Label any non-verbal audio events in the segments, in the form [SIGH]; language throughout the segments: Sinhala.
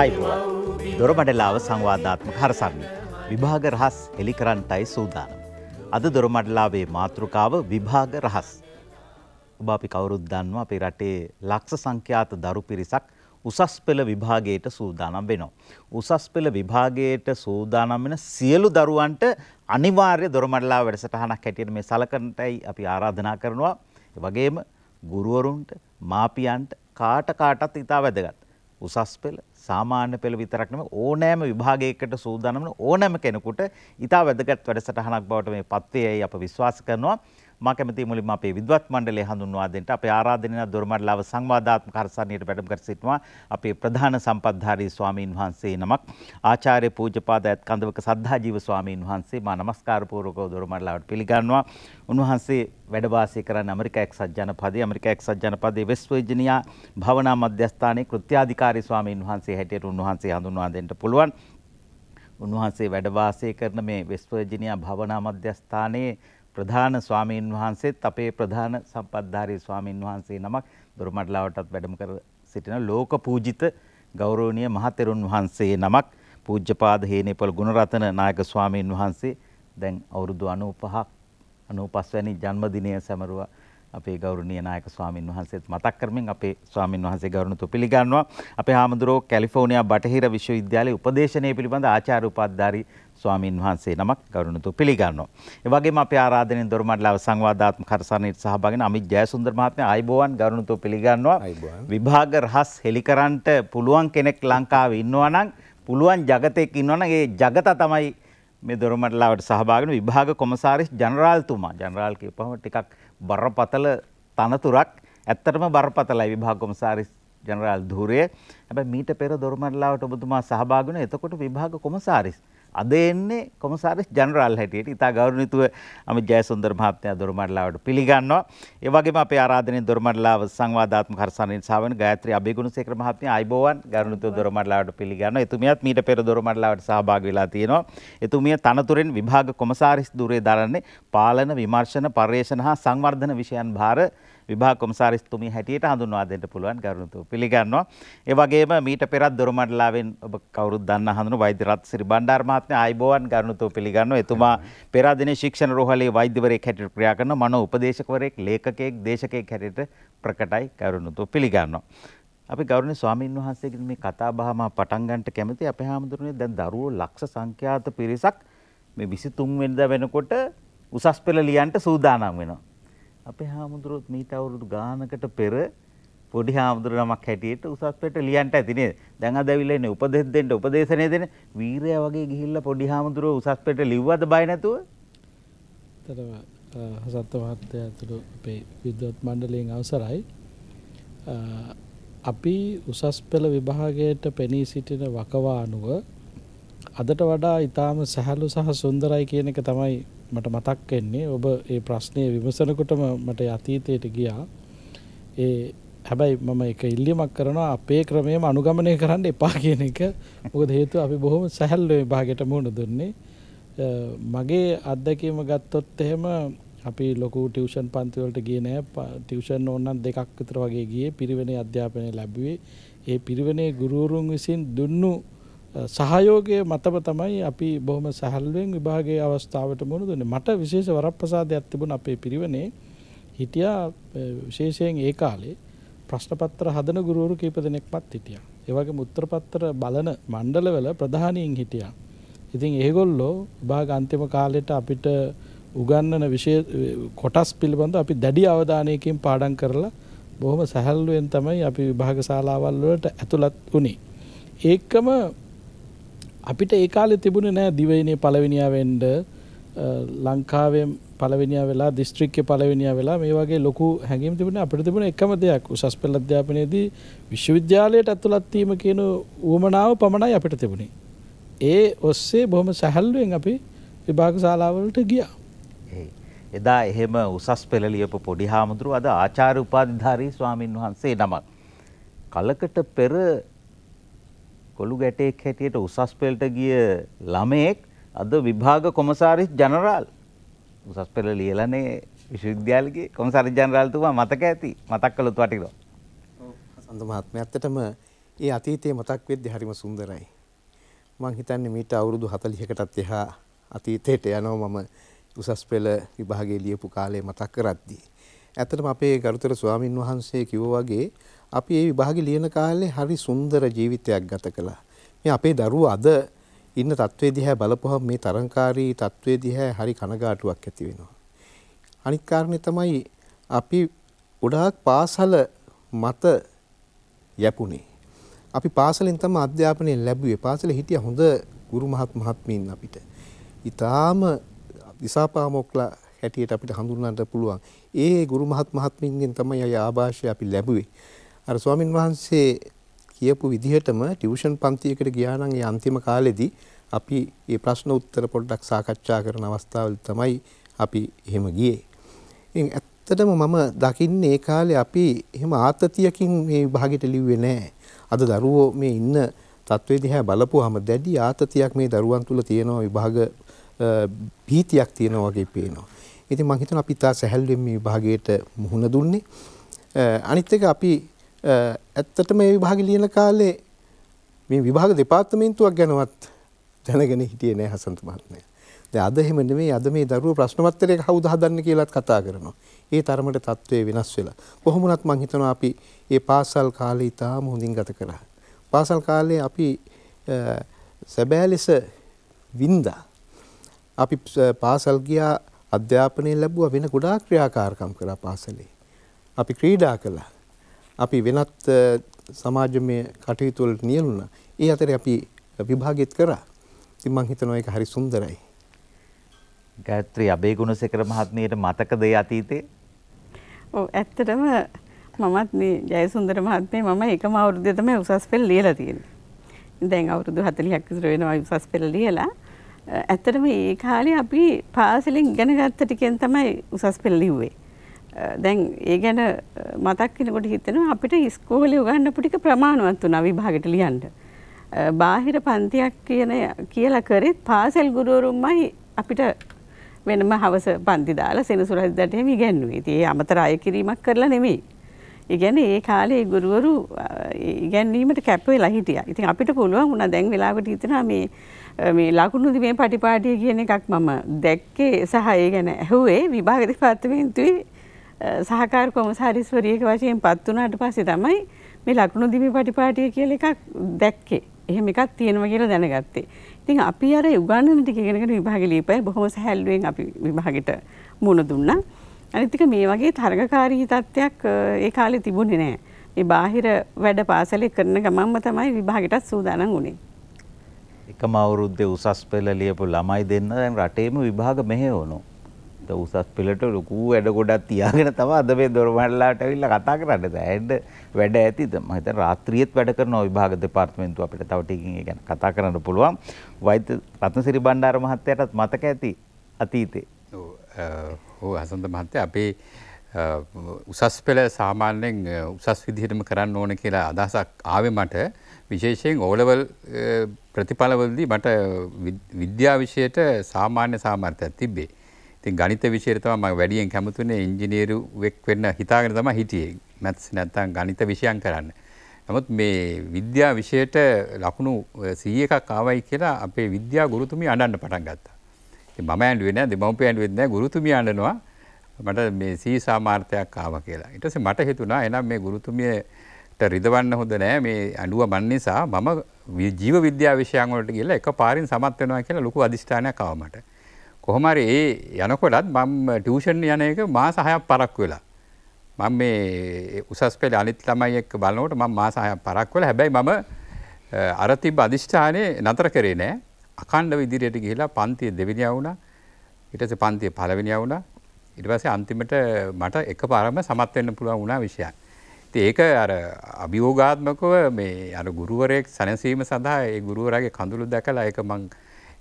අයිබුවන් දොරමඩලාව සංවාධාත්මක හරසන්න. විභාග රහස් හෙළිකරන්ටයි සූදානම්. අද දොරමඩලාවේ මාතෘකාව විභාග රහස්. ඔබ අපි කවුරුත් දන්නවා අපේ රටේ ලක්ෂ සංඛ්‍යාත දරු පිරිසක් උසස් පෙළ විභාගයට සූදානම් වෙනවා. උසස් පෙළ විභාගයට සූදානම් වෙන සියලු දරුවන්ට අනිවාර්ය දොරමඩලා වැඩසටහනක් හැටියට මේ සලකනටයි අපි ආරාධනා කරනවා. ඒ වගේම ගුරුවරුන්ට, මාපියන්ට කාට කාටත් ඉතා වැදගත්. උසස් පෙළ සාමාන්‍ය පෙළ විතරක් නෙමෙයි ඕනෑම විභාගයකට සූදානම් ඕනෑම කෙනෙකුට ඉතා වැදගත් වැඩසටහනක් බවට මේ පත්වේයි අප විශ්වාස කරනවා. මා කැමති මුලින්ම අපේ විද්වත් මණ්ඩලය හඳුන්වා දෙන්නට අපේ ආරාධනය දොරමඩලාව සංවාදාත්මක හර්සන්නයට වැඩම කර සිටිනවා අපේ ප්‍රධාන සම්පත්ධාරී ස්වාමීන් වහන්සේ නමක් ආචාර්ය පූජ්‍යපාද ඇත් කඳවක සද්ධාජීව ස්වාමීන් වහන්සේ මා නමස්කාර පූර්වකව දොරමඩලාවට පිළිගන්නවා උන්වහන්සේ වැඩවාසය කරන්න ඇමරිකා එක්සත් ජනපදයේ ඇමරිකා එක්සත් ජනපදයේ වෙස්ට් වර්ජිනියා භවනා මධ්‍යස්ථානයේ කෘත්‍යාධිකාරී ස්වාමීන් වහන්සේ හැටියට උන්වහන්සේ හඳුන්වා දෙන්න පුළුවන්. උන්වහන්සේ වැඩවාසය කරන මේ වෙස්ට් වර්ජිනියා භවනා මධ්‍යස්ථානයේ ප්‍රධාන ස්වාමීන් වහන්සේත් අපේ ප්‍රධාන සම්පත්ධාරී ස්වාමීන් වහන්සේ නමක් දොරමඩලාවටත් වැඩම කර සිටින ලෝක පූජිත ගෞරවනීය මහතෙරුන් වහන්සේ නමක් පූජ්‍යපාද හේනේපල් ගුණරතන නායක ස්වාමීන් වහන්සේ දැන් අවුරුදු 95ක් 95 වැනි ජන්මදිනය සැමරුවා අපේ ගෞරවනීය නායක ස්වාමින් වහන්සේත් මතක් කරමින් අපේ ස්වාමින් වහන්සේ ගෞරවණීය පිළිගන්නවා අපේ හාමුදුරුවෝ කැලිෆෝනියා බටහිර විශ්වවිද්‍යාලයේ උපදේශනය පිළිබඳ ආචාර්ය උපාධිධාරී ස්වාමින් වහන්සේ නමක් ගෞරවණීය පිළිගන්නවා. ඒ වගේම අපේ ආරාධනෙන් දොරමඩලාව සංවාදාත්මක හර්සණීට සහභාගී වෙන අමිත් ජයසුන්දර මහත්මයා ආයිබෝවන් ගෞරවණීය පිළිගන්නවා. විභාග රහස් හෙලිකරන්ට පුළුවන් කෙනෙක් ලංකාවේ ඉන්නවා නම් පුළුවන් జగතෙක් ඉන්නවා නම් ඒ జగත තමයි මේ දොරමඩලාවට සහභාගී වෙන විභාග කොමසාරිස් ජනරාල්තුමා. ජනරාල් කියපුවම ටිකක් බරපතල තනතුරක් ඇත්තටම බරපතලයි විභාග කොමසාරි ජනරාල් ධූරය. හැබැයි මීට පෙර දොරමඩලාවට ඔබතුමා සහභාගී වුණා. එතකොට විභාග කොමසාරිස් අද එන්නේ කොමසාරිස් ජනරාල් හැටියට ඉතා ගෞරවනීයව අපි ජයසුන්දර මහත්මයා දොරමඩලාවට පිළිගන්නවා. ඒ වගේම අපේ ආරාධනීය දොරමඩලාව සංවාදාත්මක හර්සනින් සාවන ගායත්‍රි අබේගුණසේකර මහත්මිය අයිබෝවන් ගෞරවනීයව දොරමඩලාවට පිළිගන්නවා. එතුමියත් මීට පෙර දොරමඩලාවට සහභාගී වෙලා තියෙනවා. එතුමිය තනතුරෙන් විභාග කොමසාරිස් ධුරේ දරන්නේ පාලන විමර්ශන පර්යේෂණ හා සංවර්ධන විෂයන් භාර විභාග කොමසාරිස්තුමී හැටියට හඳුන්වා දෙන්න පුළුවන් කරුණුතු පිළිගන්නවා. ඒ වගේම මීට පෙරත් දොරමඩලාවෙන් ඔබ කවුරුත් දන්න හඳුනු වෛද්‍ය රත්සිරි බණ්ඩාර මහත්මයා ආයිබෝවන් කරුණුතු පිළිගන්නවා. එතුමා පෙර දිනේ ශික්ෂණ රෝහලේ වෛද්‍යවරයෙක් හැටියට ක්‍රියා කරන මනෝ උපදේශකවරයෙක්, ලේඛකයෙක්, දේශකයෙක් හැටියට ප්‍රකටයි කරුණුතු පිළිගන්නවා. අපි ගෞරවනීය ස්වාමීන් වහන්සේගෙන් මේ කතා බහ මා පටන් ගන්නට කැමතියි. අපේ හැමදෙරුනේ දැන් දරුවෝ ලක්ෂ සංඛ්‍යාත පිරිසක් මේ 23 වෙනිදා වෙනකොට උසස් පෙළ ලියන්න සූදානම් වෙනවා. අපේ හාමුදුරුවොත් මීට අවුරුදු ගානකට පෙර පොඩි හාමුදුරු නමක් හැටියට උසස් පෙට ලියන්න ඇති නේද? දැන් අද අවිලා ඉන්නේ උපදෙස් දෙන්න උපදේශනේ දෙන වීරයා වගේ ගිහිල්ලා පොඩි හාමුදුරුවෝ උසස් පෙට ලිව්වද බය නැතුව? ඇත්තටම හසත්ත මහත්තයා ඇතුළු අපේ විද්වත් මණ්ඩලයෙන් අවසරයි. අපි උසස් පෙළ විභාගයට පෙනී සිටින වකවානුව අදට වඩා ඉතාම සැහැලු සහ සුන්දරයි කියන එක තමයි මට මතක් වෙන්නේ ඔබ ඒ ප්‍රශ්නය විමසනකොටම මට අතීතයට ගියා. ඒ හැබැයි මම එක ඉල්ලිමක් කරනවා අපේ ක්‍රමයම අනුගමනය කරන්න එපා කියන එක. මොකද හේතුව අපි බොහොම සැහැල්ලුවේ භාගයට මුහුණ දුන්නේ. මගේ අත්දැකීම ගත්තොත් එහෙම අපි ලොකු ටියුෂන් පන්ති වලට ගියේ නෑ. ටියුෂන් ඕනනම් දෙකක් විතර වගේ ගියේ. පිරිවෙනේ අධ්‍යාපනය ලැබුවේ. ඒ පිරිවෙනේ ගුරුවරුන් විසින් දුන්නු සහයෝගය මතම තමයි අපි බොහොම සැහල්ුවෙන් විභාගේ අවස්ථාවට මුණ දුන්නේ මට විශේෂ වරප්‍රසාදයක් තිබුණ අපේ පිරිවනේ හිටියා විශේෂයෙන් ඒ කාලේ ප්‍රශ්නපත්‍ර හදන ගුරුවරු කීප දෙනෙක්වත් හිටියා. ඒ වගේ මුත්‍රපත්‍ර බලන මණ්ඩලවල ප්‍රධානීන් හිටියා. ඉතින් ඒගොල්ලෝ විභාග අන්තිම කාලෙට අපිට උගන්නන කොටස් පිළිබඳ අපි දැඩි අවධානයකින් පාඩම් කරලා බොහොම සැහැල්ලුවෙන් තමයි අපි විභාග ශාලාවල් වලට ඇතුළත් වුණේ. ඒකම අපිට ඒ කාලේ තිබුණේ නෑ දිවයිනේ පළවෙනියා වෙන්න ලංකාවෙන් පළවෙනියා වෙලා දිස්ත්‍රික්කේ පළවෙනියා වෙලා මේ වගේ ලොකු හැඟීම් තිබුණේ අපිට තිබුණ එකම දෙයක් උසස් පෙළ අධ්‍යාපනයේදී විශ්වවිද්‍යාලයට ඇතුළත් වීම කියන උවමනාව පමණයි අපිට තිබුණේ. ඒ ඔස්සේ බොහොම සැහැල්ලුවෙන් අපි විභාග ශාලාවලට ගියා. එදා එහෙම උසස් පෙළලියපු පොඩි හාමුදුරුව අද ආචාර්ය උපාධිධාරී ස්වාමින් වහන්සේ නමක්. කලකට පෙර කොළු ගැටෙක් හැටියට උසස් පෙළට ගිය ළමයෙක් අද විභාග කොමසාරිස් ජනරාල් උසස් පෙළ ලියලානේ විශ්වවිද්‍යාලයේ කොමසාරිස් ජනරාල්තුමා මතක ඇති මතක් කළොත් වටිනවා. ඔව් හසන්ත මහත්මයා ඇත්තටම ඒ අතීතයේ මතක් වෙද්දී හරිම සුන්දරයි. මම හිතන්නේ මීට අවුරුදු 40කටත් එහා අතීතයට යනවා මම උසස් පෙළ විභාගයේ ලියපු කාලේ මතක් කරද්දී. ඇත්තටම අපේ ගරුතර ස්වාමින් වහන්සේ කිව්වා වගේ අපි ඒ විභාගේ ලියන කාලේ හරි සුන්දර ජීවිතයක් ගත කළා. මේ අපේ දරුවෝ අද ඉන්න තත්ත්වයේ දිහා බලපුවහම මේ තරංකාරී තත්ත්වයේ දිහා හරි කනගාටුවක් ඇති වෙනවා. අනිත් කාරණේ තමයි අපි ගොඩාක් පාසල මත යැපුණේ. අපි පාසලෙන් තමයි අධ්‍යාපනය ලැබුවේ. පාසලේ හිටිය හොඳ ගුරු මහත් මහත්මීන් අපිට. ඊටාම දිසාපාමොක්ලා හැටියට අපිට හඳුන්වන්නට පුළුවන්. ඒ ගුරු මහත් මහත්මීන්ගෙන් තමයි ආය ආభాෂය අපි ලැබුවේ. අර ස්වාමින් වහන්සේ කියපු විදිහටම ටියුෂන් පන්තියකට ගියා නම් ඒ අන්තිම කාලෙදී අපි මේ ප්‍රශ්න උත්තර පොඩ්ඩක් සාකච්ඡා කරන අවස්ථාවල තමයි අපි එහෙම ගියේ. ඉතින් ඇත්තටම මම දකින්නේ ඒ කාලේ අපි එහෙම ආතතියකින් මේ විභාගෙට ලිව්වේ නැහැ. අද දරුවෝ මේ ඉන්න තත්ත්වයේ දිහා බලපුවාම දැඩි ආතතියක් මේ දරුවන් තුල තියෙනවා විභාග භීතියක් තියෙනවා වගේ පේනවා. ඉතින් මම හිතනවා අපි තා සැහැල්ලුවෙන් මේ විභාගයට මුහුණ දුන්නේ. අනිත් එක අපි ඇත්තට මේ විභාග ලියන කාලේ මේ විභාග දෙපාර්තමේන්තුවක් ගැනවත් දැනගෙන හිටියේ නෑ හසන්ත මහත්මයා. දැන් අද එහෙම නෙමෙයි අද මේ දරුවෝ ප්‍රශ්න පත්‍රයක කවුද හදන්නේ කියලාත් කතා කරනවා. ඒ තරමට තත්ත්වය වෙනස් වෙලා. කොහොම වුණත් මම හිතනවා අපි මේ පාසල් කාලේ ඉතාම හොඳින් ගත කරා. පාසල් කාලේ අපි සැබෑ ලෙස වින්දා. අපි පාසල් ගියා අධ්‍යාපනය ලැබුවා වෙන ගොඩාක් ක්‍රියාකාරකම් කරා පාසලේ. අපි ක්‍රීඩා කළා. අපි වෙනත් සමාජමය කටයුතු වලට නියලුණා. ඒ අතරේ අපි විභාගෙත් කරා. ඉතින් මම හිතනවා ඒක හරි සුන්දරයි. ගායත්‍රි අබේගුණසේකර මහත්මියට මතකද ඒ අතීතේ? ඔව් ඇත්තටම මමත් මේ ජයසුන්දර මහත්මිය මම එකම අවුරුද්දේ තමයි උසස් පෙළ ලියලා තියෙන්නේ. දැන් අවුරුදු 40ක් විතර වෙනවා උසස් පෙළ ලියලා. ඇත්තටම ඒ කාලේ අපි පාසලෙන් ඉගෙන ගත්ත ටිකෙන් තමයි උසස් පෙළ ලිව්වේ. දැන් ඒ ගැන මතක් වෙනකොට හිතෙනවා අපිට ඉස්කෝලේ උගන්වපු ටික ප්‍රමාණවත් වුණා විභාගෙට ලියන්න. බාහිර පන්තියක් කියන කියලා කරෙත් පාසල් ගුරුවරුන්මයි අපිට වෙනම හවස පන්ති දාලා සෙනසුරාදට එහෙම ඉගැන්නුවේ. ඉතින් ඒ අමතර අය කිරීමක් කරලා නෙමෙයි. ඒ කියන්නේ ඒ කාලේ ගුරුවරු ඉගැන්වීමට කැප වෙලා හිටියා. ඉතින් අපිට පුළුවන් වුණා දැන් වෙලාවකට හිතනවා මේ මේ ලකුණු දිමේ පටිපාටිය කියන එකක් මම දැක්කේ සහ ඒ ගැන ඇහුවේ විභාග දෙපාර්තමේන්තුවේ සහකාර කොමසාරිස්වරියක වශයෙන් පත් වුණාට පස්සේ තමයි මේ ලකුණු දිවි පටිපාටිය කියලා එකක් දැක්කේ. එහෙම එකක් තියෙනවා කියලා දැනගත්තේ. ඉතින් අපි අර උගන්වන ටික ඉගෙනගෙන විභාග ලියපයි බොහොම සැහැල්ලුවෙන් අපි විභාගෙට මුණ දුන්නා. අනිත් එක මේ වගේ තරගකාරී තත්ත්වයක් ඒ කාලේ තිබුණේ නැහැ. මේ බාහිර වැඩ පාසලේ කරන ගමන්ම තමයි විභාගෙටත් සූදානම් වුණේ. එකම අවුරුද්දේ උසස් පෙළ ලියපු ළමයි දෙන්න දැන් රටේම විභාග මෙහෙවනවා. උසස් පෙළට ලොකු වැඩ ගොඩක් තියාගෙන තම අද මේ දොරමඩලාට ඇවිල්ලා කතා කරන්න දැන් වැඩ ඇතිද මම හිතන රාත්‍රියේත් වැඩ කරන විභාග දෙපාර්තමේන්තුව අපිට තව ටිකකින් ගැන කතා කරන්න පුළුවන් වෛද්‍ය රත්නසිරි බණ්ඩාර මහත්තයාටත් මතක ඇති අතීතේ ඔව් හසන්ත මහත්තයා අපේ උසස් පෙළ සාමාන්‍යයෙන් උසස් විදිහටම කරන්න ඕන කියලා අදහසක් ආවේ මට විශේෂයෙන් ඕලවල් ප්‍රතිඵලවලදී මට විද්‍යා විෂයට සාමාන්‍ය සාමර්ථයක් තිබ්බේ. ඉතින් ගණිත විෂයට තමයි මම වැඩියෙන් කැමතුනේ ඉංජිනේරුවෙක් වෙන්න හිතාගෙන තමයි හිටියේ. මැත්ස් නැත්තම් ගණිත විෂයන් කරන්න. නමුත් මේ විද්‍යා විෂයට ලකුණු 100ක් ආවයි කියලා අපේ විද්‍යා ගුරුතුමිය අඬන්න පටන් ගත්තා. ඉතින් මම ඇඬුවේ නැහැ, දෙමව්පියන් ඇඬුවෙත් නැහැ, ගුරුතුමිය අඬනවා. මට මේ සී සාමාර්ථයක් ආවා කියලා. ඊට පස්සේ මට හිතුණා එහෙනම් මේ ගුරුතුමියට රිදවන්න හොඳ නෑ මේ අඬුව මන් නිසා මම ජීව විද්‍යා විෂයන් වලට ගිහලා එකපාරින් සමත් වෙනවා කියලා ලොකු අදිෂ්ඨානයක් ආවා මට. කොහොමරි ඒ යනකොටත් මම ටියෂන් යන එක මාස හයක් පරක්කු වෙලා. මම මේ උසස් පෙළ අනිත් ළමයි එක්ක බලනකොට මම මාස හයක් පරක්කු වෙලා හැබැයි මම අර තිබ්බ අදිෂ්ඨානේ නතර කරේ නෑ. අඛණ්ඩව ඉදිරියට ගිහිලා පන්තිය දෙවෙනියා වුණා. ඊට පස්සේ පන්තිය පළවෙනියා වුණා. ඊට පස්සේ අන්තිමට මට එකපාරම සමත් වෙන්න පුළුවන් වුණා විෂයන්. ඉතින් ඒක අර අභියෝගාත්මකව මේ අර ගුරුවරයෙක් සැනසීම සඳහා ඒ ගුරුවරයාගේ කඳුළු දැකලා ඒක මම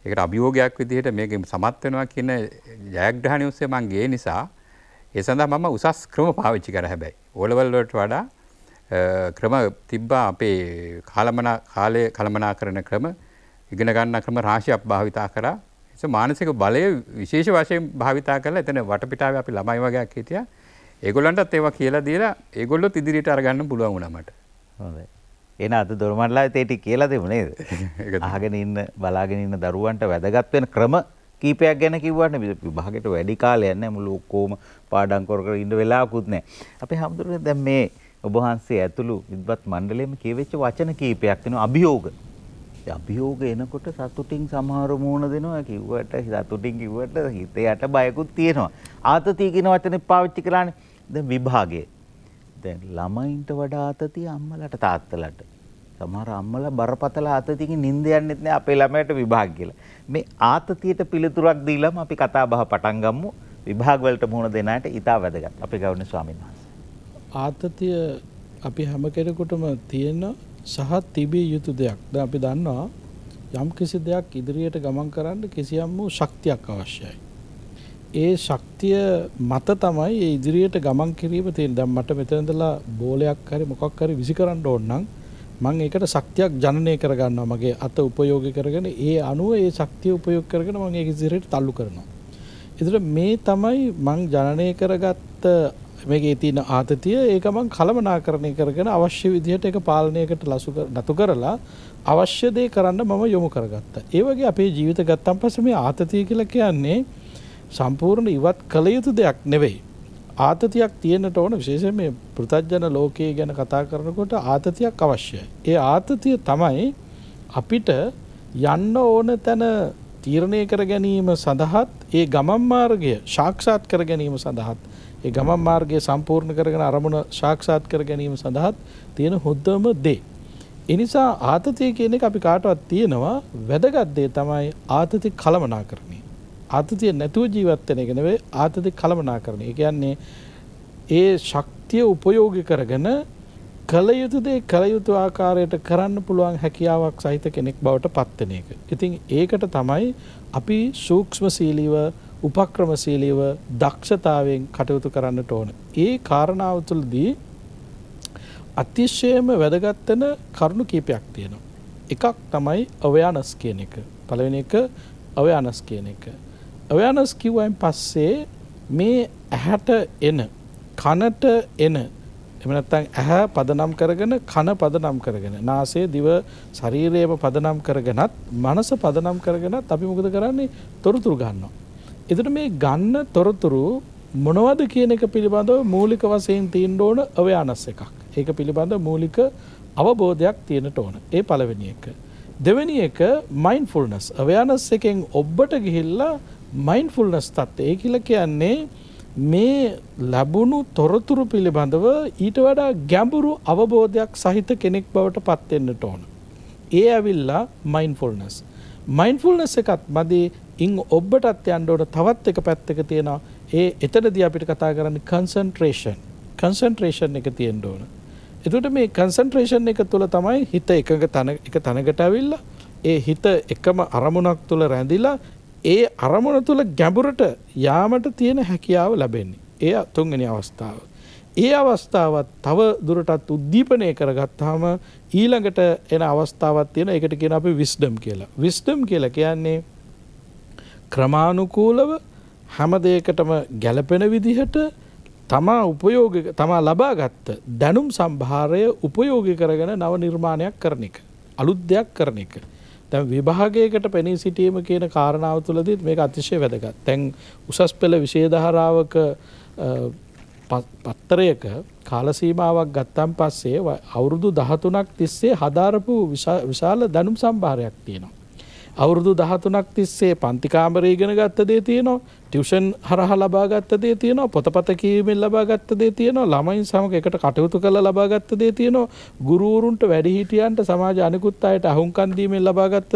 ඒකට අභියෝගයක් විදිහට මේක සමත් වෙනවා කියන ජයග්‍රහණය ඔස්සේ මං ගියේ නිසා ඒ සඳහා මම උසස් ක්‍රම පාවිච්චි කරා හැබැයි ඕලෙවල් වලට වඩා ක්‍රම තිබ්බා අපේ කාලමනා කාලය කළමනාකරන ක්‍රම ඉගෙන ගන්න ක්‍රම රාශියක් භාවිතා කරා ඒ මානසික බලය විශේෂ වශයෙන් භාවිතා කරලා එතන වටපිටාවේ අපි ළමයි වගේක් හිටියා ඒගොල්ලන්ටත් ඒවා කියලා දීලා ඒගොල්ලොත් ඉදිරියට අරගන්න පුළුවන් වුණා මට හොඳයි එන අද දොරමඩලාවේ තේටි කියලා දෙමු නේද? අහගෙන ඉන්න බලාගෙන ඉන්න දරුවන්ට වැදගත් වෙන ක්‍රම කීපයක් ගැන කිව්වනේ විභාගෙට වැඩි කාලයක් නැහැ මුළු ඔක්කොම පාඩම් කර කර ඉන්න වෙලාවකුත් නැහැ. අපේ හැමදෙරේ දැන් මේ ඔබ වහන්සේ ඇතුළු විද්වත් මණ්ඩලයේම කියවෙච්ච වචන කීපයක් වෙනවා අභියෝග. ඒ අභියෝග එනකොට සතුටින් සමහර මූණ දෙනවා කිව්වට සතුටින් කිව්වට හිතේ යට බයකුත් තියෙනවා. ආතතිය කියන වචනේ පාවිච්චි කරානේ. දැන් විභාගයේ දැන් ළමයින්ට වඩා අතතිය අම්මලට තාත්තලට. සමහර අම්මලා බරපතල අතතියකින් නිින්ද යන්නෙත් නෑ අපේ ළමයට විභාග කියලා. මේ ආතතියට පිළිතුරක් දීලාම අපි කතා බහ පටන් ගමු. විභාග වලට මුහුණ දෙන අයට ඊටා වැදගත්. අපේ ගෞරවනීය ස්වාමීන් වහන්සේ. ආතතිය අපි හැම කෙනෙකුටම තියෙන සහ තිබිය යුතු දෙයක්. දැන් අපි දන්නවා යම් කිසි දෙයක් ඉදිරියට ගමන් කරන්න කිසියම් වූ ශක්තියක් අවශ්‍යයි. ඒ ශක්තිය මත තමයි ඒ ඉදිරියට ගමන් කිරීම තියෙන්නේ. දැන් මට මෙතනදලා බෝලයක් හරි මොකක් හරි විසි කරන්න ඕන නම් මම ඒකට ශක්තියක් ජනනය කරගන්නවා. මගේ අත උපයෝගී කරගෙන ඒ අනුව ඒ ශක්තිය උපයෝග කරගෙන මම ඒක ඉදිරියට තල්ලු කරනවා. ඒතර මේ තමයි මං ජනනය කරගත්ත මේකේ තියෙන ආතතිය ඒක මං කලමනාකරණය කරගෙන අවශ්‍ය විදිහට ඒක පාලනයකට ලසු නතු කරලා අවශ්‍ය දේ කරන්න මම යොමු කරගත්තා. ඒ වගේ අපේ ජීවිත ගත්තන් පස්සේ මේ ආතතිය කියලා කියන්නේ සම්පූර්ණ ඉවත් කළ යුතු දෙයක් නෙවෙයි. ආතතියක් තියෙනට ඕන විශේෂයෙන් මේ පෘථජන ලෝකයේ ගැන කතා කරනකොට ආතතියක් අවශ්‍යයි. ඒ ආතතිය තමයි අපිට යන්න ඕන තැන තීරණය කර ගැනීම සඳහාත් ඒ ගමන් මාර්ගය සාක්ෂාත් කර ගැනීම සඳහාත් ඒ ගමන් මාර්ගය සම්පූර්ණ කරගෙන අරමුණ සාක්ෂාත් කර ගැනීම සඳහාත් තියෙන හොඳම දේ. එනිසා ආතතිය කියන එක අපි කාටවත් තියෙනවා වැදගත් දේ තමයි ආතති කලමනාකරණය. ආතතිය නැතුව ජීවත් වෙන එක නෙවෙයි ආතති කලමනාකරණය. ඒ කියන්නේ ඒ ශක්තිය උපයෝගී කරගෙන කල යුතු දේ කල යුතු ආකාරයට කරන්න පුළුවන් හැකියාවක් සහිත කෙනෙක් බවට පත් වෙන එක. ඉතින් ඒකට තමයි අපි සූක්ෂමශීලීව උපක්‍රමශීලීව දක්ෂතාවයෙන් කටයුතු කරන්නට ඕන. ඒ කාරණාව තුළදී අතිශයම වැදගත් වෙන කරුණු කීපයක් තියෙනවා. එකක් තමයි අවයානස් කියන එක. පළවෙනි එක අවයානස් කියන එක. ඔයානස් කිව්වයින් පස්සේ මේ ඇහැට එන කනට එන එමනත්තං ඇහැ පදනම් කරගෙන කන පදනම් කරගෙන නාසේ දිව ශරීරයම පදනම් කරගෙනත් මනස පදනම් කරගෙනත් අපි මොකද කරන්නේ තොරතුරු ගන්නවා. එතට මේ ගන්න තොරතුරු මොනවද කියන එක පිළිබඳව මූලික වසයෙන් තීන්ඩ ඕන අව්‍යානස් එකක්. ඒක පිළිබඳ මූලික අවබෝධයක් තියෙනට ඕන ඒ පළවෙනි එක. දෙවැනි එක මයින් ෆුල්නස් අව්‍යානස් එකෙන් ඔබ්බට ගිහිල්ලා මයින්ෆුල්නස් තත්ත්වය කියලා කියන්නේ මේ ලැබුණු තොරතුරු පිළිබඳව ඊට වඩා ගැඹුරු අවබෝධයක් සහිත කෙනෙක් බවට පත්වෙන්නට ඕන. ඒ ඇවිල්ලා මයින්ෆුල්නස්. මයින්ෆුල්නස් එකත් මදී ඉං ඔබටත් යන්ඩෝට තවත් එක පැත්තක තියෙන ඒ එතනදී අපිට කතා කරන්න කන්සන්ට්‍රේෂන් කන්සන්ට්‍රේෂන් එක තියෙන්ට ඕන. එතුට මේ කන්සන්ට්‍රේෂන් එක තුළ තමයි හිත එක තැනකට ඇවිල්ලා ඒ හිත එකම අරමුණක් තුළ රැඳිලා ඒ අරමුණ තුළ ගැඹුරට යාමට තියෙන හැකියාව ලැබෙන්නේ. එය තුන්වෙනි අවස්ථාව. ඒ අවස්ථාවත් තව දුරටත් උද්දීපනය කරගත්තාම ඊළඟට එන අවස්ථාවක් තියෙන ඒකට කියන අපි විස්ඩම් කියලා. විස්ඩම් කියලා කියන්නේ ක්‍රමානුකූලව හැම දෙයකටම ගැළපෙන විදිහට තමා උපයෝගික තමා ලබාගත්ත දැනුම් සම්භාරය උපයෝගී කරගෙන නව නිර්මාණයක් කරන එක. අලුත් දෙයක් කරන එක. දැ විභාගයකට පැනී සිටීම කියන කාරණාව තුළදත් මේ අතිශය වැදගත් තැන් උසස් පෙළ විශේධහරාවක පත්තරයක කාලසීමාවක් ගත්තම් පස්සේ අවුරුදු දහතුනක් තිස්සේ හදාරපු විශාල දැනුම් සම්භාරයක් තියෙනවා. අවුරුදු දහතුනක් තිස්සේ පන්තිකාමරය ඉගෙන ගත්ත දේ තියනවා ටියෂන් හරහ ලබාගත්ත දේ තියනවා පොතපත කීමෙන් ලබාගත්ත දේ තියනවා ළමයින් සමග එකට කටයුතු කළ ලබාගත්ත දේ තියනවා ගුරුවරුන්ට වැඩිහිටියන්ට සමාජ අනිකුත් අයට අහුම්කන් දීමෙන් ලබාගත්ත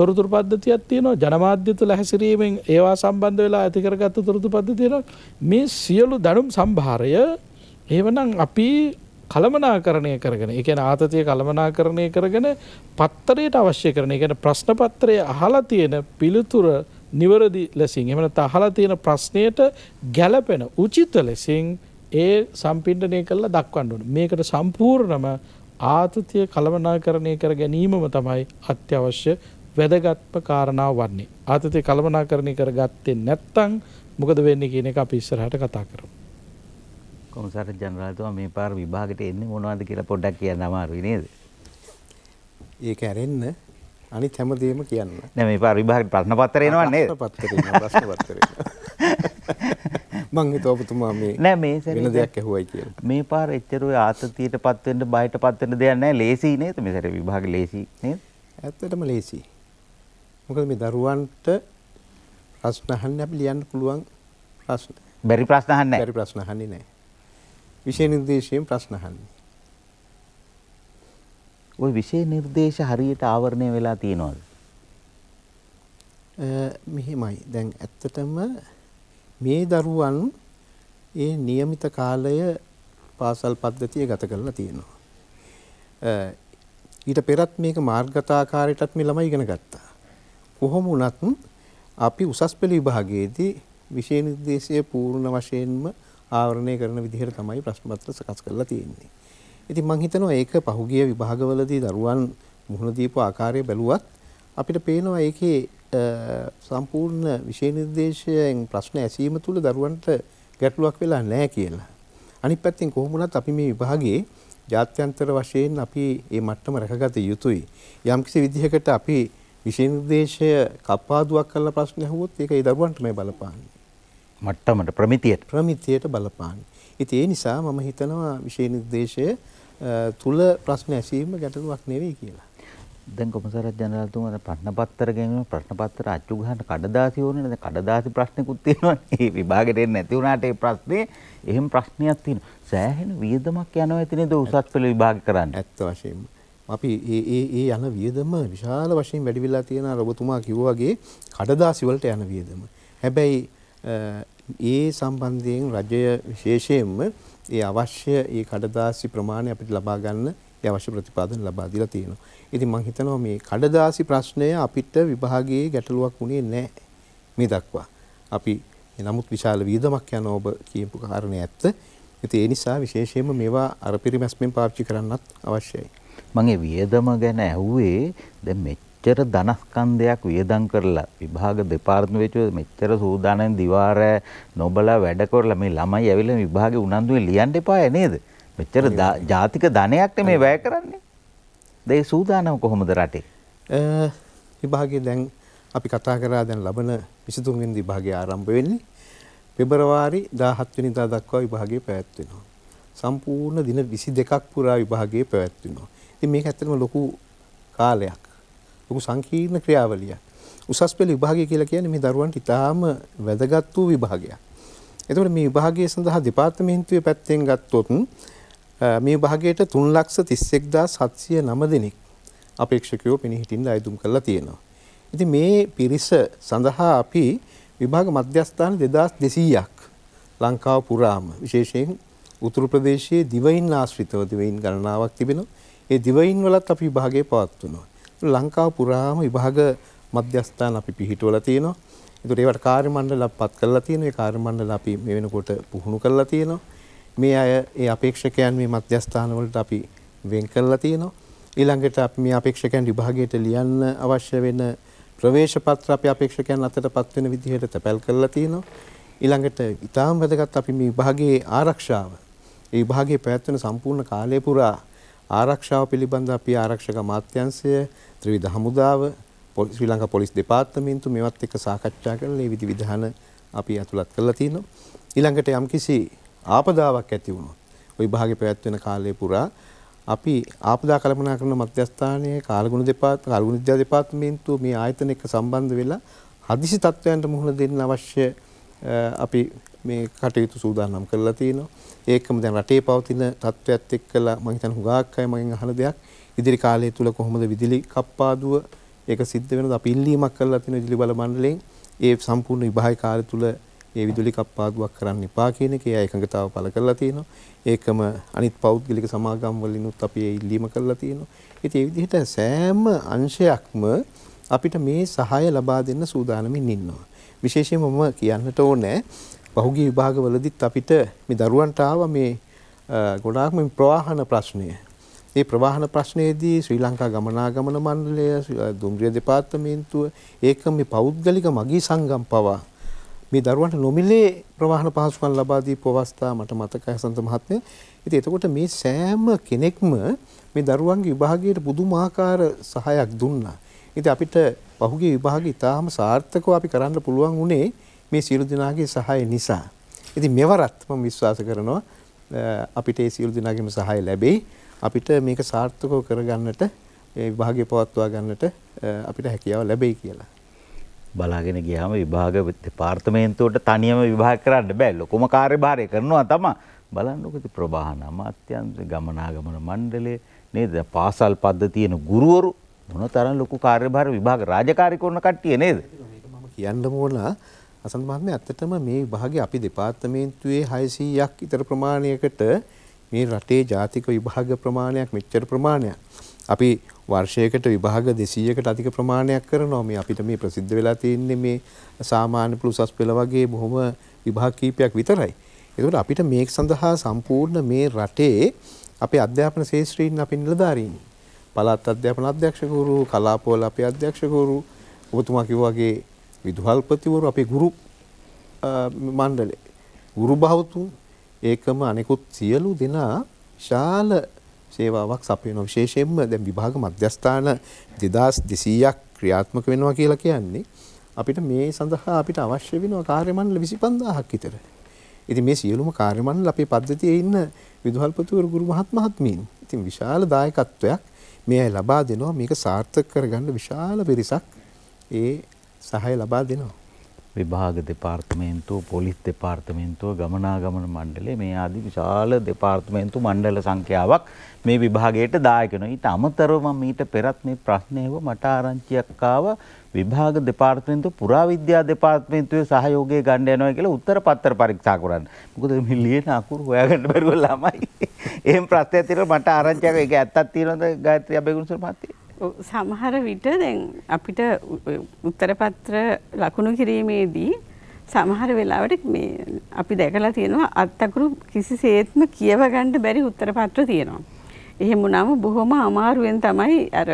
තොරතුරු පද්ධතියක් තියෙනවා ජනමාධ්‍ය තුල හැසිරීමෙන් ඒවා සම්බන්ධ වෙලා ඇති කරගත්ත තොරතුරු පද්ධතියක් මේ සියලු දනුම් සම්භාරය එවනම් අපි කළමනාකරණය කරගෙන එකන ආතතිය කළමනාකරණය කරගෙන පත්තරයට අවශ්‍ය කරන ගැන ප්‍රශ්න පත්‍රය අහලා තියෙන පිළිතුර නිවරදි ලෙසින් එමනත අහලා තියෙන ප්‍රශ්නයට ගැලපෙන උචිත ලෙසින් ඒ සම්පින්ඩනය කරලා දක්වන්නට මේකට සම්පූර්ණම ආතතිය කළමනාකරණය කර ගැනීමම තමයි අත්‍යවශ්‍ය වැදගත්ම කාරණාව වන්නේ. ආතතිය කළමනාකරණය කර ගත්තේ නැත්තං මොකද වෙන්නේ කියන එක අපි ඉස්සරහට කතා කරමු. කොමසාර ජනරාලතුමා මේ පාර විභාගෙට එන්නේ මොනවද කියලා පොඩ්ඩක් කියන්න අමාරුයි නේද? ඒක ඇරෙන්න අනිත් හැමදේම කියන්න. නෑ මේ පාර විභාගෙට ප්‍රශ්න පත්‍රය එනවා නේද? ප්‍රශ්න පත්‍රය එනවා ප්‍රශ්න පත්‍රය. [LAUGHS] මං හිතුවා පුතුමා මේ නෑ මේ වෙන දෙයක් ඇහුවයි කියලා. මේ පාර එච්චර ඔය ආතතියටපත් වෙන්න බයටපත් වෙන්න දෙයක් නෑ ලේසි නේද? මේ සැරේ විභාගෙ ලේසි නේද? ඇත්තටම ලේසි. මොකද මේ දරුවන්ට ප්‍රශ්න අහන්න අපි ලියන්න පුළුවන් ප්‍රශ්න. බැරි ප්‍රශ්න අහන්නේ නෑ. බැරි ප්‍රශ්න අහන්නේ නෑ. විෂය නිර්දේශයෙන් ප්‍රශ්න අහන්නේ. ওই විෂය නිර්දේශ හරියට ආවරණය වෙලා තියෙනවද? මෙහෙමයි. දැන් ඇත්තටම මේ දරුවන් ඒ નિયમિત කාලය පාසල් පද්ධතිය ගත කරලා තියෙනවා. ඊට පෙරත් මේක මාර්ගතාකාරයටත් මේ ළමයි ඉගෙන ගත්තා. කොහොම වුණත් අපි උසස් පෙළ විභාගයේදී විෂය නිර්දේශය පූර්ණ වශයෙන්ම ආවරණය කරන විදිහට තමයි ප්‍රශ්න පත්‍ර සකස් කරලා තියෙන්නේ. ඉතින් මම හිතනවා ඒක පහුගිය විභාගවලදී දරුවන් මුහුණ දීපු ආකාරය බැලුවත් අපිට පේනවා ඒකේ සම්පූර්ණ විෂය නිර්දේශයෙන් ප්‍රශ්න ඇසීම තුළ දරුවන්ට ගැටලුවක් වෙලා නැහැ කියලා. අනිත් පැත්තෙන් කොහොම වුණත් අපි මේ විභාගයේ ජාත්‍යන්තර වශයෙන් අපි මේ මට්ටම රැකගත යුතුයි. යම්කිසි විදිහකට අපි විෂය නිර්දේශය කපාදුවක් කරලා ප්‍රශ්න අහුවොත් ඒක ඒ දරුවන්ටමයි බලපාන්නේ. මට්ටමට ප්‍රමිතියට ප්‍රමිතියට බලපාන. ඉතින් ඒ නිසා මම හිතනවා විශේෂ නිර්දේශය තුල ප්‍රශ්න ඇසීම ගැටලුවක් නෙවෙයි කියලා. දැන් කොමසාරත් ජනරාල්තුමාට ප්‍රශ්නපත්‍ර ගැනීම ප්‍රශ්නපත්‍ර අච්චු ගන්න කඩදාසි ඕනනේ දැන් කඩදාසි ප්‍රශ්නකුත් තියෙනවනේ ඒ විභාගෙට එන්නේ නැති වුණාට ඒ ප්‍රශ්නේ එහෙම ප්‍රශ්නයක් තියෙනවා සෑහෙන වියදමක් යනවා ඇතිනේ උසස් පෙළ විභාග කරන්න ඇත්ත වශයෙන්ම අපි ඒ ඒ ඒ යන වියදම විශාල වශයෙන් වැඩි වෙලා තියෙනවා ඔබතුමා කිව්වා වගේ කඩදාසි වලට යන වියදම හැබැයි ඒ සම්බන්ධයෙන් රජය විශේෂයෙන්ම ඒ අවශ්‍ය ඒ කඩදාසි ප්‍රමාණය අපිට ලබා ගන්න ඒ අවශ්‍ය ප්‍රතිපාදන ලබා දීලා තියෙනවා. ඉතින් මම හිතනවා මේ කඩදාසි ප්‍රශ්නය අපිට විභාගයේ ගැටලුවක් වුණේ නැහැ මේ දක්වා. අපි නමුත් විශාල වියදමක් යන ඔබ කියපු කාරණේ ඇත්ත. ඉතින් ඒ නිසා විශේෂයෙන්ම මේවා අර පිරිමැස්මෙන් පාවිච්චි කරන්නත් අවශ්‍යයි. මම වියදම ගැන ඇහුවේ දැන් මෙච්ච මෙච්චර ධනස්කන්ධයක් වියදම් කරලා විභාග දෙපාර්තමේන්තුවේ මෙච්චර සූදානම් දිවාරෑ නොබලා වැඩ කරලා මේ ළමයි ඇවිල්ලා විභාගේ උනන්දුවෙන් ලියන්න එපාය නේද? මෙච්චර ජාතික ධනයක් මේ වැය කරන්නේ. ඒ සූදානම් කොහොමද රටේ? විභාගයේ දැන් අපි කතා කරා දැන් ලබන 23 වෙනිදා විභාගය ආරම්භ වෙන්නේ. පෙබරවාරි 17 වෙනිදා දක්වා විභාගය පැවැත්වෙනවා. සම්පූර්ණ දින 22ක් පුරා විභාගය පැවැත්වෙනවා. ඉතින් මේක ඇත්තටම ලොකු කාලයක්. ලොකු සංකීර්ණ ක්‍රියාවලියක්. උසස් පෙළ විභාගය කියලා කියන්නේ මේ දරුවන්ට ඉතාම වැදගත් වූ විභාගයක්. එතකොට මේ විභාගය සඳහා දෙපාර්තමේන්තුවේ පැත්තෙන් ගත්තොත් මේ විභාගයට 331709 දෙනෙක් අපේක්ෂකයෝ පෙනී සිටින්න අයදුම් කරලා තියෙනවා. ඉතින් මේ පිරිස සඳහා අපි විභාග මධ්‍යස්ථාන 2200ක් ලංකාව පුරාම විශේෂයෙන් උතුරු ප්‍රදේශයේ දිවයින් ආශ්‍රිතව දිවයින් ගණනාවක් තිබෙනවා. ඒ දිවයින් වලත් අපි විභාගය පවත්වනවා. ලංකාව පුරාම විභාග මධ්‍යස්ථාන අපි පිහිටුවලා තියෙනවා. ඒතකොට ඒවට කාර්ය මණ්ඩල අපත් කරලා තියෙනවා. ඒ කාර්ය මණ්ඩල අපි මේ වෙනකොට පුහුණු කරලා තියෙනවා. මේ අය ඒ අපේක්ෂකයන් මේ මධ්‍යස්ථාන වලට අපි වෙන් කරලා තියෙනවා. ඊළඟට අපි මේ අපේක්ෂකයන් විභාගයට ලියන්න අවශ්‍ය වෙන ප්‍රවේශ පත්‍ර අපි අපේක්ෂකයන් අතටපත් වෙන විදිහට තැපැල් කරලා තියෙනවා. ඊළඟට ඊටාම් වැදගත් අපි මේ විභාගයේ ආරක්ෂාව ඒ විභාගයේ පැවැත්වෙන සම්පූර්ණ කාලය පුරා ආරක්ෂාව පිළිබඳ අපි ආරක්ෂක මාත්‍යංශය ත්‍රිවිධ හමුදාව ශ්‍රී ලංකා පොලිස් දෙපාර්තමේන්තුව මේවත් එක්ක සාකච්ඡා කරලා මේ විදි විධාන අපි ඇතුළත් කරලා තිනවා. ඊළඟට යම්කිසි ආපදාවක් ඇති වුණොත් ওই භාගේ පැවැත්වෙන කාලය පුරා අපි ආපදා කළමනා කරන මධ්‍යස්ථානයේ කාලගුණ දෙපාර්ත කාලගුණ විද්‍යා දෙපාර්තමේන්තුව මේ ආයතන එක්ක සම්බන්ධ වෙලා හදිසි තත්ත්වයන්ට මුහුණ දෙන්න අවශ්‍ය අපි මේ කටයුතු සූදානම් කරලා තිනවා. ඒකම දැන් රටේ පවතින තත්ත්වයත් එක්කලා මම හිතන හුඟාක් අය මගෙන් අහන දෙයක්. ඉදිරි කාලය තුල කොහොමද විදුලි කප්පාදුව ඒක සිද්ධ වෙනද අපි ඉල්ලීමක් කරලා තියෙන විදුලි බල මණ්ඩලයෙන් ඒ සම්පූර්ණ විභාග කාර්ය තුල ඒ විදුලි කප්පාදුවක් කරන්න එපා කියන එක ඒ එකඟතාව පළ කරලා තියෙනවා. ඒකම අනිත් පෞද්ගලික සමාගම් වලිනුත් අපි ඒ ඉල්ලීම කරලා තියෙනවා. ඉතින් ඒ විදිහට සෑම අංශයක්ම අපිට මේ සහාය ලබා දෙන්න සූදානමින් ඉන්නවා. විශේෂයෙන්ම මම කියන්නට ඕනේ පහුගිය විභාගවලදීත් අපිට මේ දරුවන්ට ආව මේ ගොඩාක්ම ප්‍රවාහන ප්‍රශ්නය ඒ ප්‍රවාහන ප්‍රශ්නයේදී ශ්‍රී ලංකා ගමනාගමන මණ්ඩලය දුම්රිය දෙපාර්තමේන්තුව ඒකම මේ පෞද්ගලික මගී සංගම් පවා මේ දරුවන්ට නොමිලේ ප්‍රවාහන පහසුකම් ලබා දීපු අවස්ථා මට මතකයි සන්ත මහත්මයා. ඉතින් එතකොට මේ සෑම කෙනෙක්ම මේ දරුවන්ගේ විභාගයට පුදුමාකාර සහයක් දුන්නා. ඉතින් අපිට පහුගිය විභාගය ඉතාම සාර්ථකව අපි කරන්න පුළුවන් වුණේ මේ සියලු දෙනාගේ සහාය නිසා. ඉතින් මෙවරත් මම විශ්වාස කරනවා අපිට ඒ සියලු දෙනාගේම සහාය ලැබෙයි. අපිට මේක සාර්ථකව කරගන්නට ඒ විභාගය පවත්වා ගන්නට අපිට හැකියාව ලැබෙයි කියලා. බලාගෙන ගියාම විභාග දෙපාර්තමේන්තුවට තනියම විභාග කරන්න බෑ. ලොකුම කාර්යභාරය කරනවා තමයි. බලන්නකො ඉතින් ප්‍රභාන අමාත්‍යාංශ ගමනාගමන මණ්ඩලය නේද? පාසල් පද්ධතිය තියෙන ගුරුවරු මොනතරම් ලොකු කාර්යභාර විභාග රාජකාරී කරන කට්ටිය නේද? මම කියන්න ඕන අසන්ත මහත්මයා ඇත්තටම මේ විභාගේ අපි දෙපාර්තමේන්තුවේ 600ක් විතර ප්‍රමාණයකට මේ රටේ ජාතික විභාග ප්‍රමාණයක් මෙච්චර ප්‍රමාණයක්. අපි වර්ෂයකට විභාග 200කට අධික ප්‍රමාණයක් කරනවා මේ අපිට මේ ප්‍රසිද්ධ වෙලා තියෙන්නේ මේ සාමාන්‍ය ප්ලුසස් පෙළ වගේ බොහොම විභාග කීපයක් විතරයි. ඒකට අපිට මේක සඳහා සම්පූර්ණ මේ රටේ අපේ අධ්‍යාපන ශාස්ත්‍රීන් අපි නිලධාරීන්. පළාත් අධ්‍යාපන අධ්‍යක්ෂකවරු, කලාපවල අපේ අධ්‍යක්ෂකවරු, ඔබතුමා කිව්වාගේ විදුහල්පතිවරු අපේ ගුරු මණ්ඩලය. ගුරු භවතුන් ඒකම අනෙකුත් සියලු දෙනා ශාල සේවාවක් සපයන විශේෂයෙන්ම දැන් විභාග මධ්‍යස්ථාන 2200ක් ක්‍රියාත්මක වෙනවා කියලා කියන්නේ අපිට මේ සඳහා අපිට අවශ්‍ය වෙනවා කාර්යමණ්ඩල 25000ක් විතර. ඉතින් මේ සියලුම කාර්යමණ්ඩල අපේ පද්ධතියේ ඉන්න විදුහල්පතිවරු ගුරු මහත් මහත්මීන්. ඉතින් විශාල දායකත්වයක් මේ අය ලබා දෙනවා මේක සාර්ථක කරගන්න විශාල පිරිසක් ඒ සහාය ලබා දෙනවා. විභාග දෙපාර්තමේන්තුව පොලිස් දෙපාර්තමේන්තුව ගමනාගමන මණ්ඩලේ මේ ආදී විශාල දෙපාර්තමේන්තු මණ්ඩල සංඛ්‍යාවක් මේ විභාගයට දායක වෙනවා. ඊට අමතරව මම ඊට පෙරත් මේ ප්‍රශ්නයව මට ආරංචියක් ආව විභාග දෙපාර්තමේන්තුව පුරාවිද්‍යා දෙපාර්තමේන්තුවේ සහයෝගය ගන්න යනවා කියලා උත්තර පත්‍ර පරීක්ෂා කරන්න. මොකද මේ ලියන අකුරු හොයාගන්න බැරුව ළමයි. එහෙම ප්‍රශ්නයක් තියෙනවා මට ආරංචියක් ඒක ඇත්තක් තියෙනවද ගායත්‍රි අබේගුණසර මහත්තයා? සමහර විට දැන් අපිට උත්තරපත්‍ර ලකුණු කිරීමේදී සමහර වෙලාවට මේ අපි දැකලා තියෙනවා අත්තකුරු කිසිසේත්ම කියව ගන්න බැරි උත්තරපත්‍ර තියෙනවා. එහෙම වුණාම බොහොම අමාරුවෙන් තමයි අර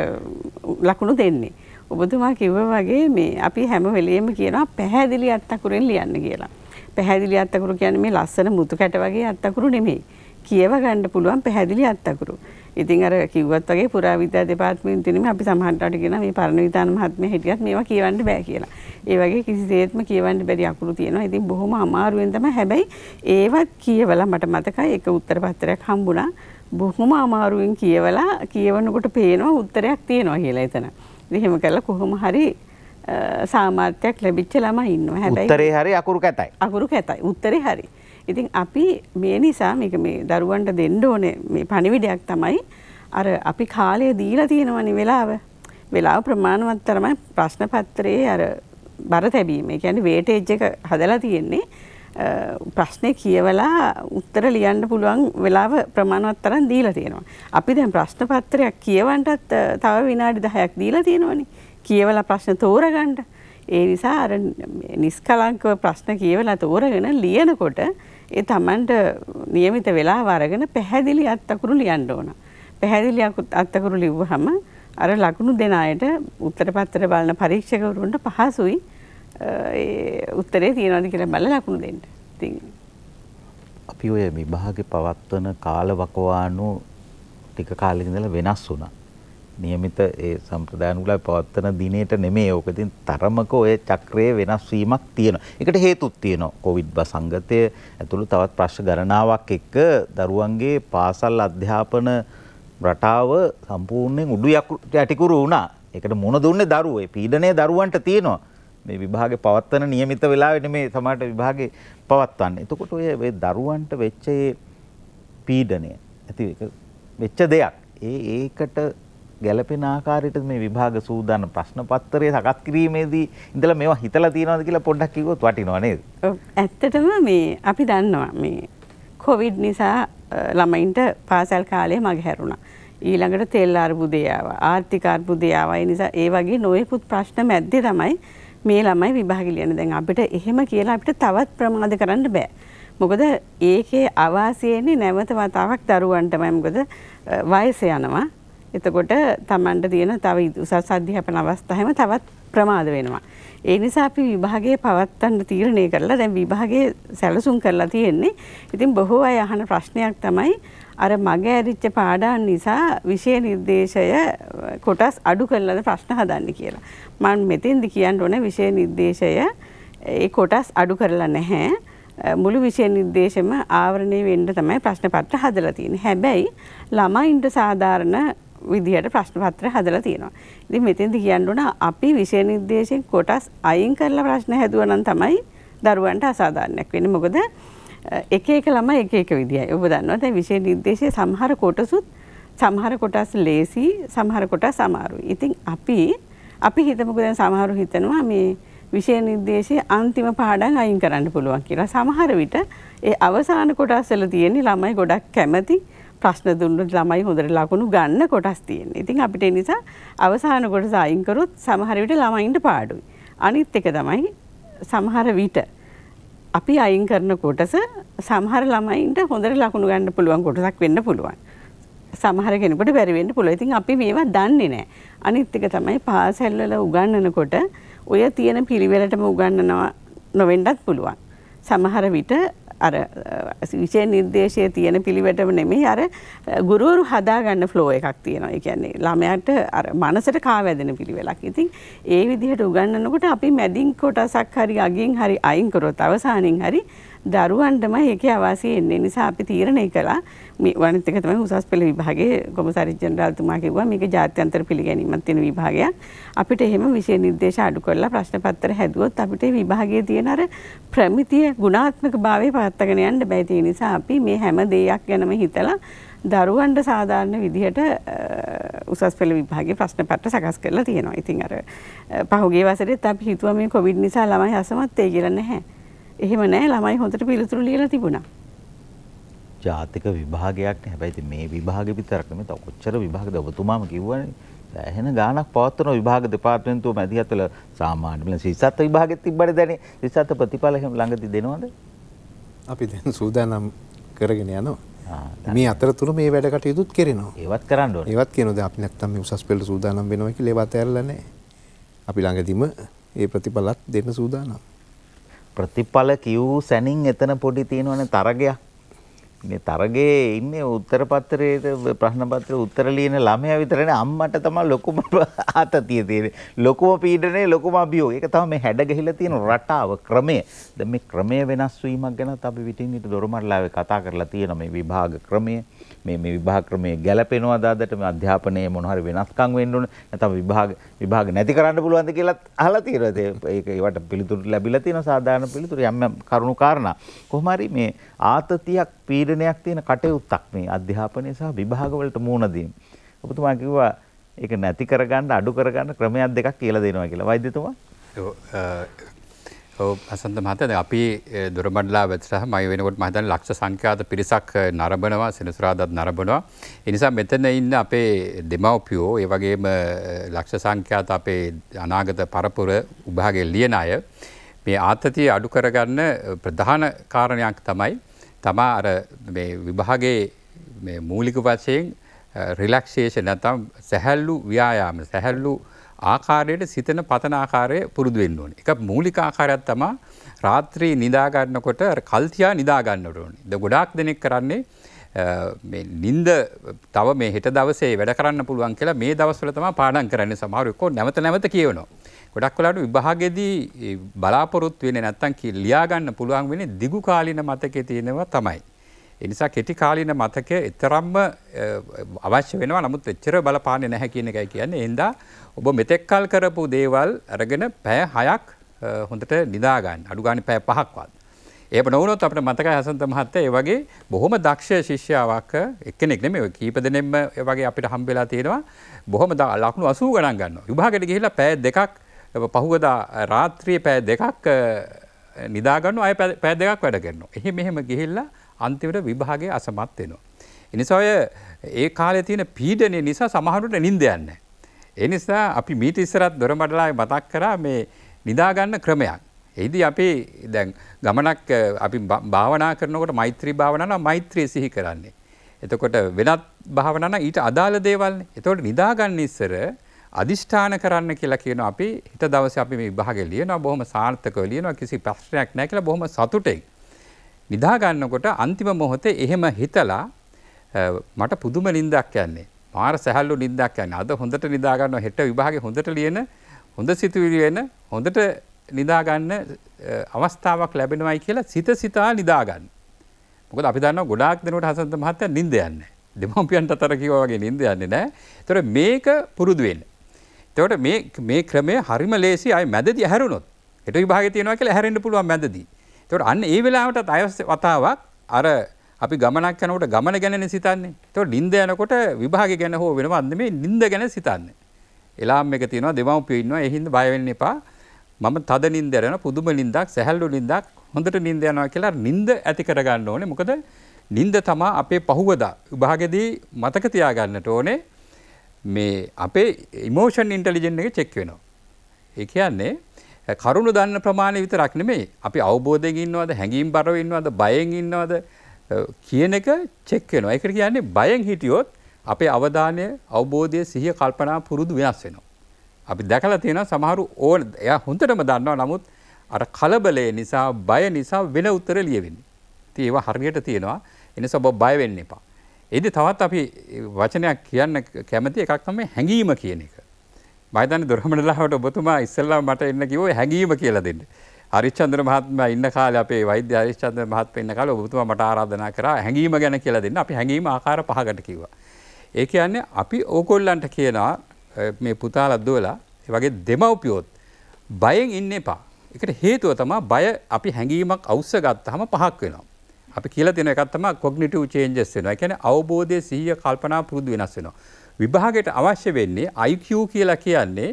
ලකුණු දෙන්නේ. ඔබතුමා කිව්වා වගේ මේ අපි හැම වෙලෙම කියනවා පැහැදිලි අත්තකුරෙන් ලියන්න කියලා. පැහැදිලි අත්තකුරු කියන්නේ මේ ලස්සන මුතු කැට වගේ අත්තකුරු නෙමෙයි. කියව ගන්න පුළුවන් පැහැදිලි අත්තකුරු. ඉතින් අර කිව්වත් වගේ පුරාවිද්‍යා දෙපාර්තමේන්තුවේම අපි සමහරවට කියන මේ පරණ විධාන මහත්මය හිටියත් මේවා කියවන්න බෑ කියලා. ඒ වගේ කිසිසේත්ම කියවන්න බැරි අකුරු තියෙනවා. ඉතින් බොහොම අමාරුවෙන් තමයි හැබැයි ඒවත් කියවලා මට මතකයි එක උත්තර පත්‍රයක් හම්බුණා. බොහොම අමාරුවෙන් කියවලා කියවනකොට පේනවා උත්තරයක් තියෙනවා කියලා එතන. ඉතින් එහෙම කරලා කොහොම හරි සාමාත්‍යයක් ලැබිච්ච ළමයි ඉන්නවා. හැබැයි උත්තරේ හරි අකුරු කැතයි. අකුරු කැතයි. උත්තරේ හරි. ඉතින් අපි මේ නිසා මේක මේ දරුවන්ට දෙන්න ඕනේ මේ පණිවිඩයක් තමයි අර අපි කාලය දීලා තියෙනවනේ වෙලාව. වෙලාව ප්‍රමාණවත් තරමයි ප්‍රශ්න පත්‍රයේ අර බර තැබීම. ඒ කියන්නේ වේටේජ් එක හදලා තියෙන්නේ ප්‍රශ්නේ කියවලා උත්තර ලියන්න පුළුවන් වෙලාව ප්‍රමාණවත් තරම් දීලා තියෙනවා. අපි දැන් ප්‍රශ්න පත්‍රයක් කියවන්නත් තව විනාඩි 10ක් දීලා තියෙනවනේ. කියවලා ප්‍රශ්න තෝරගන්න. ඒ නිසා අර නිස්කලංකව ප්‍රශ්න කියවලා තෝරගෙන ලියනකොට ඒ තමන්ට නියමිත වෙලා වරගෙන පැහැදිලි අත්තකුරු ලියන්න ඕන. පැහැදිලි අත්තකුරු ලිව්වහම අර ලකුණු දෙන අයට උත්තර පත්‍ර බලන පරීක්ෂකවරුන්ට පහසුයි උත්තරේ තියනවාද කියලා බලලා ලකුණු දෙන්න. ඉතින් අපි ඔය විභාගේ පවත්වන කාල වකවානු ටික කාලෙක ඉඳලා වෙනස් වුණා. નિયમિත ඒ සම්ප්‍රදායන් වල පවත්වන දිනේට නෙමෙයි ඕක. ඉතින් තරමක ඔය චක්‍රයේ වෙනස් වීමක් තියෙනවා. ඒකට හේතුත් තියෙනවා. කොවිඩ් වසංගතය ඇතුළු තවත් ප්‍රශ්න ගණනාවක් එක්ක දරුවන්ගේ පාසල් අධ්‍යාපන රටාව සම්පූර්ණයෙන් උඩු යටිකුරු වුණා. ඒකට මුණ දුන්නේ දරුවෝ. ඒ පීඩනය දරුවන්ට තියෙනවා. මේ විභාගේ පවත්වන නියමිත වෙලාවට මේ සමහරට විභාගේ පවත්වන්න. එතකොට ඔය දරුවන්ට වෙච්ච පීඩනය ඇති වෙච්ච දෙයක්. ඒ ඒකට ගැළපෙන ආකාරයට මේ විභාග සූදානම් ප්‍රශ්න පත්‍රය සකස් කිරීමේදී ඉඳලා මේවා හිතලා තියනවාද කියලා පොඩ්ඩක් කිව්වොත් වටිනව නේද? ඇත්තටම මේ අපි දන්නවා මේ කොවිඩ් නිසා ළමයින්ට පාසල් කාලය මගහැරුණා. ඊළඟට තෙල් අර්බුදය ආවා, ආර්ථික අර්බුදය ආවා. ඒ නිසා ඒ වගේ නොයෙකුත් ප්‍රශ්න මැද්දේ තමයි මේ ළමයි විභාග ලියන්නේ. දැන් අපිට එහෙම කියලා අපිට තවත් ප්‍රමාද කරන්න බෑ. මොකද ඒකේ අවාසියෙන්නේ නැවත වතාවක් දරුවන්ටමයි. මොකද වයස යනවා. එතකොට Tamanට තියෙන තව උසස් අධ්‍යාපන අවස්ථාවෙම තවත් ප්‍රමාද වෙනවා. ඒ නිසා අපි විභාගයේ පවත්වන්න තීරණය කරලා දැන් විභාගයේ සැලසුම් කරලා තියෙන්නේ. ඉතින් බොහෝ අය අහන ප්‍රශ්නයක් තමයි අර මග ඇරිච්ච පාඩම් නිසා විෂය නිර්දේශය කොටස් අඩු කරලාද ප්‍රශ්න හදන්නේ කියලා. මම මෙතෙන්දි කියන්න ඕනේ විෂය නිර්දේශය ඒ කොටස් අඩු කරලා නැහැ. මුළු විෂය නිර්දේශම ආවරණය වෙන්න තමයි ප්‍රශ්න පත්‍ර හදලා තියෙන්නේ. හැබැයි ළමයින්ට සාධාරණ විදිහට ප්‍රශ්න පත්‍ර හදලා තියෙනවා. ඉතින් මෙතෙන්දි කියන්න ඕන අපි විෂය නිර්දේශයෙන් කොටස් අයින් කරලා ප්‍රශ්න හැදුවා නම් තමයි දරුවන්ට අසාධාරණයක් වෙන්නේ. මොකද එක එක ළමයි එක එක විදියයි. ඔබ දන්නවා දැන් විෂය නිර්දේශයේ සමහර කොටසුත් සමහර කොටස් ලේසි, සමහර කොටස් අමාරුයි. ඉතින් අපි අපි හිතමුකෝ දැන් සමහරු හිතනවා මේ විෂය නිර්දේශයේ අන්තිම පාඩම් අයින් කරන්න පුළුවන් කියලා. සමහර විට ඒ අවසාන කොටස් වල තියෙන ළමයි ගොඩක් කැමති ප්‍රශ්න දුන්නු ළමයි හොඳට ලකුණු ගන්න කොටස් තියෙන. ඉතින් අපිට නිසා අවසාන කොටස අයින් කරොත් සමහර විට ළමයින්ට පාඩුයි. අනිත් එක තමයි සමහර විට අපි අයින් කරන කොටස සමහර ළමයින්ට හොඳට ලකුණු ගන්න පුළුවන් කොටසක් වෙන්න පුළුවන්. සමහර කෙනෙකුට බැරි වෙන්න පුළුවන්. ඉතින් අපි මේවා දන්නේ නැහැ. අනිත් එක තමයි පාසල් වල උගන්වනකොට ඔය තියෙන පිළිවෙලටම උගන්වනවා නොවෙන්නත් පුළුවන්. සමහර විට අර විෂය නිර්දේශය තියෙන පිළිවෙටම නෙමෙයි අර ගුරුවරු හදාගන්න ෆ්ලෝ එකක් තියෙනවා. ඒ කියන්නේ ළමයාට අර මනසට කාවැදෙන පිළිවෙලක්. ඉතින් ඒ විදිහට උගන්වනකොට අපි මැදින් කොටසක් හරි අගින් හරි අයින් කරොත් අවසානෙන් හරි දරුවන්ටම ඒක අවාසිය එන්නේ නිසා අපි තීරණය කළා මේ වනිත් එක තමයි උසස් පෙළ විභාගයේ කොමසාරි ජෙනරාල්තුමා කිව්වා මේක ජාත්‍යන්තර පිළිගැනීමක් තියෙන විභාගයක් අපිට එහෙම විෂය නිර්දේශ අඩු කරලා ප්‍රශ්න පත්‍ර හැදුවොත් අපිට විභාගයේ තියෙන අර ප්‍රමිතිය ගුණාත්මක භාවය පවත්වාගෙන යන්න බෑ ඒ නිසා අපි මේ හැම දෙයක් ගැනම හිතලා දරුවන්ට සාධාරණ විදිහට උසස් පෙළ විභාගේ ප්‍රශ්න පත්‍ර සකස් කරලා තියෙනවා. ඉතින් අර පහුගිය වසරේත් අපි හිතුවා මේ කොවිඩ් නිසා ළමයි අසමත් වෙයි කියලා නැහැ. එහෙම නෑ ළමයි හොඳට පිළිතුරු ලියලා තිබුණා. ජාතික විභාගයක් නේ හැබැයි ඉතින් මේ විභාගෙ විතරක් නෙමෙයි තව කොච්චර විභාගද ඔබතුමාම කිව්වනේ එහෙන ගාණක් පවත්වන විභාග දෙපාර්තමේන්තුව මැදිහත්වල සාමාන්‍ය බලන ශිෂ්‍යත්ව විභාගෙත් තිබ්බට දැනේ ශිෂ්‍යත්ව ප්‍රතිඵල එහෙම ළඟදී දෙනවද අපි දැන් සූදානම් කරගෙන යනවා මේ අතරතුර මේ වැඩ කටයුතුත් කරනවා. ඒවත් කරන්න ඕනේ. ඒවත් කියනවා දැන් අපි නැත්තම් මේ උසස් පෙළ සූදානම් වෙනවා කියලා ඒවත් ඇරලා නැහැ. අපි ළඟදීම ඒ ප්‍රතිඵලත් දෙන්න සූදානම්. ප්‍රතිඵල කිව් සැනින් එතන පොඩි තියෙනවනේ තරගයක්. මේ තරගයේ ඉන්නේ උත්තර පත්‍රයේ ප්‍රශ්න පත්‍රයේ උත්තර ලියන ළමයා විතරනේ අම්මට තමයි ලොකුම [LAUGHS] ආතතිය තියෙන්නේ. ලොකුම පීඩනේ ලොකුම අභියෝගය. ඒක තමයි මේ හැඩ ගහිලා තියෙන රටාව ක්‍රමය. දැන් මේ ක්‍රමය වෙනස් වීමක් ගැනත් අපි විටින් විට දොරමඩලාවේ කතා කරලා තියෙනවා මේ විභාග ක්‍රමය. මේ මේ විභාග ක්‍රමයේ ගැළපෙනවද අදට මේ අධ්‍යාපනයේ මොන හරි වෙනස්කම් වෙන්න ඕන නැත්නම් විභාග විභාග නැති කරන්න පුළුවන්ද කියලා අහලා තියෙනවා. ඒක ඒවට පිළිතුරු ලැබිලා තියෙනවා සාධාරණ පිළිතුරු යම් යම් කරුණු කාරණා. කොහොම හරි මේ ආතතියක් පීඩනයක් තියෙන කටයුත්තක් මේ අධ්‍යාපනය සහ විභාග වලට මුහුණ දීම. ඔබතුමා කිව්වා ඒක නැති කරගන්න අඩු කරගන්න ක්‍රමයක් දෙකක් කියලා දෙනවා කියලා. වෛද්‍යතුමා අසන්ත මහත අපි දුරබඩලා වැත්සහ මයි වෙනකොට මහතන් ලක්ෂ සංඛ්‍යාත පිරිසක් නරබනවා සෙනසුරාදත් නරබනවා. එනිසා මෙතන ඉන්න අපේ දෙමවපියෝ ඒවගේම ලක්ෂ සංඛ්‍යාත අපේ අනාගත පරපුර උභාගේ ලියන අය. මේ ආතතිය අඩු කරගන්න ප්‍රධාන කාරණයක් තමයි තමා අර විභාගේ මූලික වශයෙන් රිලක්ෂේෂ නැතම් සැහැල්ලු ව්‍යයාම සැහැල්ලු ආකාරයට සිතන පතන ආකාරය පුරුදු වෙන්න ඕනේ. එක මූලික ආකාරයක් තමයි රාත්‍රී නිදා ගන්නකොට කල්තියා නිදා ගන්නට ඕනේ. ද ගොඩාක් දෙනෙක් කරන්නේ නින්ද තව මේ හෙට දවසේ වැඩ කරන්න පුළුවන් කියලා මේ දවස්වල තමයි පාඩම් කරන්නේ සමහර එක්කෝ නැවත නැවත කියවනවා. ගොඩක් වෙලාවට විභාගයේදී බලාපොරොත්තු වෙන්නේ නැත්තම් ලියා ගන්න පුළුවන් වෙන්නේ දිගු කාලින මතකයේ තියෙනවා තමයි. එනිසා කෙටි කාලීන මතකය එතරම්ම අවශ්‍ය වෙනවා නමුත් එච්චර බලපානය නැහැ කියන එකයි කියන්නේ එන්දා ඔබ මෙතෙක්කල් කරපු දේවල් අරගෙන පැය හයක් හොඳට නිදාගන්න අඩුගානි පැය පහක්වත්. ඒ නොවනොත් අපට මතක හසන්ත මහත්ත ඒ වගේ බොහොම දක්ෂ ශිෂ්‍යාවක් එක්කෙනෙක් නෙම කීප දෙනෙම වගේ අපිට හම්බෙලා තියෙනවා බොහොම ද ලක්ුණු අසූ ගණන් ගන්න විභාගට ගිහිලා පෑ දෙකක් පහුවදා රාත්‍රිය පෑ දෙකක් නිදාගන්න අය පෑ දෙකක් වැඩගන්න. එහෙ මෙහෙම ගිහිල්ලා අන්තිවට විභාගය අසමත් වෙනවා. එනිසා ඔය ඒ කාලේ තියෙන පීඩනය නිසා සමහරුට නිින්ද යන්නේ. ඒ නිසා අපි මීට ඉස්සරත් දොරමඩලාවේ මතක් කරා මේ නිදාගන්න ක්‍රමයක්. එහිදී අපි දැන් ගමනක් අපි භාවනා කරනකොට මෛත්‍රී භාවනාව මෛත්‍රී සිහි කරන්නේ. එතකොට වෙනත් භාවනාව ඊට අදාළ දේවල්නේ. එතකොට නිදාගන්න ඉස්සර අදිෂ්ඨාන කරන්න කියලා කියන අපි හිට දවසේ අපි මේ විභාගෙ ලියනවා බොහොම සාර්ථකව ලියනවා කිසි ප්‍රශ්නයක් නැහැ කියලා බොහොම සතුටින්. නිදාගන්නකොට අන්තිම මොහොතේ එහෙම හිතලා මට පුදුම නිින්දක් යන්නේ. මාර සැහැල්ලු නිින්දක් යන්නේ. අද හොඳට නිදා ගන්නවා. හෙට විභාගේ හොඳට ලියන, හොඳ සිතුවිලි වෙන, හොඳට නිදා ගන්න අවස්ථාවක් ලැබෙනවයි කියලා සිත සිතා නිදා ගන්න. මොකද අපි දන්නවා ගොඩාක් දෙනෙකුට හසන්ත මහත්තයා නිින්ද යන්නේ. දෙමව්පියන්ට අතර කිව්වා වගේ නිින්ද යන්නේ නැහැ. ඒතකොට මේක පුරුදු වෙන්න. ඒතකොට මේ මේ ක්‍රමය හරිම ලේසි. ආයි මැදදී හැරුණොත්. හෙට විභාගේ තියනවා කියලා හැරෙන්න පුළුවන් මැදදී. තොට අන්න ඒ වෙලාවට අයස් වතාවක් අර අපි ගමනක් යනකොට ගමන ගැන සිතන්නේ තොට නිින්ද යනකොට විභාග ගැන හෝ වෙනවන්ද මේ නිින්ද ගැන සිතන්නේ. එලාම් එක තියෙනවා දෙවම් පින්නවා එහින්ද බයවෙන්න එපා මම තද නින්ද යන පුදුම නින්දක් සැහැල්ලු නින්දක් හොඳට නින්ද යනවා කියලා නින්ද ඇති කරගන්න ඕනේ මොකද නින්ද තමා අපේ පහුවදා විභාගෙදී මතක තියාගන්නට ඕනේ මේ අපේ ඉමෝෂන් ඉන්ටලිජන් එක චෙක් වෙනවා. ඒ කියන්නේ කරුණු දන්න ප්‍රමාණය විතරක් නෙමෙයි අපි අවබෝධයෙන් ඉන්නවද හැඟීම් බරව ඉන්නවද බයෙන් ඉන්නවද කියන එක චෙක් වෙනවා. ඒකට කියන්නේ බයෙන් හිටියොත් අපේ අවධානය අවබෝධය සිහිය කල්පනා පුරුදු වෙනස් වෙනවා. අපි දැකලා තියෙනවා සමහරු ඕන එයා හොඳටම දන්නවා නමුත් අර කලබලය නිසා බය නිසා වෙන උත්තර ලියවෙන්නේ. ඉතින් ඒවා හරියට තියෙනවා. ඒ නිසා ඔබ බය වෙන්න එපා. එදි තවත් අපි වචනයක් කියන්න කැමති එකක් තමයි හැඟීම කියන එක. මහිතන දුරමණලාවට ඔබතුමා ඉස්සල්ලා මට එන්න කිව හැඟීම කියලා දෙන්න. හරිච්චන්ද්‍ර මහත්ම ඉන්න කාල අපේ වෛද්‍ය හරිච්චන්ද්‍ර මහත්ම ඉන්න කාල ඔබතුමා මට ආරාධනා කරා හැඟීම ගැන කියලා දෙන්න අපි හැඟීම ආකාර පහකට කිව්වා. ඒ කියන්නේ අපි ඕකොල්ලන්ට කියනවා මේ පුතාලත් දුවලා ඒ වගේ දෙමව්පියොත් බයෙන් ඉන්න එපා. ඒකට හේතුව තමයි බය අපි හැඟීමක් අවශ්‍ය ගත්තාම පහක් වෙනවා. අපි කියලා තියෙන එකක් තමයි කොග්නිටිව් චේන්ජස් වෙනවා. ඒ කියන්නේ අවබෝධයේ සිහිය කල්පනා පුරුදු වෙනස් වෙනවා. විභාගයට අවශ්‍ය වෙන්නේ IQ කියලා කියන්නේ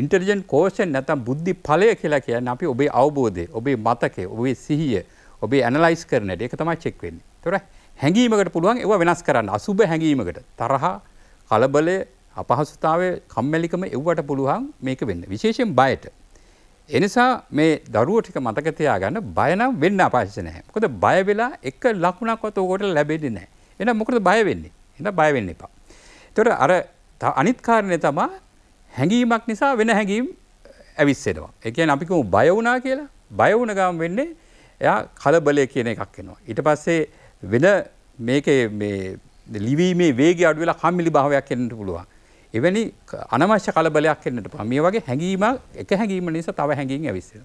ඉන්ටර්ජන් කෝෂන් නැතම් බුද්ධි ඵලය කියලා කියන්නේ අපි ඔබේ අවබෝධය, ඔබේ මතකය, ඔබේ සිහිය, ඔබේ ඇනලයිස් කරන එක තමයි චෙක් වෙන්නේ. ඒතොර හැඟීමකට පුළුවන් ඒවා වෙනස් කරන්න. අසුබ හැඟීමකට තරහ, කලබලය, අපහසුතාවය, කම්මැලිකම එව්වට පුළුවන් මේක වෙන්න. විශේෂයෙන් බයට. එනිසා මේ දරුවෝ ටික මතක තියාගන්න බය නම් වෙන්න අවශ්‍ය නැහැ. මොකද බය වෙලා එක ලකුණක්වත් ඕකට ලැබෙන්නේ නැහැ. එහෙනම් මොකද බය වෙන්නේ? එහෙනම් බය වෙන්න එපා. තොට අර අනිත්කාරණය තමා හැඟීමක් නිසා වෙන හැඟීම් ඇවිස්සෙනවා. එකන් අපිකම බයවුනා කියලා බයවුන ගම් වෙන්නේ එයා කලබලය කියන එකක් එෙනවා. ඉට පස්සේ වෙන මේක ලිවීමේ වේගේ අඩුවෙලා කම්මිලි භාවයක් එන්නට පුළුවන්. එවැනි අනවශ්‍ය කලබලයක් එන්නට පමිය වගේ හැඟීම එක හැඟීම නිසා තව හැඟීම් ඇවිස්සෙන.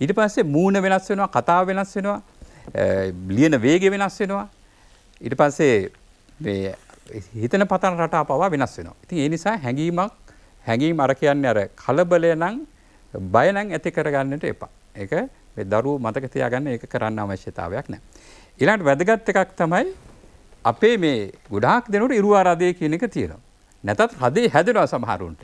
ඉට පස්සේ මූුණ වෙනස් වෙනවා කතා වෙනස් වෙනවා ලියන වේග වෙනස් වෙනවා. ඉට පස්සේ හිතන පතන රටා පවා වෙනස් වෙනවා. ඉතින් ඒ නිසා හැඟීමක් හැඟීම් අර කියන්නේ අර කලබලය නම් බය නම් ඇති කරගන්නට එපා. ඒක මේ දරුවෝ මතක තියාගන්න ඒක කරන්න අවශ්‍යතාවයක් නැහැ. ඊළඟට වැදගත් එකක් තමයි අපේ මේ ගොඩාක් දෙනකොට ඉරුවා රදේ කියන එක තියෙනවා. නැතත් රදේ හැදෙනවා සමහරුන්ට.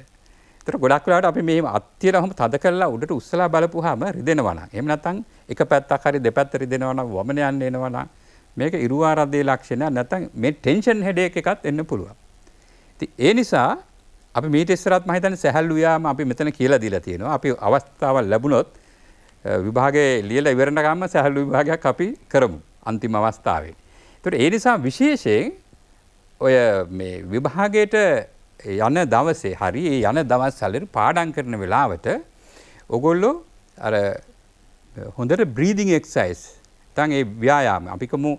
ඒතර ගොඩක් වෙලාවට අපි මේ අත්තියලා හොම තද කරලා උඩට උස්සලා බලපුවාම රිදෙනවා නම්. එහෙම නැත්නම් එක පැත්තක් හරි දෙපැත්ත රිදෙනවා නම් වමන යන්න එනවා නම් මේක ඉරුවාරද්දේ ලක්ෂණයක් නැත්නම් මේ ටෙන්ෂන් හෙඩේක් එකත් එන්න පුළුවන්. ඉතින් ඒ නිසා අපි මීට ඉස්සරත් මම හිතන්නේ සැහැල්ලු යාම අපි මෙතන කියලා දීලා තියෙනවා. අපි අවස්ථාවක් ලැබුණොත් විභාගයේ ලියලා ඉවරන ගමන් සැහැල්ලු විභාගයක් අපි කරමු අන්තිම අවස්ථාවේ. ඒතර ඒ නිසා විශේෂයෙන් ඔය මේ විභාගයට යන දවසේ හරි ඒ යන දවස් වලින් පාඩම් කරන වෙලාවට ඔගොල්ලෝ අර හොඳට බ්‍රීතිං එක්සර්සයිස් තන් ඒ ව්‍යයාම අපිකමු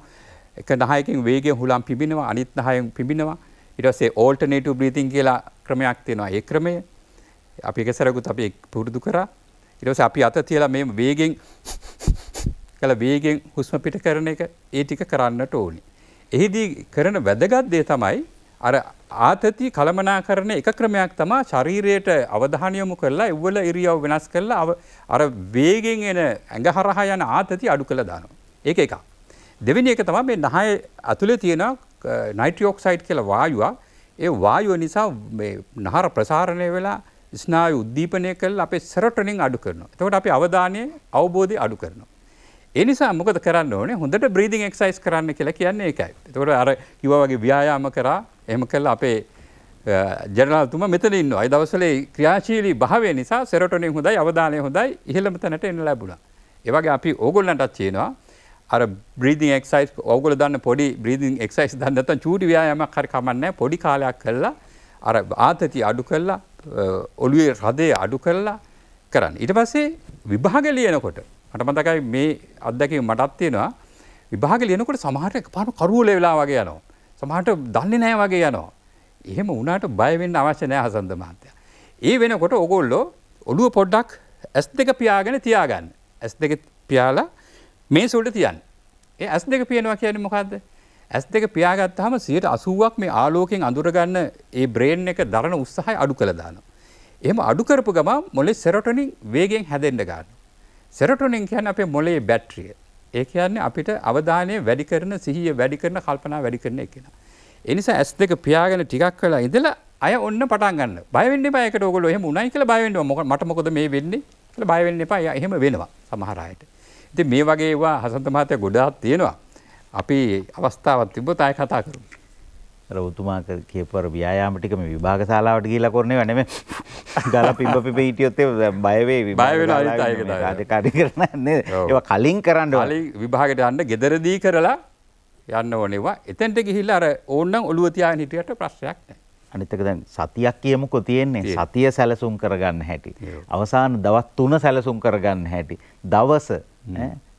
එක නහයකින් වේගය හුලම් පිබිෙනවා අනිත් නහයෙන් පිබිෙනවා ඉටසේ ඕල්ටනේට බ්‍රීතින් කියලා ක්‍රමයක් තියෙනවා ඒ ක්‍රමය අපි එක සැරකුත් අපි පුරුදු කර ඉටස අපි අත තියලා මෙ වේගෙන් [LAUGHS] කළ වේගෙන් හුස්ම පිට කරන එක ඒ ටික කරන්නට ඕනි. එහිදී කරන වැදගත් දේ තමයි අර ආතති කළමනා කරන එක ක්‍රමයක් තමා ශරීරයට අවධානයොමු කරලා එව්වල ඉරියව් වෙනස් කරලා අර වේගෙන් එන ඇඟ හරහා යන ආතති අඩු කළ දානවා. ඒක එකක්. දෙවිනි එක තම මේ නහය ඇතුළේ තියෙන නයිට්‍රියෝක්සයිට් කියල වායුවක් ඒ වායුව නිසා නහර ප්‍රසාරණය වෙලා ස්නාය උද්දීපනය කල් අපේ සරටනින් අඩු කරනවා. තකට අපි අවධානය අවබෝධය අඩු කරනවා. එනිසා මොකද කරන්න ඕනේ හොඳට බ්‍රීදිං එක්සයිස් කරන්න කියලා කියන්නේ එකයි. තකට අර කිව වගේ ව්‍යයාම කරා එම කල් අපේ ජනලතුම මෙතන ඉන්න අයි දවසලේ ක්‍රියාශීලී භාවය නිසා සෙරටනේ හොඳයි අවධානය හොඳයි ඉහළම තැනට එන්න ලැබුණා. ඒවගේ අපි ඕගොල්ලන්ටත් චේනවා අර බ්‍රීදිින් එක්සයිස් ඔගුල දන්න පොඩි බ්‍රීදිින් එක්සයිස් දන්නතන් චූටිවයායමක් හරි කමන්න පොඩි කාලයක් කරලා අර ආතති අඩු කරලා ඔළුවේ රදය අඩු කරලා කරන්න. ඉට පස්සේ විභාග ලියනකොට මට මතකයි මේ අත්දැක මටත්තියෙනවා විභාග ලියනකොට සමහට පාන කරුවල වෙලා වගේ යනවා. සමහට දන්නේ නෑ වගේ යනවා. එහෙම උනාට බයවෙන්න අවශ්‍ය නෑ හසන්ද මහත්තය. ඒ වෙනකොට ඔගොල්ලෝ ඔළුව පොඩ්ඩක් ඇස් දෙක පියාගෙන තියාගන්න. ඇස් දෙක පියාලා මේ සුල්ට තියන් ඒ ඇස් දෙක පියනවා කියන මොකක්ද ඇස් දෙක පියාගත් හම සියට අසුවක් මේ ආලෝකෙන් අඳුරගන්න ඒ බ්‍රේන් එක දරන උත්සාහය අඩු කළ දාන. එහම අඩුකරපු ගම මොලේ සෙරටනින් වේගෙන් හැදෙන්ඩ ගන්න. සෙරටනින් කියන්න අපේ මොලේ බැට්‍රිය ඒ කියන්නේ අපිට අවධානය වැඩි කරන සිහිය වැඩි කරන කල්පනා වැඩි කරන එකෙන. එනිසා ඇස් දෙක පියාගෙන ටිකක් කලා ඉඳල අය ඔන්න පටන්ගන්න බයවෙන්න බයකට ඔගොල එහම උනයි කළ බයවෙන්ඩ මොක මටමකොද මේ වෙන්නේ කළ බයවෙන්න එපා එහම වෙනවා සමහරයට. ඉති මේ වගේ වා හසන්ත මහතය ගොඩාත් තියෙනවා. අපි අවස්ථාවත් තිබ තයි කතා කරු. රවතුමා කියපර ව්‍යයාමටිකම විභාග ශලාවට ගීලා කරන්නේ වනම ගල පිබ පිප හිටියොත්තේ බයවේ කාරි කරන ඒ කලින් කරන්න ලි විභාගට යන්න ගෙදරදී කරලා යන්න ඕනෙවා එතැන්ට ගිහිල්ල අර ඕන්නම් ඔළුවතියා හිටියට ප්‍රශ්යක් නෑ. අනිතක දැන් සතියක් කියමුකො තියෙන්නේ සතිය සැලසුම් කරගන්න හැටි. අවසාන දවස් තුන සැලසුම් කරගන්න හැටි. දවස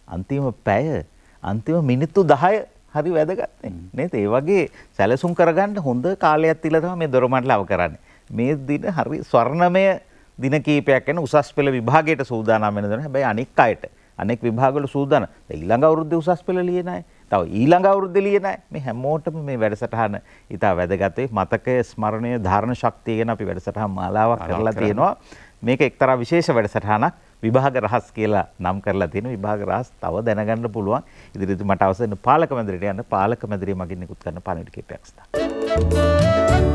අන්තිම පැය අන්තිම මිනිත්තු දහය හරි වැදගත්නේ නේද ඒ වගේ සැලසුම් කරගන්න හොඳ කාලයක් තියලා තමයි මේ දොරමඩල අව කරන්නේ මේ දින හරි ස්වර්ණමය දින කීපයක් යන උසස් පෙළ විභාගයට සූදානම් වෙන දොන හැබැයි අනෙක් අයට අනෙක් විභාගවල සූදානම් ඊළඟ අවුරුද්දේ උසස් පෙළ ලියන අය තව ඊළඟ අවුරුද්දේ ලියන අය මේ හැමෝටම මේ වැඩසටහන ඉතා වැදගත් වෙයි මතකය ස්මරණය ධාරණ ශක්තිය ගැන අපි වැඩසටහන් මාලාවක් කරලා තියෙනවා මේක එක්තරා විශේෂ වැඩසටහනක් විභාග රහස් කියලා නම් කරලා තියෙන විභාග රහස් තව දැනගන්න පුළුවන් ඉදිරියේදී මට අවසන් පාලක මැදිරියට යන්න පාලක මැදිරිය මගින් නිකුත් කරන පණිවිඩ කීපයක් ස්ථාන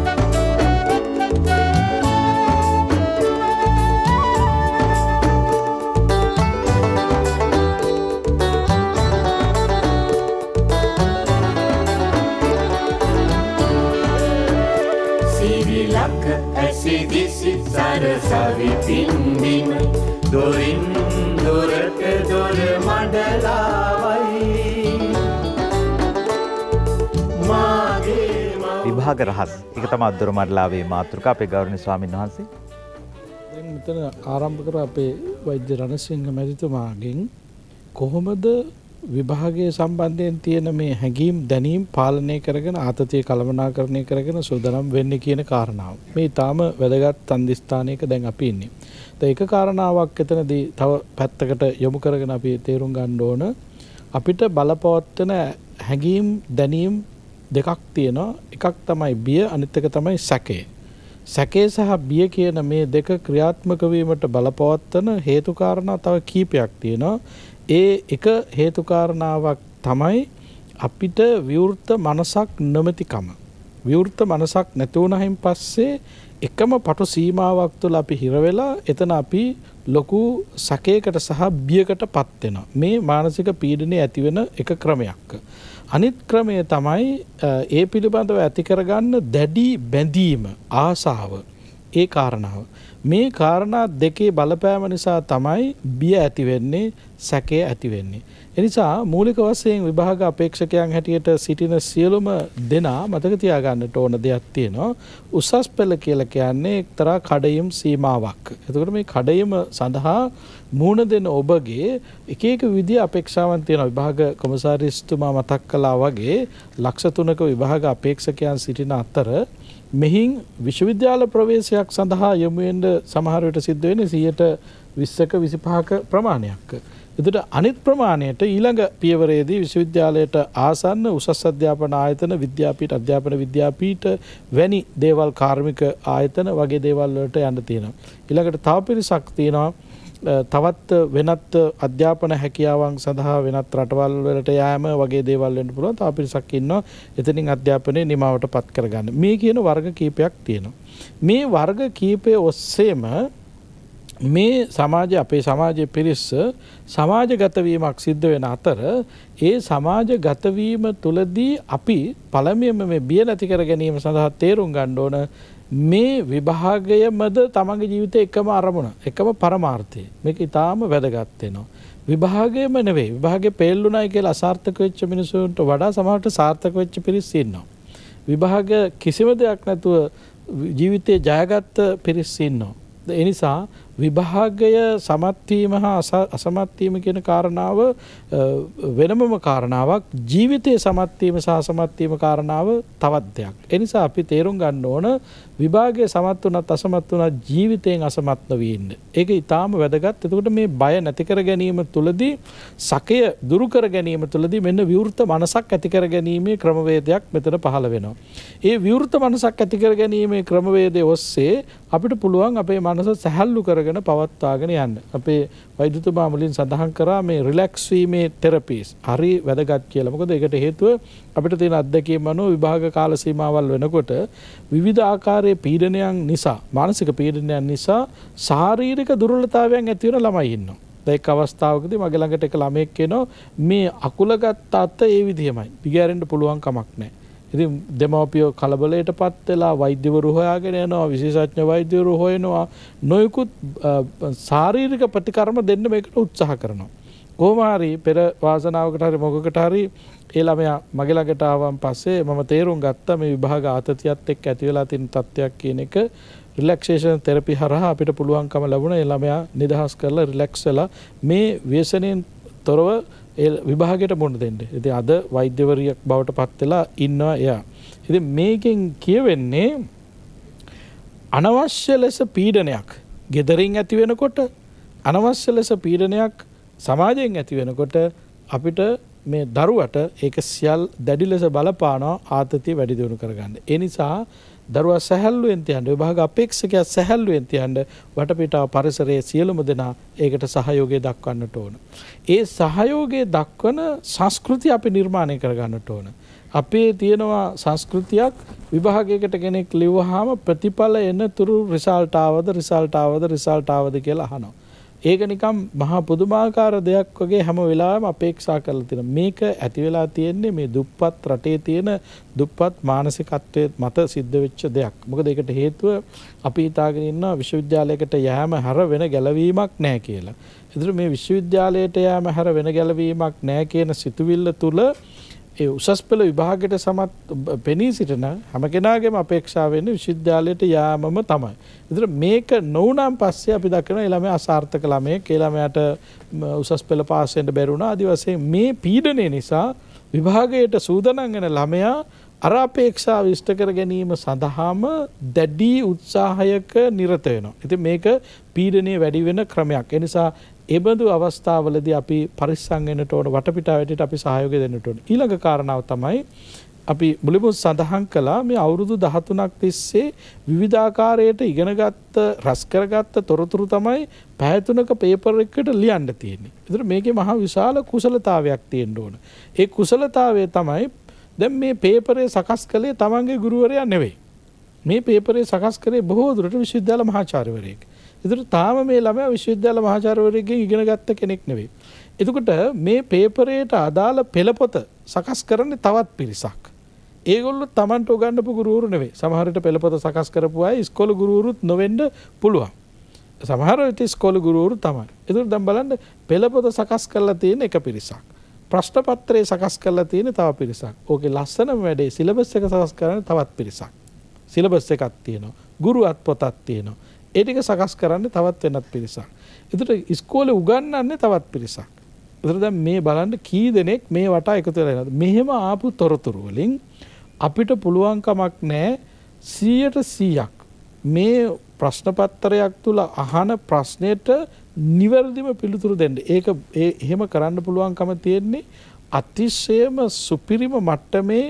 දොරින් දොරට දොර මඩලාවයි විභාග රහස් එක තම අදදුර මඩලාවේ මාතෘක අපේ ගෞරණ ස්වාමීන් වහන්සේ මෙතන ආරම්භ කර අපේ වෛද්‍ය රණසිංහ මැතිතුමාගෙන් කොහොමද විභාගය සම්බන්ධයෙන් තියෙන මේ හැඟීම් දැනීම් පාලනය කරගෙන ආතතිය කළමනාකරණය කරගෙන සූදනම් වෙන්න කියන කාරණාව. මේ තාම වැදගත් තන්දිස්ථානයක දැන් අපි ඉන්නේ. ඒත් ඒක කාරණාවක් එතනදී තව පැත්තකට යොමු කරගෙන අපි තේරුම් ගන්න ඕන අපිට බලපවත්වන හැඟීම් දැනීම් දෙකක් තියෙනවා එකක් තමයි බිය අනිත් එක තමයි සැකේ සැකේ සහ බිය කියන මේ දෙක ක්‍රියාත්මක වීමට බලපවත්වන හේතු කාරණා තව කීපයක් තියෙනවා ඒ එක හේතු කාරණාවක් තමයි අපිට විවෘත මනසක් නොමැතිකම විවෘත මනසක් නැති වුණහින් පස්සේ එකම පටු සීමාවක් තුළ අපි හිරවෙලා එතන අපි ලොකු සකයකට සහ බියකට පත්වෙන. මේ මානසික පීඩනය ඇතිවෙන එක ක්‍රමයක්. අනිත් ක්‍රමය තමයි ඒ පිළිබඳව ඇතිකරගන්න දැඩි බැඳීම ආසාාව ඒ කාරණාව. මේ කාරණා දෙකේ බලපෑම නිසා තමයි බිය ඇතිවෙන්නේ සැකය ඇතිවෙන්නේ. එනිසා මූලික වශයෙන් විභාග අපේක්ෂකයන් හැටියට සිටින සියලුම දෙනා මතක තියාගන්නට ඕන දෙයක් තියෙනවා. උසස් පෙළ කියලා කියන්නේ එක්තරා කඩයිම් සීමාවක්. එතකොට මේ කඩයිම සඳහා මූණ දෙන ඔබගේ එක එක විදිහ අපේක්ෂාවන් තියෙනවා. විභාග කොමසාරිස්තුමා මතක් කළා වගේ ලක්ෂ තුනක විභාග අපේක්ෂකයන් සිටින අතර මෙහින් විශ්වවිද්‍යාල ප්‍රවේශයක් සඳහා යොමු වෙන්න සමහර විට සිද්ධ වෙන්නේ 100ට 20ක 25ක ප්‍රමාණයක්. එදට අනිත් ප්‍රමාණයට ඊළඟ පියවරේදී විශ්වවිද්‍යාලයට ආසන්න උසස් අධ්‍යාපන ආයතන විද්‍යාපීට අධ්‍යාපන විද්‍යාපීට වැනි දේවල් කාර්මික ආයතන වගේ දේවල්වලට යන්න තියෙනවා. ඊළඟට තව පිරිසක් තියෙනවා තවත් වෙනත් අධ්‍යාපන හැකියාවන් සඳහා වෙනත් රටවල් වලට යෑම වගේ දේවල් වෙන්න පුළුවන්. තව පිරිසක් ඉන්නවා එතනින් අධ්‍යාපනයේ නිමාවට පත් කරගන්න. මේ කියන වර්ග කීපයක් තියෙනවා. මේ වර්ග කීපය ඔස්සේම මේ සමාජ අපේ සමාජය පිරිස්ස සමාජ ගතවීමක් සිද්ධ වෙන අතර ඒ සමාජ ගතවීම තුළදී අපි පළමියම මේ බිය නැති කර ගැනීම සඳහා තේරුම් ගණ්ඩ ඕන මේ විභාගය මද තමගේ ජීවිත එකම අරමුණ එකම පරමාර්ථය මේක ඉතාම වැදගත්වෙනවා. විභාගයම නෙවේ විභාගේ පෙල්ලුනයි කියල අසාර්ථක වෙච්ච මිනිසුන්ට වඩා සමහට සාර්ථක වෙච්ච පිරිස්සින්නවා. විභාග කිසිම දෙයක් නැතුව ජීවිතය ජයගත්ත පිරිස්සින්නවා. එනිසා විභාගය සමත්වීම හා අසමත්වීම කියන කාරණාව වෙනමම කාරණාවක් ජීවිතය සමත්වීම සහ සමත්වීම කාරණාව තවත් දෙයක්. එනිසා අපි තේරුම් ගන්න ඕන විභාගය සමත් වනත් අසමත් වනත් ජීවිතයෙන් අසමත් නොවීන්න. ඒක ඉතාම වැදගත් එතකට මේ බය නැතිකර ගැනීම තුළදී සකය දුරුකර ගැනීම තුළදී මෙන්න විවෘත මනසක් ඇතිකර ගැනීමේ ක්‍රමවේදයක් මෙතන පහළ වෙනවා. ඒ විවෘත මනසක් ඇතිකර ගැනීමේ ක්‍රමවේදය ඔස්සේ අපිට පුළුවන් අපේ මනස සැහැල්ලු කරග කරගෙන පවත්වාගෙන යන්න. අපේ වෛද්‍යතුමා මුලින් සඳහන් කරා මේ රිලැක්ස් වීමේ තෙරපීස් හරි වැදගත් කියලා. මොකද ඒකට හේතුව අපිට තියෙන අත්දැකීම් අනුව විභාග කාල සීමාවල් වෙනකොට විවිධ ආකාරයේ පීඩනයන් නිසා මානසික පීඩනයන් නිසා ශාරීරික දුර්වලතාවයන් ඇති වෙන ළමයි ඉන්නවා. දැක් අවස්ථාවකද මගේ ළඟට එක ළමයෙක් එනවා මේ අකුලගත් අත්ත ඒ විදිහමයි. දිගෑරෙන්න පුළුවන් කමක් නැහැ. ඉති දෙමවපියෝ කලබලයට පත් වෙලා වෛද්‍යවරු හොයාගෙන යනවා විශේෂඥ වෛද්‍යවරු හොයනවා නොයකුත් සාරීරික ප්‍රතිකර්ම දෙන්න මේකට උත්සාහ කරනවා. කෝමාරි පෙර වාසනාවකට හරි මොකකට හරි ඒ ළමයා මගේ ළඟට ආවන් පස්සේ මම තේරුම් ගත්තා මේ විභාග ආතතියත් එක්ක ඇති වෙලා තියෙන තත්ත්වයක් කියන එක රිලැක්සේෂන් තෙරපි හරහා අපිට පුළුවන්කම ලැබුණා ඒ ළමයා නිදහස් කරලා රිලැක්ස් වෙලා මේ ව්‍යසනයෙන් තොරව ඒ විභාගයට බොන්න දෙන්න. ඉතින් අද වෛද්‍යවරියක් බවට පත් වෙලා ඉන්නවා එයා. ඉතින් මේකෙන් කියවෙන්නේ අනවශ්‍ය ලෙස පීඩනයක් gederin ඇති වෙනකොට අනවශ්‍ය ලෙස පීඩනයක් සමාජයෙන් ඇති වෙනකොට අපිට මේ දරුවට ඒක සියල් දැඩි ලෙස බලපානවා ආතතිය වැඩි දියුණු කරගන්න. ඒ නිසා දරුවා සැහැල්ලුවෙන් තියන්න විභාග අපේක්ෂකයා සැහැල්ලුවෙන් තියන්න වටපිටාව පරිසරයේ සියලුම දෙනා ඒකට සහයෝගය දක්වන්නට ඕන. ඒ සහයෝගය දක්වන සංස්කෘතිය අපි නිර්මාණය කරගන්නට ඕන. අපේ තියෙනවා සංස්කෘතියක් විභාගයකට කෙනෙක් ලිව්වහම ප්‍රතිඵල එන තුරු රිසල්ට් ආවද රිසල්ට් ආවද රිසල්ට් ආවද කියලා අහනවා. ඒක නිකම් මහා පුදුමාකාර දෙයක් වගේ හැම වෙලාවෙම අපේක්ෂා කරලා තියෙන මේක ඇති වෙලා තියෙන්නේ මේ දුප්පත් රටේ තියෙන දුප්පත් මානසිකත්වයේ මත සිද්ධ වෙච්ච දෙයක්. මොකද ඒකට හේතුව අපි හිතාගෙන ඉන්නවා විශ්වවිද්‍යාලයකට යෑම හැර වෙන ගැලවීමක් නැහැ කියලා. ඒතර මේ විශ්වවිද්‍යාලයට යෑම හැර වෙන ගැලවීමක් නැහැ කියන සිතුවිල්ල තුළ ඒ උසස් පෙළ විභාගයට සමත් පෙනී සිටන හැම කෙනාගේම අපේක්ෂාවෙන්නේ විශ්වවිද්‍යාලයට යාමම තමයි. ඒතර මේක නොවුනම් පස්සේ අපි දකින ළමයා අසාර්ථක ළමයෙක්, ඒ ළමයාට උසස් පෙළ පාස් වෙන්න බැරි වුණා. ආදි වශයෙන් මේ පීඩනය නිසා විභාගයට සූදානම් වෙන ළමයා අර අපේක්ෂාව ඉෂ්ට කර ගැනීම සඳහාම දැඩි උත්සාහයක නිරත වෙනවා. ඉතින් මේක පීඩනය වැඩි වෙන ක්‍රමයක්. ඒ නිසා එබඳු අවස්ථාවලදී අපි පරිස්සම් වෙන්නට ඕන වටපිටාවට අපි සහයෝගය දෙන්නට ඕන. ඊළඟ කාරණාව තමයි අපි මුලින්ම සඳහන් කළා මේ අවුරුදු 13ක් තිස්සේ විවිධාකාරයට ඉගෙනගත්ත රස කරගත්ත තොරතුරු තමයි පැය තුනක පේපර් එකකට ලියන්න තියෙන්නේ. ඒතර මේකේ මහා විශාල කුසලතාවයක් තියෙන්න ඕන. ඒ කුසලතාවය තමයි දැන් මේ පේපරේ සකස් කළේ තමන්ගේ ගුරුවරයා නෙවෙයි. මේ පේපරේ සකස් කරේ බොහෝ දුරට විශ්වවිද්‍යාල මහාචාර්යවරයෙක්. ඒතර තාම මේ ළමයා විශ්වවිද්‍යාල මහාචාර්යවරයෙක්ගෙන් ඉගෙන ගත්ත කෙනෙක් නෙවෙයි. එතකොට මේ පේපරයට අදාළ පෙළපොත සකස් කරන්නේ තවත් පිරිසක්. ඒගොල්ලෝ Tamanට උගන්වපු ගුරුවරු නෙවෙයි. සමහර විට පෙළපොත සකස් කරපු අය ඉස්කෝල ගුරුවරුත් නොවෙන්න පුළුවන්. සමහර විට ඉස්කෝල ගුරුවරු තමයි. ඒතර දැන් බලන්න පෙළපොත සකස් කරලා තියෙන එක පිරිසක්. ප්‍රශ්න පත්‍රය සකස් කරලා තියෙන තව පිරිසක්. ඕකේ ලස්සනම වැඩේ සිලබස් එක සකස් කරන තවත් පිරිසක්. සිලබස් එකක් තියෙනවා. ගුරු අත්පොතක් තියෙනවා. ඒ ටික සකස් කරන්නේ තවත් වෙනත් පිරිසක්. එතකොට ඉස්කෝලේ උගන්වන්නේ තවත් පිරිසක්. එතකොට දැන් මේ බලන්න කී දෙනෙක් මේ වටා එකතු වෙලා ඉනවද? මෙහෙම ආපු තොරතුරු වලින් අපිට පුළුවන් කමක් නැහැ 100ට 100ක් මේ ප්‍රශ්න පත්‍රයක් තුල අහන ප්‍රශ්නෙට නිවැරදිම පිළිතුරු දෙන්න. ඒක එහෙම කරන්න පුළුවන්කම තියෙන්නේ අතිශයම සුපිරිම මට්ටමේ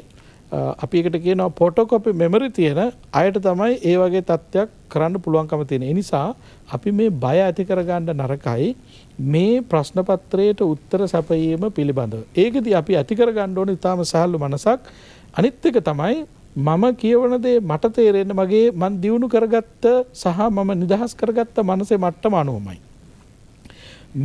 අපි එකට කියනවා පොටෝකොපි මෙමරි තියෙන අයට තමයි ඒ වගේ තත්ත්වයක් කරන්න පුළුවන්කම තියෙන. ඒ නිසා අපි මේ බය ඇති කරගන්න නරකයි මේ ප්‍රශ්න පත්‍රයට උත්තර සැපයීම පිළිබඳව. ඒකදී අපි ඇති කරගන්න ඕනේ ඊටාම සහල්ු මනසක්. අනිත් එක තමයි මම කියවන දේ මට තේරෙන්න මගේ මන් දියුණු කරගත්ත සහ මම නිදහස් කරගත්ත මනසේ මට්ටම අනුවමයි.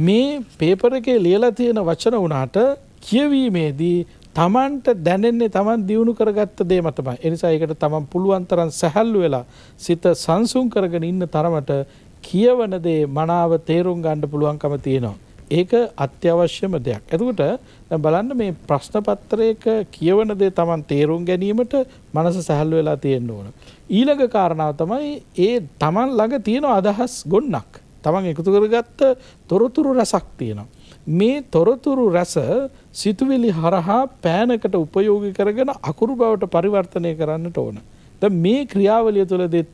මේ පේපර එකේ ලියලා තියෙන වචන වුණාට කියවීමේදී තමන්ට දැනෙන්නේ තමන් දියුණු කරගත්ත දේ මතමයි. එනිසා ඒකට තමන් පුළුවන් තරම් සැහැල්ලු වෙලා සිත සංසුන් කරගෙන ඉන්න තරමට කියවන දේ මනාව තේරුම් ගන්න පුළුවන්කම තියෙනවා. ඒක අත්‍යවශ්‍යම දෙයක්. එතකොට දැන් බලන්න මේ ප්‍රශ්න පත්‍රයක කියවන දේ Taman තේරුම් ගැනීමට මනස සැහැල්ලු වෙලා තියෙන්න ඕන. ඊළඟ කාරණාව තමයි ඒ Taman ළඟ තියෙන අදහස් ගොන්නක්. Taman එකතු කරගත්ත තොරතුරු රසක් තියෙනවා. මේ තොරතුරු රස සිතුවිලි හරහා පෑනකට උපයෝගී කරගෙන අකුරු බවට පරිවර්තනය කරන්නට ඕන. ද මේ ක්‍රියාවලිය තුළ දෙත්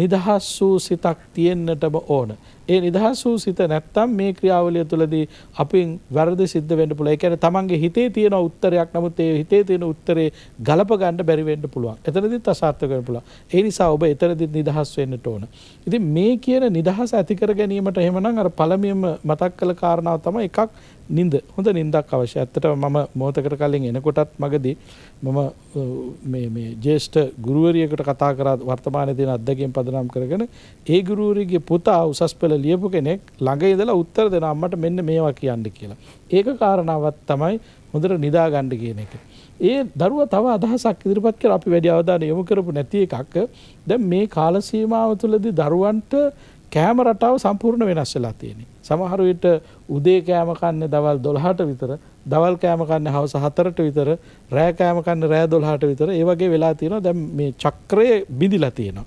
නිදහස් වූ සිතක් තියෙන්නටම ඕන. ඒ නිදහස් වූ සිත නැත්තම් මේ ක්‍රියාවලිය තුළදී අපින් වැරදි සිද්ධ වෙන්න පුළුවන්. ඒ කියන්නේ තමන්ගේ හිතේ තියෙන උත්තරයක් නමුත් ඒ හිතේ තියෙන උත්තරේ ගලප ගන්න බැරි වෙන්න පුළුවන්. එතනදිත් අසාර්ථක වෙන්න පුළුවන්. ඒ නිසා ඔබ එතනදිත් නිදහස් වෙන්නට ඕන. ඉතින් මේ කියන නිදහස ඇති කර ගැනීමට එහෙමනම් අර පළමුවෙන්ම මතක් කළ කාරණාව තමයි එකක් නිින්ද හොඳ නිින්දක් අවශ්‍ය ඇත්තට මම මෝතකට කලින් එනකොටත් මගදී මම ජේෂ්ඨ ගුරුවරියකට කතා කර වර්තමානය තින අදකින් පද පදනම් කරගෙන ඒ ගුරුවරයාගේ පුතා උසස් පෙළ ලියපු කෙනෙක් ළඟ ඉඳලා උත්තර දෙන අම්මට මෙන්න මේවා කියන්න කියලා. ඒක කාරණාවක් තමයි හොඳට නිදා ගන්න කියන එක. ඒ දරුවා තව අදහසක් ඉදිරිපත් කර අපි වැඩි අවධානය යොමු කරපු නැති එකක් දැන් මේ කාල සීමාව තුළදී දරුවන්ට කෑම රටාව සම්පූර්ණ වෙනස් වෙලා තියෙනවා. සමහර විට උදේ කෑම කන්නේ දවල් 12ට විතර, දවල් කෑම කන්නේ හවස 4ට විතර, රෑ කෑම කන්නේ රෑ 12ට විතර. ඒ වගේ වෙලා තියෙනවා. දැන් මේ චක්‍රය බිඳිලා තියෙනවා.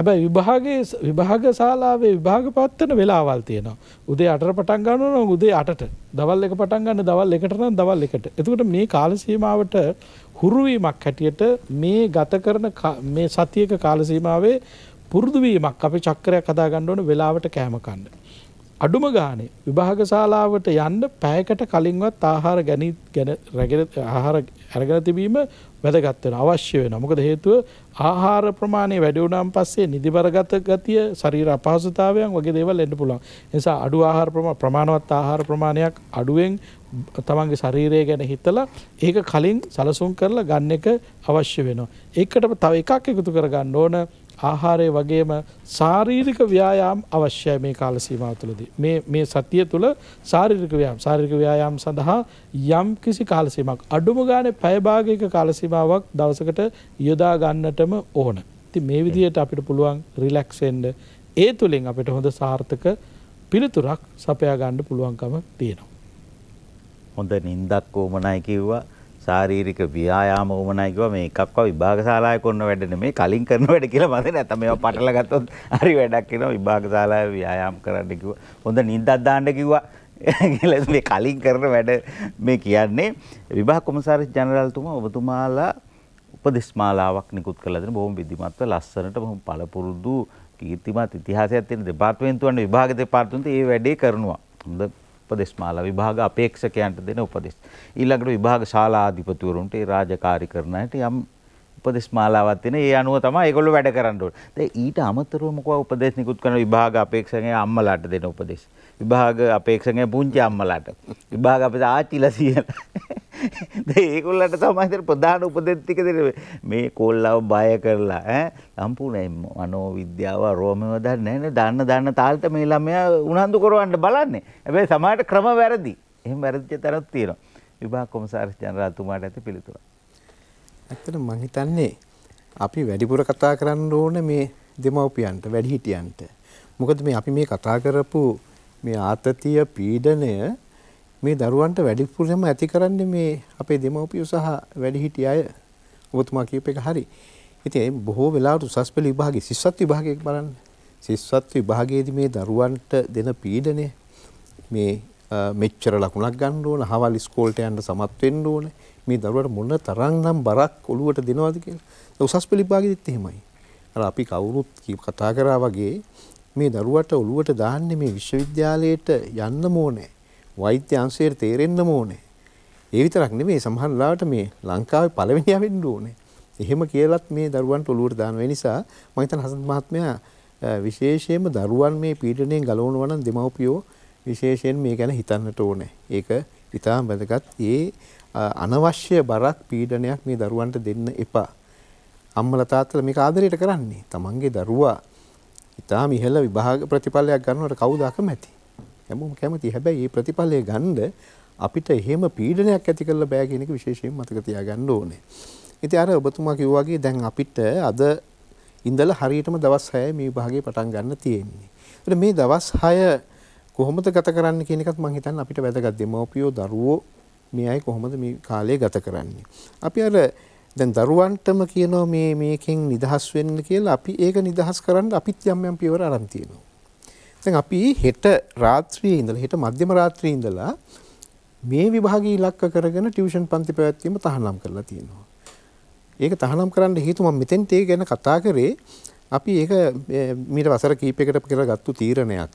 හැබැයි විභාගයේ විභාග ශාලාවේ විභාග පවත්වන වෙලාවල් තියෙනවා. උදේ 8ට පටන් ගන්නවා නම් උදේ 8ට. දවල් එක පටන් ගන්න දවල් 1ට නම් දවල් 1ට. එතකොට මේ කාල සීමාවට හුරු වීමක් හැටියට මේ ගත කරන මේ සතියක කාල සීමාවේ පුරුදු වීමක් අපේ චක්‍රයක් හදා ගන්න ඕන වෙලාවට කැම කන්න. අඩුම ගානේ විභාග ශාලාවට යන්න පැයකට කලින්වත් ආහාර ගැනීම ගැන රැගෙන ආහාර අරගෙන තිබීම වැදගත් වෙනවා අවශ්‍ය වෙනවා. මොකද හේතුව ආහාර ප්‍රමාණය වැඩි වුණාන් පස්සේ නිදිබරගත ගතිය, ශරීර අපහසුතාවයන් වගේ දේවල් එන්න පුළුවන්. ඒ නිසා අඩු ආහාර ප්‍රමාණවත් ආහාර ප්‍රමාණයක් අඩුවෙන් තමන්ගේ ශරීරය ගැන හිතලා ඒක කලින් සලසුම් කරලා ගන්න එක අවශ්‍ය වෙනවා. ඒකට තව එකක් එකතු කරගන්න ඕන ආහාරය වගේම ශාරීරික ව්‍යායාම් අවශ්‍යයි මේ කාල සීමාව තුළදී. මේ මේ සතිය තුළ ශාරීරික ව්‍යායාම් ශාරීරික ව්‍යායාම් සඳහා යම් කිසි කාල සීමාවක් අඩුම ගානේ පැය භාගයක කාල සීමාවක් දවසකට යොදා ගන්නටම ඕන. ඉතින් මේ විදිහට අපිට පුළුවන් රිලැක්ස් වෙන්න ඒ තුලින් අපිට හොඳ සාර්ථක පිළිතුරක් සපයා ගන්න පුළුවන්කම තියෙනවා. හොඳ නිින්දක් ඕමනයි කිව්වා ශාරීරික ව්‍යායාම වුණයි කිව්වා මේ එකක්ව විභාග ශාලාවේ කරන වැඩ නෙමෙයි කලින් කරන වැඩ කියලා මම නැත්තම් මේවා පටල ගත්තොත් හරි වැඩක් වෙනවා විභාග ශාලාවේ ව්‍යායාම කරන්න කිව්වා හොඳ නිින්දක් දාන්න කිව්වා කියලා මේ කලින් කරන වැඩ මේ කියන්නේ විභාග කොමසාරිස් ජනරාල්තුමා ඔබතුමාලා උපදේශමාලාවක් නිකුත් කරලා දෙන බොහොම විධිමත්ව ලස්සනට බොහොම පළපුරුදු කීර්තිමත් ඉතිහාසයක් තියෙන දෙපාර්තමේන්තුවන් විභාග දෙපාර්තමේන්තුව මේ වැඩේ කරනවා හොඳ උපදේශමාලා විභාග අපේක්ෂකයන්ට දෙන උපදෙස්. ඊළඟට විභාග ශාලා අධිපතිවරුන්ට ඒ රාජකාරී කරන අයට යම් උපදේශමාලාවක් තියෙන. ඒ අනුව තමයි ඒගොල්ලෝ වැඩ කරන්න ඕනේ. දැන් ඊට අමතරව මොකවා උපදේශ නිකුත් කරන විභාග අපේක්ෂකයන් අම්මලාට දෙන උපදේශ. විභාග අපේක්ෂකගේ පුංචි අම්මලාට විභාග අපිට ආච්චිලා සියලා දැන් ඒගොල්ලන්ට තමයි ප්‍රධාන උපදෙස් ටික දෙන්නේ මේ කොල්ලව බය කරලා ඈ සම්පූර්ණයෙන් මනෝවිද්‍යාව රෝමව දන්නේ නැහැ දන්න දන්න තාලෙට මේ ළමයා උනන්දු කරවන්න බලන්නේ හැබැයි සමහරට ක්‍රම වැරදි එහෙම වැරදිච්ච තැනක් තියෙනවා විභාග කොමසාරිස් ජනරාතුමාට ඇති පිළිතුර ඇත්තට මම හිතන්නේ අපි වැඩිපුර කතා කරන්න ඕනේ මේ දෙමව්පියන්ට වැඩිහිටියන්ට මොකද මේ අපි මේ කතා කරපු මේ ආතතිය පීඩනය මේ දරුවන්ට වැඩිපුරම ඇති කරන්නේ මේ අපේ දෙමව්පියෝ සහ වැඩිහිටි අය ඔබතුමා කියප එක හරි. ඉතින් බොහෝ වෙලාවට උසස් පෙළ විභාගයේ සිස්සත් විභාගයේ බලන්න. සිස්සත් විභාගයේදී මේ දරුවන්ට දෙන පීඩනය මේ මෙච්චර ලකුණක් ගන්න ඕන, හවල් ඉස්කෝලේට යන්න සමත් වෙන්න ඕන. මේ දරුවට මොන තරම්නම් බරක් ඔළුවට දෙනවද කියලා. උසස් පෙළ විභාගයේදීත් එහෙමයි. අර අපි කවුරුත් කතා කරා වගේ මේ දරුවට ඔළුවට දාන්නේ මේ විශ්වවිද්‍යාලයට යන්න ඕනේ. වෛද්‍ය අංශයට තේරෙන්න ඕනේ. ඒ විතරක් නෙමෙයි සමහර ලාවට මේ ලංකාවේ පළවෙනියා වෙන්න ඕනේ. එහෙම කියලත් මේ දරුවන්ට ඔළුවට දාන වෙන නිසා මම හිතන හසන්ත මහත්මයා විශේෂයෙන්ම දරුවන් මේ පීඩණයෙන් ගලවනවා නම් දෙමව්පියෝ විශේෂයෙන් මේ ගැන හිතන්නට ඕනේ. ඒක ඉතාම වැදගත්. ඒ අනවශ්‍ය බරක් පීඩනයක් මේ දරුවන්ට දෙන්න එපා. අම්මලා තාත්තලා මේක ආදරයට කරන්නේ. තමන්ගේ දරුවා ඉතාම ඉහළ විභාග ප්‍රතිඵලයක් ගන්නවට කවුද අකමැති? හැමෝම කැමති. හැබැයි මේ ප්‍රතිඵලය ගන්න අපිට එහෙම පීඩනයක් ඇති කරලා බෑ කියන එක විශේෂයෙන් මතක තියාගන්න ඕනේ. ඉතින් අර ඔබතුමා කිව්වා වගේ දැන් අපිට අද ඉඳලා හරියටම දවස් 6 මේ විභාගේ පටන් ගන්න තියෙන්නේ. ඒත් මේ දවස් 6 කොහොමද ගත කරන්න කියන එකත් මම හිතන්නේ අපිට වැදගත් දෙමව්පියෝ දරුවෝ මේ අය කොහොමද මේ කාලය ගත කරන්නේ. අපි අර දැන් දරුවන්ටම කියනවා මේ මේකෙන් නිදහස් වෙන්න කියලා අපි ඒක නිදහස් කරන්න අපිත් යම් යම් පියවර අරන් තියෙනවා. දැන් අපි හෙට රාත්‍රියේ ඉඳලා හෙට මධ්‍යම රාත්‍රියේ ඉඳලා මේ විභාගී ඉලක්ක කරගෙන ටියුෂන් පන්ති පැවැත්වීම තහනම් කරලා තියෙනවා. ඒක තහනම් කරන්න හේතුව මම මෙතෙන්ට ඒක ගැන කතා කරේ අපි ඒක මීට වසර කීපයකට කරගත්තු තීරණයක්.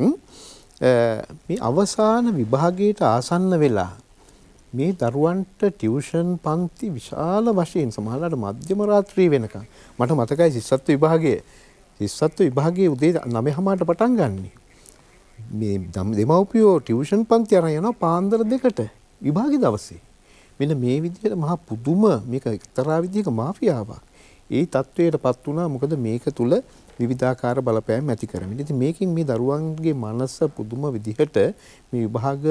මේ අවසාන විභාගයට ආසන්න වෙලා මේ දරුවන්ට ටියුෂන් පන්ති විශාල වශයෙන් සමහරවිට මධ්‍යම රාත්‍රී වෙනකම් මට මතකයි සිස්සත්තු විභාගයේ සිස්සත්තු විභාගයේ උදේ 9:00ට පටන් ගන්නෙ. මේ දෙමව්පියෝ ටියුෂන් පන්ති අරන් යනවා පාන්දර දෙකට විභාගයේ දවසේ. මෙන්න මේ විදිහට මහා පුදුම මේක එක්තරා විදිහක මාෆියාවක්. ඒ තත්වයටපත් වුණා මොකද මේක තුල විවිධාකාර බලපෑම් ඇති කරමින්. ඉතින් මේකින් මේ දරුවන්ගේ මනස පුදුම විදිහට මේ විභාග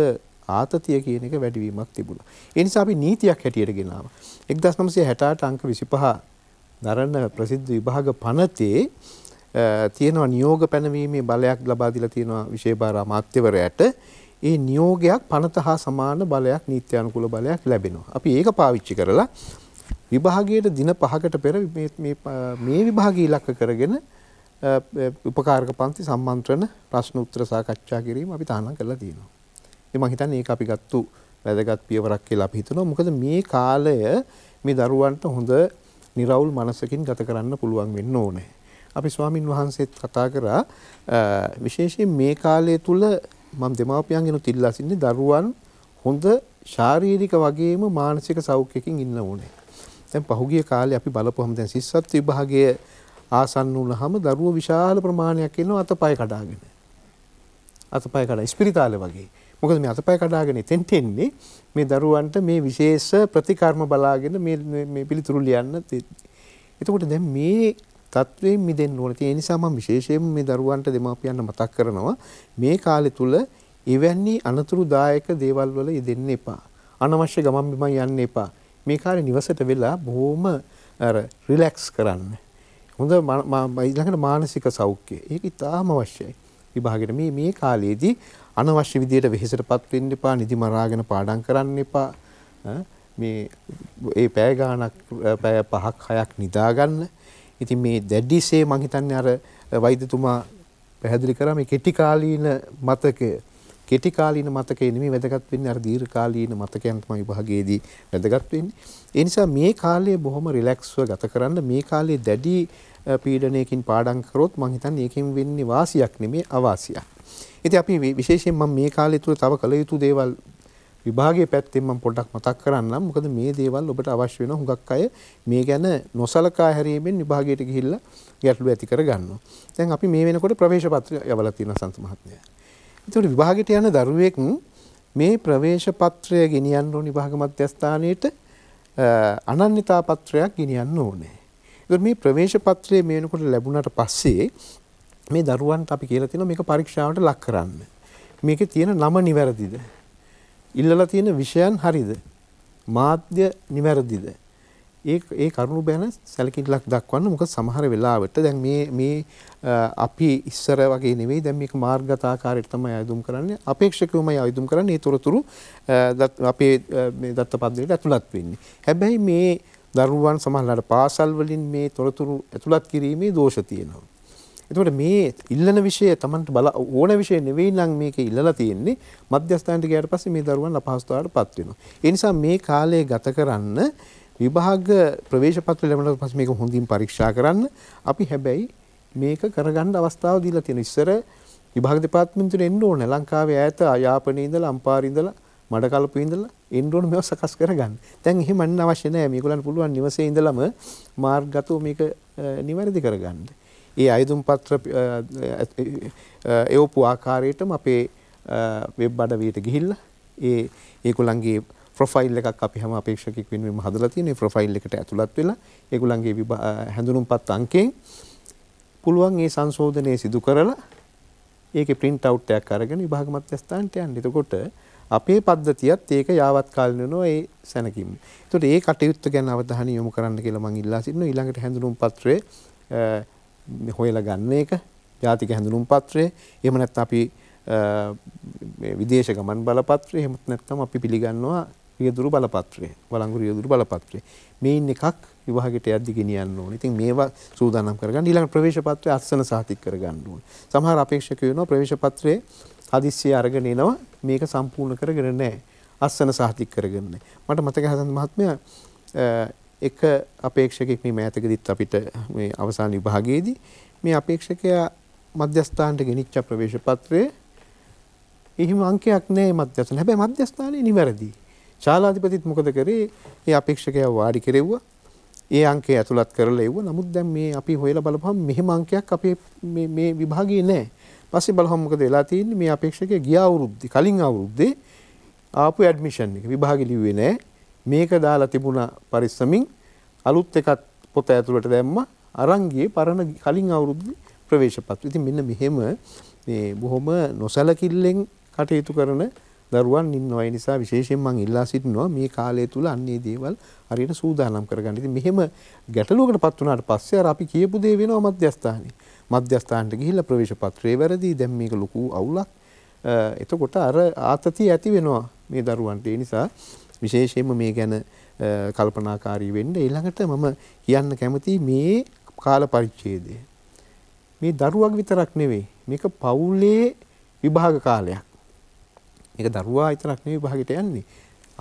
ආතතිය කියන එක වැඩිවීමක් තිබුණා. ඒ නිසා අපි නීතියක් හැටියට ගෙනාවා. 1968 අංක 25 දරන ප්‍රසිද්ධ විභාග පනතේ තියෙනවා නියෝග පැනවීමේ බලයක් ලබා දීලා තියෙනවා විශේෂ අමාත්‍යවරයාට. ඒ නියෝගයක් පනත හා සමාන බලයක් නීත්‍යානුකූල බලයක් ලැබෙනවා. අපි ඒක පාවිච්චි කරලා විභාගයට දින පහකට පෙර මේ විභාග ඉලක්ක කරගෙන උපකාරක පන්ති සම්මන්ත්‍රණ ප්‍රශ්න උත්තර සාකච්ඡා කිරීම අපි තහනම් කරලා තියෙනවා. මම හිතන්නේ ඒක අපි ගත්තු වැදගත් පියවරක් කියලා අපි හිතනවා. මොකද මේ කාලය මේ දරුවන්ට හොඳ निराවුල් මනසකින් ගත කරන්න පුළුවන් වෙන්න ඕනේ. අපි ස්වාමින් වහන්සේත් කතා කරා විශේෂයෙන් මේ කාලය තුල මම දෙමාපියන්ගෙනුත් ඉල්ලා සිටින්නේ දරුවන් හොඳ ශාරීරික වගේම මානසික සෞඛ්‍යකින් ඉන්න ඕනේ. දැන් පහුගිය කාලේ අපි බලපුවම දැන් සිස්සත් විභාගයේ ආසන්න වුණාම දරුවෝ විශාල ප්‍රමාණයක් ඉන්නවා අතපය කඩාගෙන. අතපය කඩා ස්පිරිතාලේ වගේ. මොකද මේ අතපය කඩාගෙන එතෙන්ට එන්නේ මේ දරුවන්ට මේ විශේෂ ප්‍රතිකර්ම බලාගෙන මේ මේ පිළිතුරු ලියන්න තියෙන්නේ. එතකොට දැන් මේ තත්වයෙන් මිදෙන්න ඕනේ. ඒ නිසා මම විශේෂයෙන්ම මේ දරුවන්ට දෙමාපියන්ට මතක් කරනවා මේ කාලය තුල එවැනි අනතුරුදායක දේවල් වල යෙදෙන්න එපා. අනවශ්‍ය ගමන් බිමන් යන්න එපා. මේ කාලේ නිවසට වෙලා බොහොම අර රිලැක්ස් කරන්න. හොඳ ඊළඟට මානසික සෞඛ්‍යය. ඒක ඉතාම අවශ්‍යයි. විභාගෙට මේ මේ කාලේදී අනවශ්‍ය විදියට වෙහෙසටපත් වෙන්න එපා, නිදි මරාගෙන පාඩම් කරන්න එපා. මේ ඒ පැය ගාණක් පැය 5ක් 6ක් නිදා ගන්න. ඉතින් මේ දැඩිසේ මං හිතන්නේ අර වෛද්‍යතුමා පැහැදිලි කරා මේ කෙටි කාලීන මතකය කෙටි කාලීන මතකය නෙමෙයි වැදගත් වෙන්නේ අර දීර්ඝ කාලීන මතකයන් තමයි විභාගයේදී වැදගත් වෙන්නේ. ඒ නිසා මේ කාලය බොහොම රිලැක්ස්ව ගත කරන්න මේ කාලේ දැඩි පීඩනයකින් පාඩම් කරොත් මං හිතන්නේ ඒකෙන් වෙන්නේ වාසියක් නෙමෙයි අවාසියක්. ඉතින් අපි විශේෂයෙන් මම මේ කාලය තුල තව කළ යුතු දේවල් විභාගයේ පැත්තෙන් මම පොඩ්ඩක් මතක් කරන්නම්. මොකද මේ දේවල් ඔබට අවශ්‍ය වෙන හුඟක් අය මේ ගැන නොසලකා හැරීමෙන් විභාගයට ගිහිල්ලා ගැටලු ඇති කරගන්නවා. දැන් අපි මේ වෙනකොට ප්‍රවේශ පත්‍රය යවලා තියෙනවා සන්ත මහත්මයා. ඒතකොට විභාගයට යන දරුවෙක් මේ ප්‍රවේශ පත්‍රය ගෙනියන්න ඕනි විභාග මධ්‍යස්ථානයේට අනන්‍යතා පත්‍රයක් ගෙනියන්න ඕනේ. ඒතකොට මේ ප්‍රවේශ පත්‍රය මේනකොට ලැබුණාට පස්සේ මේ දරුවන්ට අපි කියලා තියෙනවා මේක පරීක්ෂාවට ලක් කරන්න. මේකේ තියෙන නම නිවැරදිද? ඉල්ලලා තියෙන විෂයන් හරිද? මාධ්‍ය නිවැරදිද? ඒ ඒ කරුණු ගැන සැලකිල්ලක් දක්වන්න මොකද සමහර වෙලාවට දැන් මේ මේ අපි ඉස්සර වගේ නෙවෙයි දැන් මේක මාර්ගතාකාරයට තමයි අයදුම් කරන්නේ අපේක්ෂකයෝමයි අයදුම් කරන්නේ ඒ තොරතුරු අපේ මේ දත්තපද්‍යයට ඇතුළත් වෙන්නේ. හැබැයි මේ දරුවන් සමහරලාට පාසල් වලින් මේ තොරතුරු ඇතුළත් කිරීමේ දෝෂ තියෙනවා. එතකොට මේ ඉල්ලන විෂය Tamanට බල ඕන විෂය නෙවෙයි නම් මේක ඉල්ලලා තියෙන්නේ මධ්‍යස්ථානට ගියාට පස්සේ මේ දරුවන් අපහසුතාවටපත් වෙනවා. ඒ නිසා මේ කාලය ගත කරන්න විභාග ප්‍රවේශ පත්‍ර ලැබුණාට පස්සේ මේක හොඳින් පරීක්ෂා කරන්න අපි හැබැයි මේක කරගන්න අවස්ථාව දීලා තියෙනවා. ඉස්සර විභාග දෙපාර්තමේන්තුවේ එන්න ඕනේ. ලංකාවේ ඈත යාපනයේ ඉඳලා අම්පාරේ ඉඳලා මඩකලපු ඉඳලා එන්න ඕන මේවා සකස් කරගන්න. දැන් එහෙම අන්න අවශ්‍ය නැහැ. මේගොල්ලන්ට පුළුවන් නිවසේ ඉඳලම මාර්ගගතව මේක නිවැරදි කරගන්න. ඒ අයදුම් පත්‍ර එවපු ආකාරයටම අපේ වෙබ් අඩවියට ගිහිල්ලා ඒ ඒගොල්ලන්ගේ ප්‍රොෆයිල් එකක් අපි හැම අපේක්ෂකෙක් වෙනුවෙන්ම හදලා තියෙන ඒ ප්‍රොෆයිල් එකට ඇතුළත් වෙලා ඒගොල්ලන්ගේ හැඳුනුම්පත් අංකයෙන් පුළුවන් ඒ සංශෝධනය සිදු කරලා ඒකේ print out එකක් අරගෙන විභාග මධ්‍යස්ථානට යන්න. එතකොට අපේ පද්ධතියත් ඒක යාවත් කාලිනනවා ඒ සැනකීම. එතකොට ඒ කටයුත්ත ගැන අවධානය යොමු කරන්න කියලා මම ඉල්ලා සිටිනවා. ඊළඟට හැඳුනුම් පත්‍රයේ හොයලා ගන්න එක ජාතික හැඳුනුම් පත්‍රය එහෙම නැත්නම් අපි විදේශ ගමන් බලපත්‍රය එහෙමත් නැත්නම් අපි පිළිගන්නවා රියදුරු බලපත්‍රය වළංගු රියදුරු බලපත්‍රය මේන් එකක් විභාගයට යද්දි ගෙනියන්න ඕනේ. ඉතින් මේවා සූදානම් කරගන්න ඊළඟ ප්‍රවේශ පත්‍රය අත්සන සහතික කරගන්න ඕනේ. සමහර අපේක්ෂකයෝ වෙනවා ප්‍රවේශ පත්‍රයේ හදිස්සිය අරගෙන එනවා මේක සම්පූර්ණ කරගෙන නැහැ. අත්සන සහතික කරගෙන නැහැ. මට මතක හසන්ත මහත්මයා එක අපේක්ෂකෙක් මේ මෑතකදීත් අපිට මේ අවසාන විභාගයේදී මේ අපේක්ෂකයා මධ්‍යස්ථානට ගෙනිච්ච ප්‍රවේශ පත්‍රයේ එහිම අංකයක් නැහැ මධ්‍යස්ථාන. හැබැයි මධ්‍යස්ථානයේ නිවැරදි. ශාලාධිපතිත් මොකද කරේ? ඒ අපේක්ෂකයා වාඩි කෙරෙව්වා. ඒ අංකය ඇතුළත් කරලා එව්වා. නමුත් දැන් මේ අපි හොයලා බලපුවම මෙහෙම අංකයක් අපේ මේ මේ විභාගයේ නැහැ. පස්සේ බලහම මොකද වෙලා තියෙන්නේ? මේ අපේක්ෂකයා ගිය අවුරුද්දේ කලින් අවුරුද්දේ ආපු ඇඩ්මිෂන් එක විභාගෙ ලිව්වේ නැහැ. මේක දාලා තිබුණා පරිස්සමින් අලුත් එකක් පොත ඇතුළට දැම්මා අරන් ගියේ පරණ කලින් අවුරුද්දේ ප්‍රවේශ පත්‍ර. ඉතින් මෙන්න මෙහෙම මේ බොහොම නොසලකිල්ලෙන් කටයුතු කරන දරුවන් ඉන්නවා. ඒ නිසා විශේෂයෙන් මම ඉල්ලා සිටිනවා මේ කාලය තුල අන්නේ දේවල් හරියට සූදානම් කරගන්න. ඉතින් මෙහෙම ගැටලුවකටපත් වුණාට පස්සේ අර අපි කියපු දේ වෙනවා මධ්‍යස්ථානේ. මධ්‍යස්ථානට ගිහිල්ලා ප්‍රවේශ පත්‍රයේ වැරදි. දැන් මේක ලොකු අවුලක්. එතකොට අර ආතතිය ඇති වෙනවා මේ දරුවන්ට. ඒ නිසා විශේෂයෙන්ම මේ ගැන කල්පනාකාරී වෙන්න ඊළඟට මම කියන්න කැමති මේ කාල පරිච්ඡේදය මේ දරුවක් විතරක් නෙවෙයි මේක පවුලේ විභාග කාලයක් මේක දරුවා විතරක් නෙවෙයි විභාගෙට යන්නේ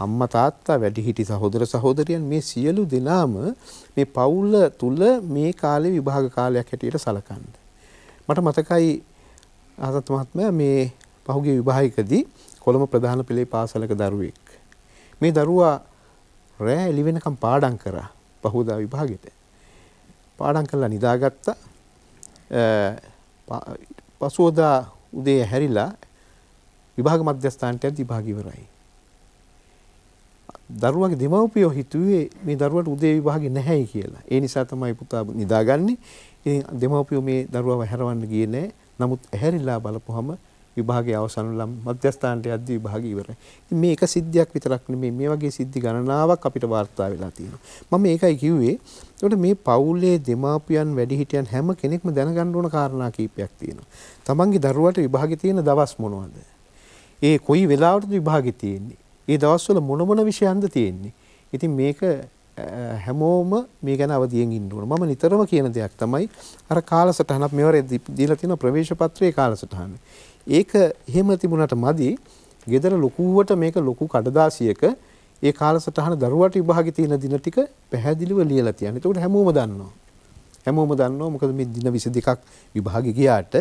අම්මා තාත්තා වැඩිහිටි සහෝදර සහෝදරියන් මේ සියලු දෙනාම මේ පවුල තුල මේ කාලේ විභාග කාලයක් හැටියට සලකන්න. මට මතකයි ආසත් මහත්මයා මේ පහුගිය විභාගයකදී කොළඹ ප්‍රධාන පෙළේ පාසලක දරුවෙක් මේ දරුවා රෑ එළි වෙනකම් පාඩම් කරා පහුදා විභාගෙට. පාඩම් කරලා නිදාගත්තා. පසුවදා උදේ හැරිලා විභාග මධ්‍යස්ථානට යද්දී විභාග ඉවරයි. දරුවගේ දෙමව්පියෝ හිතුවේ මේ දරුවට උදේ විභාගෙ නැහැයි කියලා. ඒ නිසා තමයි පුතා නිදාගන්නේ. ඉතින් දෙමව්පියෝ මේ දරුවව හැරවන්න ගියේ නැහැ. නමුත් හැරිලා බලපුවම විභාගයේ අවසන් ලම් මධ්‍යස්ථානට යද්දී විභාගය ඉවරයි. ඉතින් මේ එක සිද්ධියක් විතරක් නෙමෙයි මේ වගේ සිද්ධි ගණනාවක් අපිට වාර්තා වෙලා තියෙනවා. මම ඒකයි කිව්වේ. ඒකට මේ පවුලේ දෙමාපියන් වැඩිහිටියන් හැම කෙනෙක්ම දැනගන්න ඕන කාරණා කීපයක් තියෙනවා. තමන්ගේ දරුවාට විභාගේ තියෙන දවස් මොනවද? ඒ කොයි වෙලාවටද විභාගේ තියෙන්නේ? ඒ දවස්වල මොන මොන විෂයන්ද තියෙන්නේ? ඉතින් මේක හැමෝම මේ ගැන අවදියෙන් ඉන්න ඕන. මම නිතරම කියන දෙයක් තමයි අර කාලසටහනක් මෙවරේ දීලා තියෙන ප්‍රවේශ පත්‍රයේ කාලසටහන. ඒක එහෙම තිබුණාට මදි. ගෙදර ලොකුවට මේක ලොකු කඩදාසියක ඒ කාලසටහන දරුවාට විභාගේ තියෙන දින ටික පැහැදිලිව ලියලා තියන්න. ඒකට හැමෝම දන්නවා. හැමෝම දන්නවා මොකද මේ දින 22ක් විභාගේ ගියාට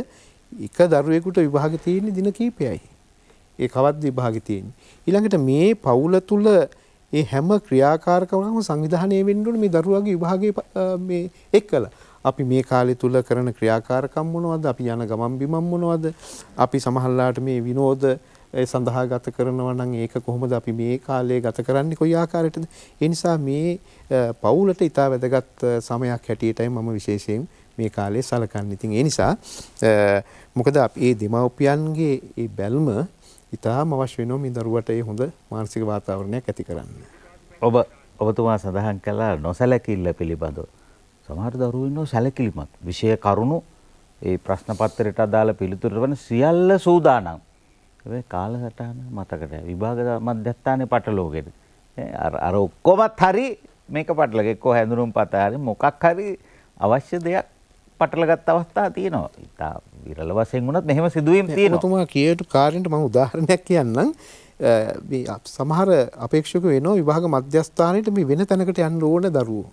එක දරුවෙකුට විභාගේ තියෙන දින කීපයයි. ඒ කවද්ද විභාගේ තියෙන්නේ. ඊළඟට මේ පවුල තුල ඒ හැම ක්‍රියාකාරකමකම සංවිධානය වෙන්න ඕනේ මේ දරුවාගේ විභාගයේ මේ එක්කලා. අපි මේ කාලය තුල කරන ක්‍රියාකාරකම් මොනවද? අපි යන ගමන් බිමන් මොනවද? අපි සමහරලාට මේ විනෝද සඳහා ගත කරනවා නම් ඒක කොහොමද අපි මේ කාලය ගත කරන්නේ කොයි ආකාරයටද? ඒ නිසා මේ පවුලට ඊට වැදගත් සමයක් හැටියටයි මම විශේෂයෙන් මේ කාලේ සලකන්නේ. ඉතින් ඒ නිසා මොකද අපි මේ දෙමව්පියන්ගේ මේ බැල්ම ඉතාම අවශ්‍ය වෙනවා මේ දරුවට ඒ හොඳ මානසික වාතාවරණයක් ඇති කරන්න. ඔබ ඔබතුමා සඳහන් කළා නොසැලකිල්ල පිළිබඳව. සමහර දරුවෝ ඉන්නවා සැලකිලිමත්. විෂය කරුණු ඒ ප්‍රශ්න පත්‍රයට අදාළ පිළිතුර වන සියල්ල සූදානම්. හැබැයි කාලසටහන මතකට විභාග මධ්‍යස්ථානයේ පටලෝගෙද. අර අර ඔක්කොමත් හරි මේක පටලක එක්කෝ හැඳුනුම් පත හරි මොකක් හරි අවශ්‍ය දෙයක් පටලගත් අවස්ථා තියෙනවා. ඉතා විරල වශයෙන් වුණත් මෙහෙම සිදුවීම් තියෙනවා. ඔබතුමා කියේට කාර්යෙන්ට මම උදාහරණයක් කියන්නම්. සමහර අපේක්ෂක වෙනවා විභාග මධ්‍යස්ථානයේට මේ වෙන තැනකට යන්න ඕන දරුවෝ.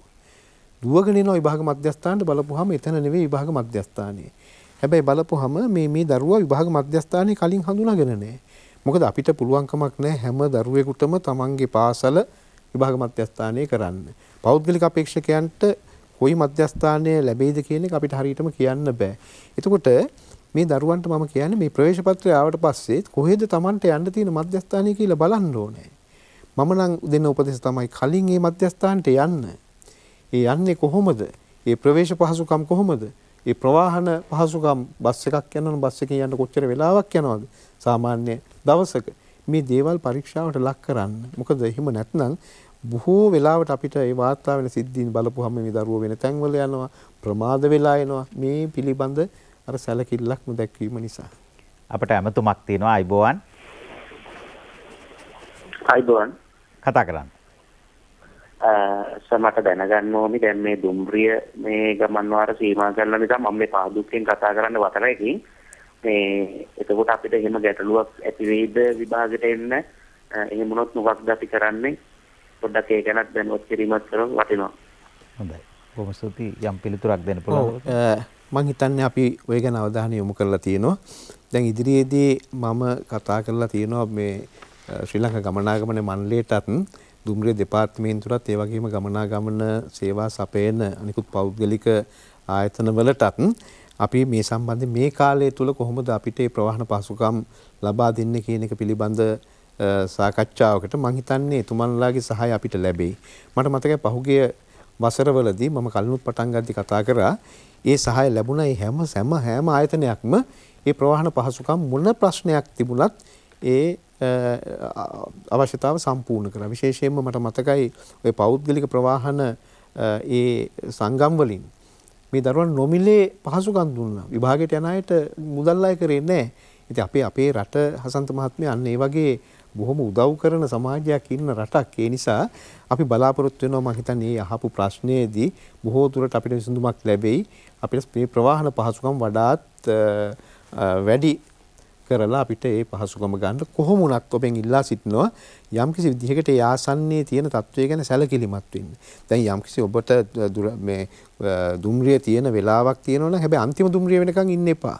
දුවගෙන එනවා විභාග මධ්‍යස්ථානට බලපුවාම එතන නෙවෙයි විභාග මධ්‍යස්ථානයේ. හැබැයි බලපුවාම මේ මේ දරුවා විභාග මධ්‍යස්ථානයේ කලින් හඳුනාගෙන නැහැ. මොකද අපිට පුළුවන්කමක් නැහැ හැම දරුවෙකුටම තමන්ගේ පාසල විභාග මධ්‍යස්ථානයේ කරන්න. පෞද්ගලික අපේක්ෂකයන්ට කොයි මධ්‍යස්ථානය ලැබෙයිද කියන එක අපිට හරියටම කියන්න බෑ. එතකොට මේ දරුවන්ට මම කියන්නේ මේ ප්‍රවේශ පත්‍රය ආවට පස්සේ කොහෙද Tamanට යන්න තියෙන මධ්‍යස්ථානය කියලා බලන්න ඕනේ. මම නම් දෙන උපදෙස් තමයි කලින් මේ මධ්‍යස්ථානට යන්න. ඒ යන්නේ කොහොමද? ඒ ප්‍රවේශ පහසුකම් කොහොමද? ඒ ප්‍රවාහන පහසුකම් බස් එකක් යනවනම් බස් එකේ යන්න කොච්චර වෙලාවක් යනවද? සාමාන්‍ය දවසක මේ දේවල් පරීක්ෂාවට ලක් කරන්න. මොකද එහෙම නැත්නම් බොහෝ වෙලාවට අපිට ඒ වාර්තා වෙන සිද්ධීන් බලපුවහම මේ දරුවෝ වෙන තැන්වල යනවා ප්‍රමාද වෙලා එනවා මේ පිළිබඳ අර සැලකිල්ලක් නොදැක්වීම නිසා අපට ඇමතුමක් තියෙනවා අයිබෝවන් අයිබෝවන් කතා කරන්න සමට දැනගන්න ඕනි දැන් මේ දුම්රිය මේ ගමන්වාර සීමා කරන නිසා මම මේ පාදුක්කෙන් කතා කරන්න වතරකින් මේ එතකොට අපිට එහෙම ගැටලුවක් ඇති වෙයිද විභාගෙට එන්න එහෙම වුණොත් මොකක්ද අපි කරන්නේ පොඩ්ඩක් ඒ ගැනත් දැනුවත් කිරීමක් කරොත් වටිනවා. හොඳයි. බොහොම ස්තුතියි යම් පිළිතුරක් දෙන්න පුළුවන්. මං හිතන්නේ අපි ඔය ගැන අවධානය යොමු කරලා තියෙනවා. දැන් ඉදිරියේදී මම කතා කරලා තියෙනවා මේ ශ්‍රී ලංකා ගමනාගමන මණ්ඩලයටත් දුම්රිය දෙපාර්තමේන්තුවත් ඒ වගේම ගමනාගමන සේවා සපයන අනිකුත් පෞද්ගලික ආයතනවලටත් අපි මේ සම්බන්ධ මේ කාලය තුළ කොහොමද අපිට ප්‍රවාහන පහසුකම් ලබා දෙන්න කියන එක පිළිබඳ සාකච්ඡාවකට මං හිතන්නේ තුමන්ලාගේ සහාය අපිට ලැබෙයි. මට මතකයි පහුගිය වසරවලදී මම කලිනුත් පටන් ගද්දි කතා කරා ඒ සහාය ලැබුණා ඒ හැම සෑම හැම ආයතනයක්ම ඒ ප්‍රවාහන පහසුකම් මොන ප්‍රශ්නයක් තිබුණත් ඒ අවශ්‍යතාව සම්පූර්ණ කරා. විශේෂයෙන්ම මට මතකයි ওই පෞද්ගලික ප්‍රවාහන ඒ සංගම් වලින් මේ දරුවන් නොමිලේ පහසුකම් දුන්නා. විභාගයට යන අයට මුදල් අය කරේ නැහැ. ඉතින් අපේ අපේ රට හසන්ත මහත්මයා අන්න ඒ වගේ බොහොම උදව් කරන සමාජයක් ඉන්න රටක්. ඒ නිසා අපි බලාපොරොත්තු වෙනවා මම හිතන්නේ අහපු ප්‍රශ්නයේදී බොහෝ දුරට අපිට විසඳුමක් ලැබෙයි. අපිට මේ ප්‍රවාහන පහසුකම් වඩාත් වැඩි කරලා අපිට ඒ පහසුකම ගන්න කොහොම වුණත් ඔබෙන් ඉල්ලා සිටිනවා යම්කිසි විදිහකට ඒ ආසන්නයේ තියෙන තත්වය ගැන සැලකිලිමත් වෙන්න. දැන් යම්කිසි ඔබට මේ දුම්රිය තියෙන වෙලාවක් තියෙනවනම් හැබැයි අන්තිම දුම්රිය වෙනකන් ඉන්න එපා.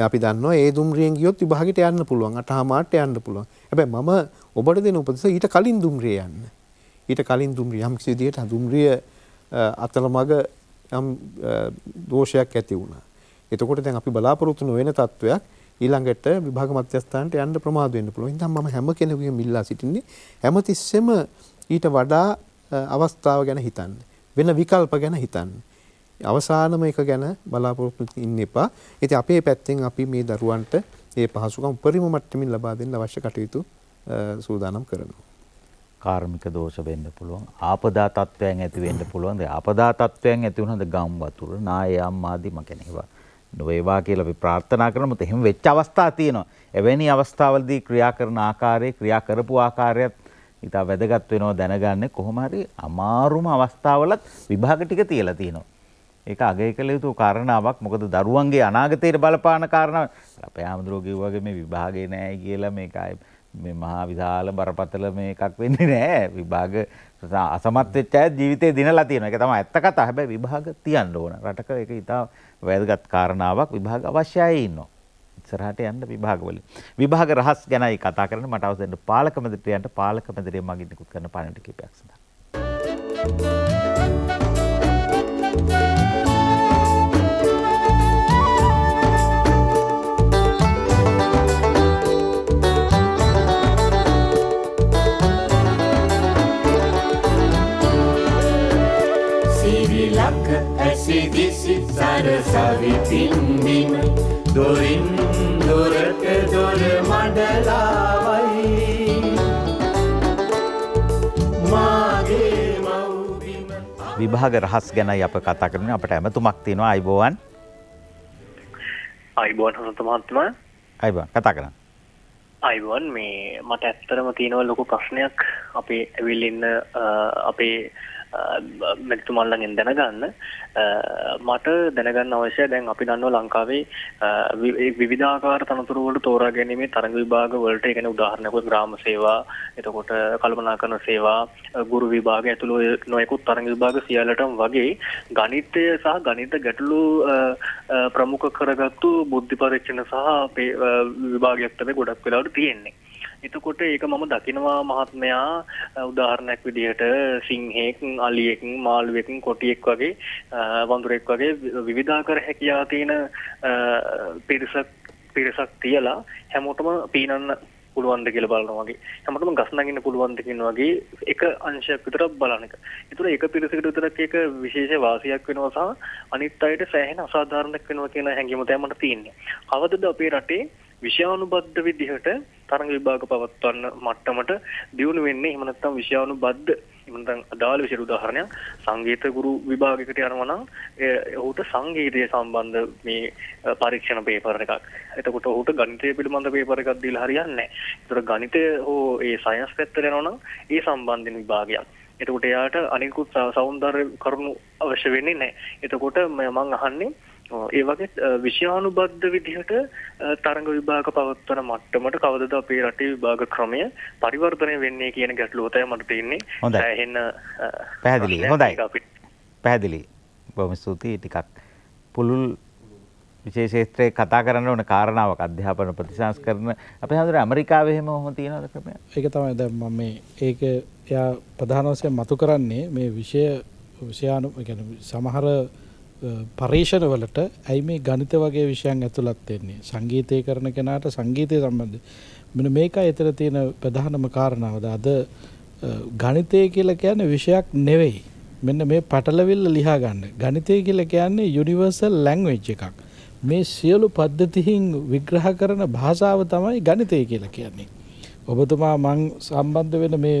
දැන් අපි දන්නවා ඒ දුම්රියෙන් ගියොත් විභාගෙට යන්න පුළුවන් අටහමාරට යන්න පුළුවන්. හැබැයි මම ඔබට දෙන උපදෙස ඊට කලින් දුම්රිය යන්න. ඊට කලින් දුම්රිය යම් කිසි විදියට දුම්රිය අතලමඟ යම් දෝෂයක් ඇති වුණා. එතකොට දැන් අපි බලාපොරොත්තු වෙන තත්වයක් ඊළඟට විභාග මධ්‍යස්ථානට යන්න ප්‍රමාද වෙන්න පුළුවන්. ඉතින් මම හැම කෙනෙකුගෙම ඉල්ලා සිටින්නේ හැමතිස්සෙම ඊට වඩා අවස්ථාව ගැන හිතන්න. වෙන විකල්ප ගැන හිතන්න. අවසානම එක ගැන බලාපොරොත්තු ඉන්න එපා. ඉතින් අපේ පැත්තෙන් අපි මේ දරුවන්ට මේ පහසුකම් උපරිම මට්ටමින් ලබා දෙන්න අවශ්‍ය කටයුතු සූදානම් කරනවා. කාර්මික දෝෂ වෙන්න පුළුවන්. ආපදා තත්වයන් ඇති වෙන්න පුළුවන්. ආපදා තත්වයන් ඇති වුණාද ගම් වතුර, නාය අම්මාදි මකන ඒවා. නොවේවා කියලා අපි ප්‍රාර්ථනා කරනමුත් එහෙම වෙච්ච අවස්ථා තියෙනවා. එවැනි අවස්ථාවලදී ක්‍රියා කරන ආකාරය, ක්‍රියා කරපු ආකාරයත් ඉතා වැදගත් වෙනවා දැනගන්නේ කොහොම හරි අමාරුම අවස්ථාවලත් විභාග ටික තියලා තියෙනවා. ඒක අගය කළ යුතු කාරණාවක් මොකද දරුවන්ගේ අනාගතයට බලපාන කාරණාවක් අපේ ආමඳුරෝ කිව්වා වගේ මේ විභාගේ නැහැ කියලා මේක මේ මහා විශාල බරපතල මේකක් වෙන්නේ නැහැ විභාග අසමත් වෙච්ච අය ජීවිතේ දිනලා තියෙනවා ඒක තමයි ඇත්ත කතාව හැබැයි විභාග තියන්න ඕන රටක ඒක ඉතා වැදගත් කාරණාවක් විභාග අවශ්‍යයි ඉන්නවා ඉස්සරහට යන්න විභාගවල විභාග රහස් ගැනයි කතා කරන්න මට අවසන් පාලක මැදිරියට පාලක මැදිරිය මගින් නිකුත් කරන පණිවිඩ කිහිපයක් සඳහන් Thank you. දිසි දිසි සරසවි පින්දිම දොරින් දොරට දොර මඩලාවයි විභාග රහස් ගැනයි අප කතා කරන අපට ඇමතුමක් තියෙනවා අයිබෝවන් අයිබෝන් හසතමාත්ම අයිබ කතා කරන්න අයිබෝන් මේ මට ඇත්තරම තියෙනවා ලොකු ප්‍රශ්නයක් අපේ ඇවිල් ඉන්න අපේ මැතිතුමල්ලගෙන් දැනගන්න මට දැනගන්න අවශ්‍ය දැන් අපි දන්නවා ලංකාවේ විවිධාකාර තනතුරු වලට තෝරා ගැනීමේ තරඟ විභාග වලට ඒ කියන්නේ උදාහරණයක් ග්‍රාම සේවා එතකොට කළමනාකරණ සේවා ගුරු විභාග ඇතුළු නොයෙකුත් තරඟ විභාග සියල්ලටම වගේ ගණිතය සහ ගණිත ගැටලු ප්‍රමුඛ කරගත්තු බුද්ධි පරීක්ෂණ සහ විභාගයක් තමයි ගොඩක් වෙලාවට තියෙන්නේ එතකොට ඒක මම දකිනවා මහත්මයා උදාහරණයක් විදිහට සිංහෙක් අලියෙක් මාළුවෙක් කොටියෙක් වගේ වඳුරෙක් වගේ විවිධාකාර හැකියා තියෙන පිරිසක් පිරිසක් තියලා හැමෝටම පීනන්න පුළුවන්ද කියලා බලනවා වගේ හැමෝටම ගස් නගින්න පුළුවන්ද කියන වගේ එක අංශයක් විතරක් බලන එක. ඒතර එක පිරිසකට විතරක් ඒක විශේෂ වාසියක් වෙනවා සහ අනිත් අයට සෑහෙන අසාධාරණයක් වෙනවා කියන හැඟීම තමයි මට තියෙන්නේ. අවදද අපේ රටේ විෂයානුබද්ධ විදිහට තරඟ විභාග පවත්වන්න මට්ටමට දියුණු වෙන්නේ එහෙම නැත්නම් විෂයානුබද්ධ එහෙම අදාළ විෂය උදාහරණයක් සංගීත ගුරු විභාගයකට යනවා නම් ඔහුට සංගීතය සම්බන්ධ මේ පරීක්ෂණ පේපර් එකක්. එතකොට ඔහුට ගණිතය පිළිබඳ පේපර් එකක් දීලා හරියන්නේ නැහැ. ඒතර ගණිතය හෝ ඒ සයන්ස් පැත්තට යනවා නම් ඒ සම්බන්ධින විභාගයක්. එතකොට එයාට අනිකුත් සෞන්දර්ය කරුණු අවශ්‍ය වෙන්නේ නැහැ. එතකොට මම අහන්නේ ඒ වගේ විෂයානුබද්ධ විදිහට තරඟ විභාග පවත්වන මට්ටමට කවදද අපේ රටේ විභාග ක්‍රමය පරිවර්තනය වෙන්නේ කියන ගැටලුව තමයි මට තියෙන්නේ. හොඳයි. එහෙන්න පැහැදිලි. හොඳයි. පැහැදිලි. බොහොම ස්තුතියි ටිකක් පුළුල් විශේෂේත්‍රයේ කතා කරන්න ඕන කාරණාවක් අධ්‍යාපන ප්‍රතිසංස්කරණ අපේ හඳුර ඇමරිකාවේ එහෙම ඔහොම තියනවද ක්‍රමය? ඒක තමයි දැන් මම මේ ඒක එයා ප්‍රධාන වශයෙන් මතු කරන්නේ මේ විෂය විෂයානු කියන්නේ සමහර පර්ේෂණවලට ඇයි මේ ගණිත වගේ විෂයන් ඇතුළත් වෙන්නේ සංගීතය කරන කෙනාට සංගීතය සම්බන්ධ මෙන්න මේකයි එතන තියෙන ප්‍රධානම කාරණාවද අද ගණිතය කියලා කියන්නේ විෂයක් නෙවෙයි මෙන්න මේ පටලවිල්ල ලියා ගන්න ගණිතය කියලා කියන්නේ යුනිවර්සල් ලැන්ග්වේජ් එකක් මේ සියලු පද්ධතිහින් විග්‍රහ කරන භාෂාව තමයි ගණිතය කියලා කියන්නේ ඔබතුමා මං සම්බන්ධ වෙන මේ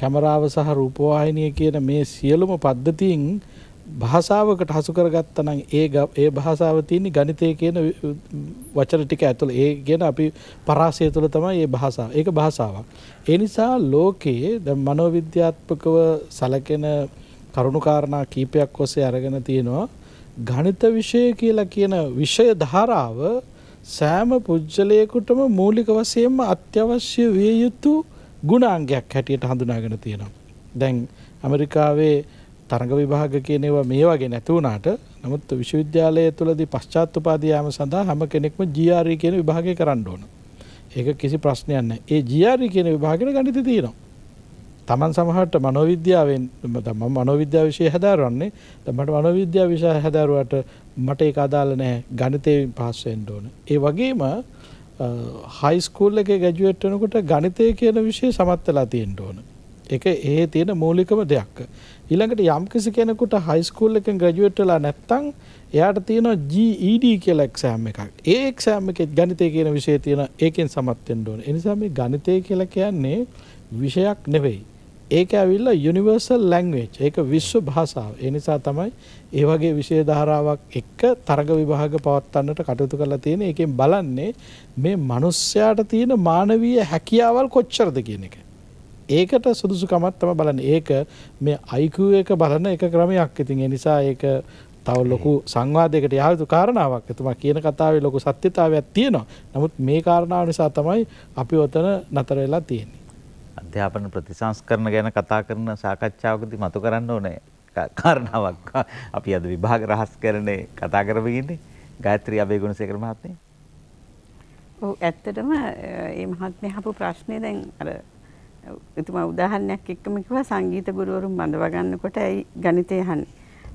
කැමරාව සහ රූපවාහිනිය කියන මේ සියලුම පද්ධතියින් භාෂාවකට හසු කරගත්තනම් ඒ ඒ භාෂාව තියෙන ගණිතය කියන වචන ටික ඇතුළේ ඒ කියන අපි පරාසය තුළ තමයි ඒ භාෂාව. ඒක භාෂාවක්. ඒ නිසා ලෝකයේ දැන් මනෝවිද්‍යාත්මකව සැලකෙන කරුණුකාරණා කීපයක් ඔස්සේ අරගෙන තියෙනවා ගණිත විෂය කියලා කියන විෂය ධාරාව සෑම පුජ්‍යලයකටම මූලික වශයෙන්ම අත්‍යවශ්‍ය විය යුතු ගුණාංගයක් හැටියට හඳුනාගෙන තියෙනවා. දැන් ඇමරිකාවේ තරඟ විභාග කියනවා මේ වගේ නැතිවුණාට නමුත් විශ්වවිද්‍යාලය තුළදී පශ්චාත්තුපාදයාම සඳහා හැම කෙනෙක්ම ජිආරී e කියන විභාගය කරන්න ඕන. ඒක කිසි ප්‍රශ්නයන්න ඒ ජිආරී e කියන විභාගෙන ගණිත තියෙනවා. තමන් සමහට මනෝවිද්‍යාවෙන් තම මනෝවිද්‍යා විශය හැදාරන්නේ තමට මනෝවිද්‍යා විශා හැදරුවට මට ඒ අදාල නෑ ගණතයෙන් පහස්සෙන්ට ඕන. ඒ වගේම හයිස්කූල් එක ගැජුවට්ටනකොට ගණතය කියන විශය සමත්තලා තියෙන්ට ඕන. ඒක එහෙ තියෙන මූලිකම දෙයක්. ඊළඟට යම් කිසි කෙනෙකුට හයි ස්කූල් එකෙන් ග්‍රැජුවේට් වෙලා නැත්නම් එයාට තියෙනවා GED කියලා එක්සෑම් එකක්. ඒ එක්සෑම් එකේ ගණිතය කියන විෂය තියෙන ඒකෙන් සමත් වෙන්න ඕනේ. ඒ නිසා මේ ගණිතය කියලා කියන්නේ විෂයක් නෙවෙයි. ඒක ඇවිල්ලා යුනිවර්සල් ලැන්ග්වේජ්. ඒක විශ්ව භාෂාව. ඒ නිසා තමයි ඒ වගේ විෂය ධාරාවක් එක්ක තරග විභාග පවත්වන්නට කටයුතු කරලා තියෙන්නේ. ඒකෙන් බලන්නේ මේ මිනිස්යාට තියෙන මානවීය හැකියාවල් කොච්චරද කියන එක. ඒකට සුදුසුකමත් තම බලන ඒක මේ අයිකූ එක බලන එක ක්‍රමයක් ඉතින් එනිසා ඒක තව ලොකු සංවාදයකට යායුතු කාරණාවක් එතුමා කියන කතාවේ ලොකු සත්‍යතාවයක් තියෙනවා. නමුත් මේ කාරණාව නිසා තමයි අපි ඔතන නතර වෙලා තියෙන්නේ. අධ්‍යාපන ප්‍රතිසංස්කරණ ගැන කතා කරන සාකච්ඡාවකදී මතු කරන්න ඕනේ කාරණාවක්. [LAUGHS] අපි අද විභාග රහස් කරන්නේ කතා කරගෙන ඉන්නේ. ගායත්‍රී අබේගුණසේකර මහත්මිය. ඔව් ඇත්තටම මේ මහත්මිය අහපු ප්‍රශ්නේ දැන් අර එතුමා උදාහරණයක් එක්කම කිව්වා සංගීත ගුරුවරුන් බඳවා ගන්නකොට ඇයි ගණිතය අහන්නේ.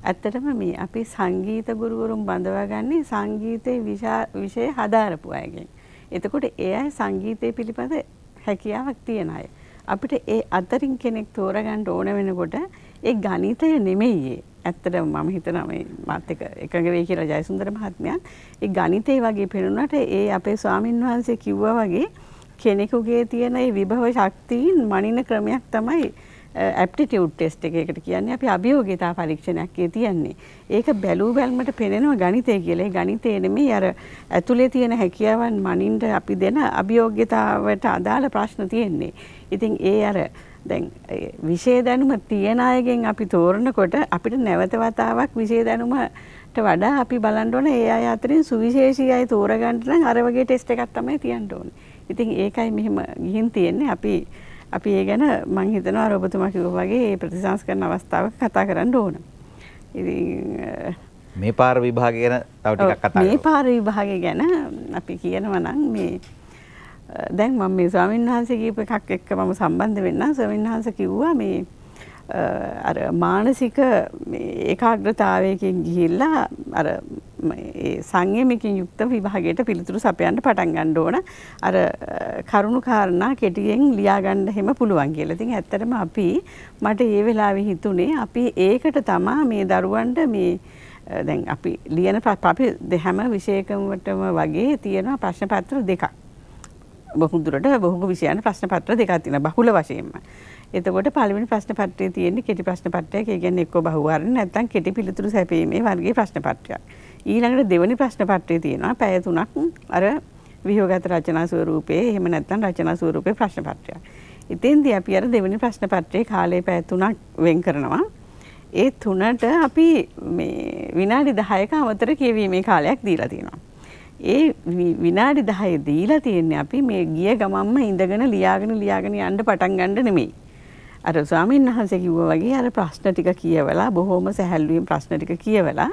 ඇත්තටම මේ අපි සංගීත ගුරුවරුන් බඳවාගන්නේ සංගීතයේ විෂය හදාරපු අයගෙන්. එතකොට ඒ අය සංගීතය පිළිබඳ හැකියාවක් තියෙන අය. අපිට ඒ අතරින් කෙනෙක් තෝරගන්න ඕන වෙනකොට ඒ ගණිතය නෙමෙයි ඇත්තටම මම හිතනවා මේ මාත් එක්ක එකඟ වෙයි කියලා ජයසුන්දර මහත්මයා ඒ ගණිතය වගේ පෙනුනට ඒ අපේ ස්වාමින්වහන්සේ කිව්වා වගේ කෙනෙකුගේ තියෙන ඒ විභව ශක්තියින් මනින ක්‍රමයක් තමයි ඇප්ටිටියුඩ් ටෙස්ට් එක එකට කියන්නේ අපි අභියෝගිතා පරීක්ෂණයක් කියන්නේ. ඒක බැලූ බැල්මට පෙනෙනවා ගණිතය කියලා. ඒ ගණිතය නෙමෙයි අර ඇතුලේ තියෙන හැකියාවන් මනින්න අපි දෙන අභියෝග්‍යතාවට අදාළ ප්‍රශ්න තියෙන්නේ. ඉතින් ඒ අර දැන් විෂය දැනුම තියන අයගෙන් අපි තෝරනකොට අපිට නැවත වතාවක් විෂය දැනුමට වඩා අපි බලන්න ඕනේ ඒ අය අතරින් සුවිශේෂී අය තෝරගන්න නම් අර වගේ ටෙස්ට් එකක් තමයි තියන්න ඕනේ. ඉතින් ඒකයි මෙහෙම ගිහින් තියෙන්නේ අපි අපි ඒ ගැන මං හිතනවා රොබතුමා කිව්වා වගේ ප්‍රතිසංස්කරණ අවස්ථාවක කතා කරන්න ඕන. ඉතින් මේ පාර විභාගය ගැන තව ටිකක් කතා කරමු. මේ පාර විභාගය ගැන අපි කියනවා නම් මේ දැන් මම මේ ස්වාමීන් වහන්සේ කියපු එකක් එක්ක මම සම්බන්ධ වෙන්න ස්වාමීන් වහන්සේ කිව්වා මේ අර මානසික ඒකාග්‍රතාවයකින් ගිහිල්ලා අර සංයමකින් යුක්ත විභාගයට පිළිතුරු සපයන්ට පටන් ගන්න ඕන අර කරුණු කාරණා කෙටියෙන් ලියාගන්න හැම පුළුවන් කියලා. ඉතින් ඇත්තටම අපි මට ඒ වෙලාවේ හිතුනේ අපි ඒකට තමා මේ දරුවන්ට මේ දැන් අපි ලියන අපි හැම විෂයකමටම වගේ තියෙන ප්‍රශ්න පත්‍ර දෙකක්. බොහුදුරට බොහෝ විෂයන් ප්‍රශ්න පත්‍ර දෙකක් තියෙනවා බහුල වශයෙන්ම. එතකොට පළවෙනි ප්‍රශ්න පත්‍රයේ තියෙන්නේ කෙටි ප්‍රශ්න පත්‍රයක්. ඒ කියන්නේ එක්ක බහුවර්ණ නැත්නම් කෙටි පිළිතුරු සැපීමේ වර්ගයේ ප්‍රශ්න පත්‍රයක්. ඊළඟට දෙවෙනි ප්‍රශ්න පත්‍රයේ තියෙනවා පැය තුනක් අර විහෝගත රචනා ස්වරූපයේ එහෙම නැත්නම් රචනා ස්වරූපයේ ප්‍රශ්න පත්‍රයක්. ඉතින්දී අපි අර දෙවෙනි ප්‍රශ්න පත්‍රයේ කාලය පැය තුනක් වෙන් කරනවා. ඒ තුනට අපි මේ විනාඩි 10ක අමතර කියවීමේ කාලයක් දීලා තියෙනවා. ඒ විනාඩි 10 දීලා තියෙන්නේ අපි මේ ගිය ගමම්ම ඉඳගෙන ලියාගෙන ලියාගෙන යන්න පටන් ගන්න නෙමෙයි. අර ස්වාමීන් වහන්සේ කිව්වා වගේ අර ප්‍රශ්න ටික කියවලා බොහොම සැහැල්ලුවෙන් ප්‍රශ්න ටික කියවලා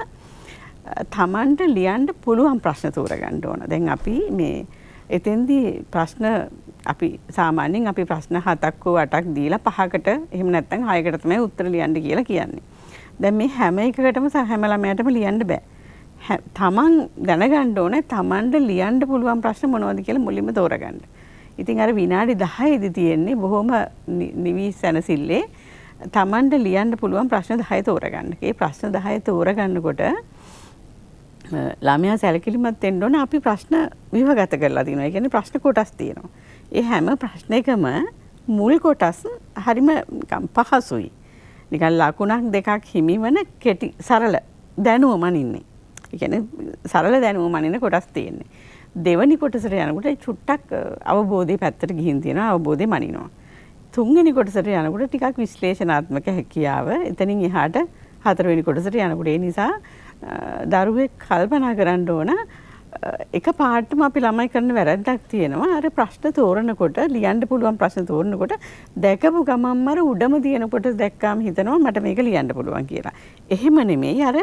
තමන්ට ලියන්න පුළුවන් ප්‍රශ්න තෝරගන්න ඕන. දැන් අපි මේ එතෙන්දී ප්‍රශ්න අපි සාමාන්‍යයෙන් අපි ප්‍රශ්න හතක් හෝ අටක් දීලා පහකට එහෙම නැත්නම් හයකට තමයි උත්තර ලියන්න කියලා කියන්නේ. දැන් මේ හැම එකකටම හැම ළමයාටම ලියන්න බෑ. තමන් දැනගන්න ඕනේ තමන්ට ලියන්න පුළුවන් ප්‍රශ්න මොනවද කියලා මුලින්ම තෝරගන්න. ඉතින් අර විනාඩි 10යිදී තියෙන්නේ බොහොම නිවි සැනසille තමන්ට ලියන්න පුළුවන් ප්‍රශ්න 10 තෝරගන්න. ඒ ප්‍රශ්න 10 තෝරගන්නකොට ළමයා සැලකිලිමත් වෙන්න ඕන අපි ප්‍රශ්න විවගත කරලා තිනවා. ඒ කියන්නේ ප්‍රශ්න කොටස් තියෙනවා. ඒ හැම ප්‍රශ්නයකම මුල් කොටස් හරිම පහසුයි. නිකන් ලකුණක් දෙකක් හිමිවන කෙටි සරල දැනුවමන් ඉන්නේ. ඒ කියන්නේ සරල දැනුවමන් ඉන්න කොටස් තියෙන්නේ. දෙවනි කොටසට යනකොට චුට්ටක් අවබෝධය පැත්තට ගිහින් තියෙනවා අවබෝධය මනිනවා. තුන්වෙනි කොටසට යනකොට ටිකක් විශ්ලේෂණාත්මක හැකියාව එතනින් එහාට හතරවෙනි කොටසට යනකොට ඒ නිසා දරුවෙක් කල්පනා කරන්න ඕන එක පාටම අපි ළමයි කරන වැරද්දක් තියෙනවා අර ප්‍රශ්න තෝරනකොට ලියන්න පුළුවන් ප්‍රශ්න තෝරනකොට දැකපු ගමන්ම අර උඩම තියෙනකොට දැක්කාම හිතනවා මට මේක ලියන්න පුළුවන් කියලා. එහෙම නෙමෙයි අර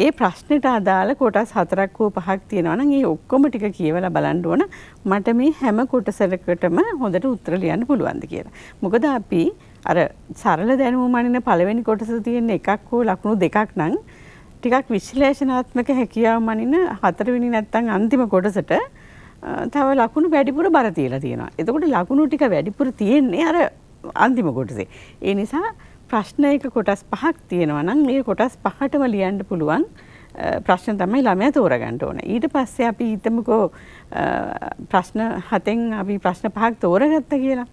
ඒ ප්‍රශ්නට අදාළ කොටස් හතරක් වූ පහක් තියෙනවා නම් ඒ ඔක්කොම ටික කියවලා බලන්න ඕන මට මේ හැම කොටසකටම හොඳට උත්තර ලියන්න පුළුවන්ද කියලා. මොකද අපි අර සරල දැනුම මනින පළවෙනි කොටස තියෙන එකක් හෝ ලකුණු දෙකක් නම් ටිකක් විශ්ලේෂණාත්මක හැකියාව මනින හතරවෙනි නැත්තම් අන්තිම කොටසට තව ලකුණු වැඩිපුර බර තියලා තියෙනවා. එතකොට ලකුණු ටික වැඩිපුර තියෙන්නේ අර අන්තිම කොටසේ. ඒ නිසා ප්‍රශ්නයක කොටස් පහක් තියෙනවා නම් ඒ කොටස් පහටම ලියන්න පුළුවන් ප්‍රශ්න තමයි ළමයා තෝරගන්න ඕන. ඊට පස්සේ අපි හිතමුකෝ ප්‍රශ්න හතෙන් අපි ප්‍රශ්න පහක් තෝරගත්තා කියලා.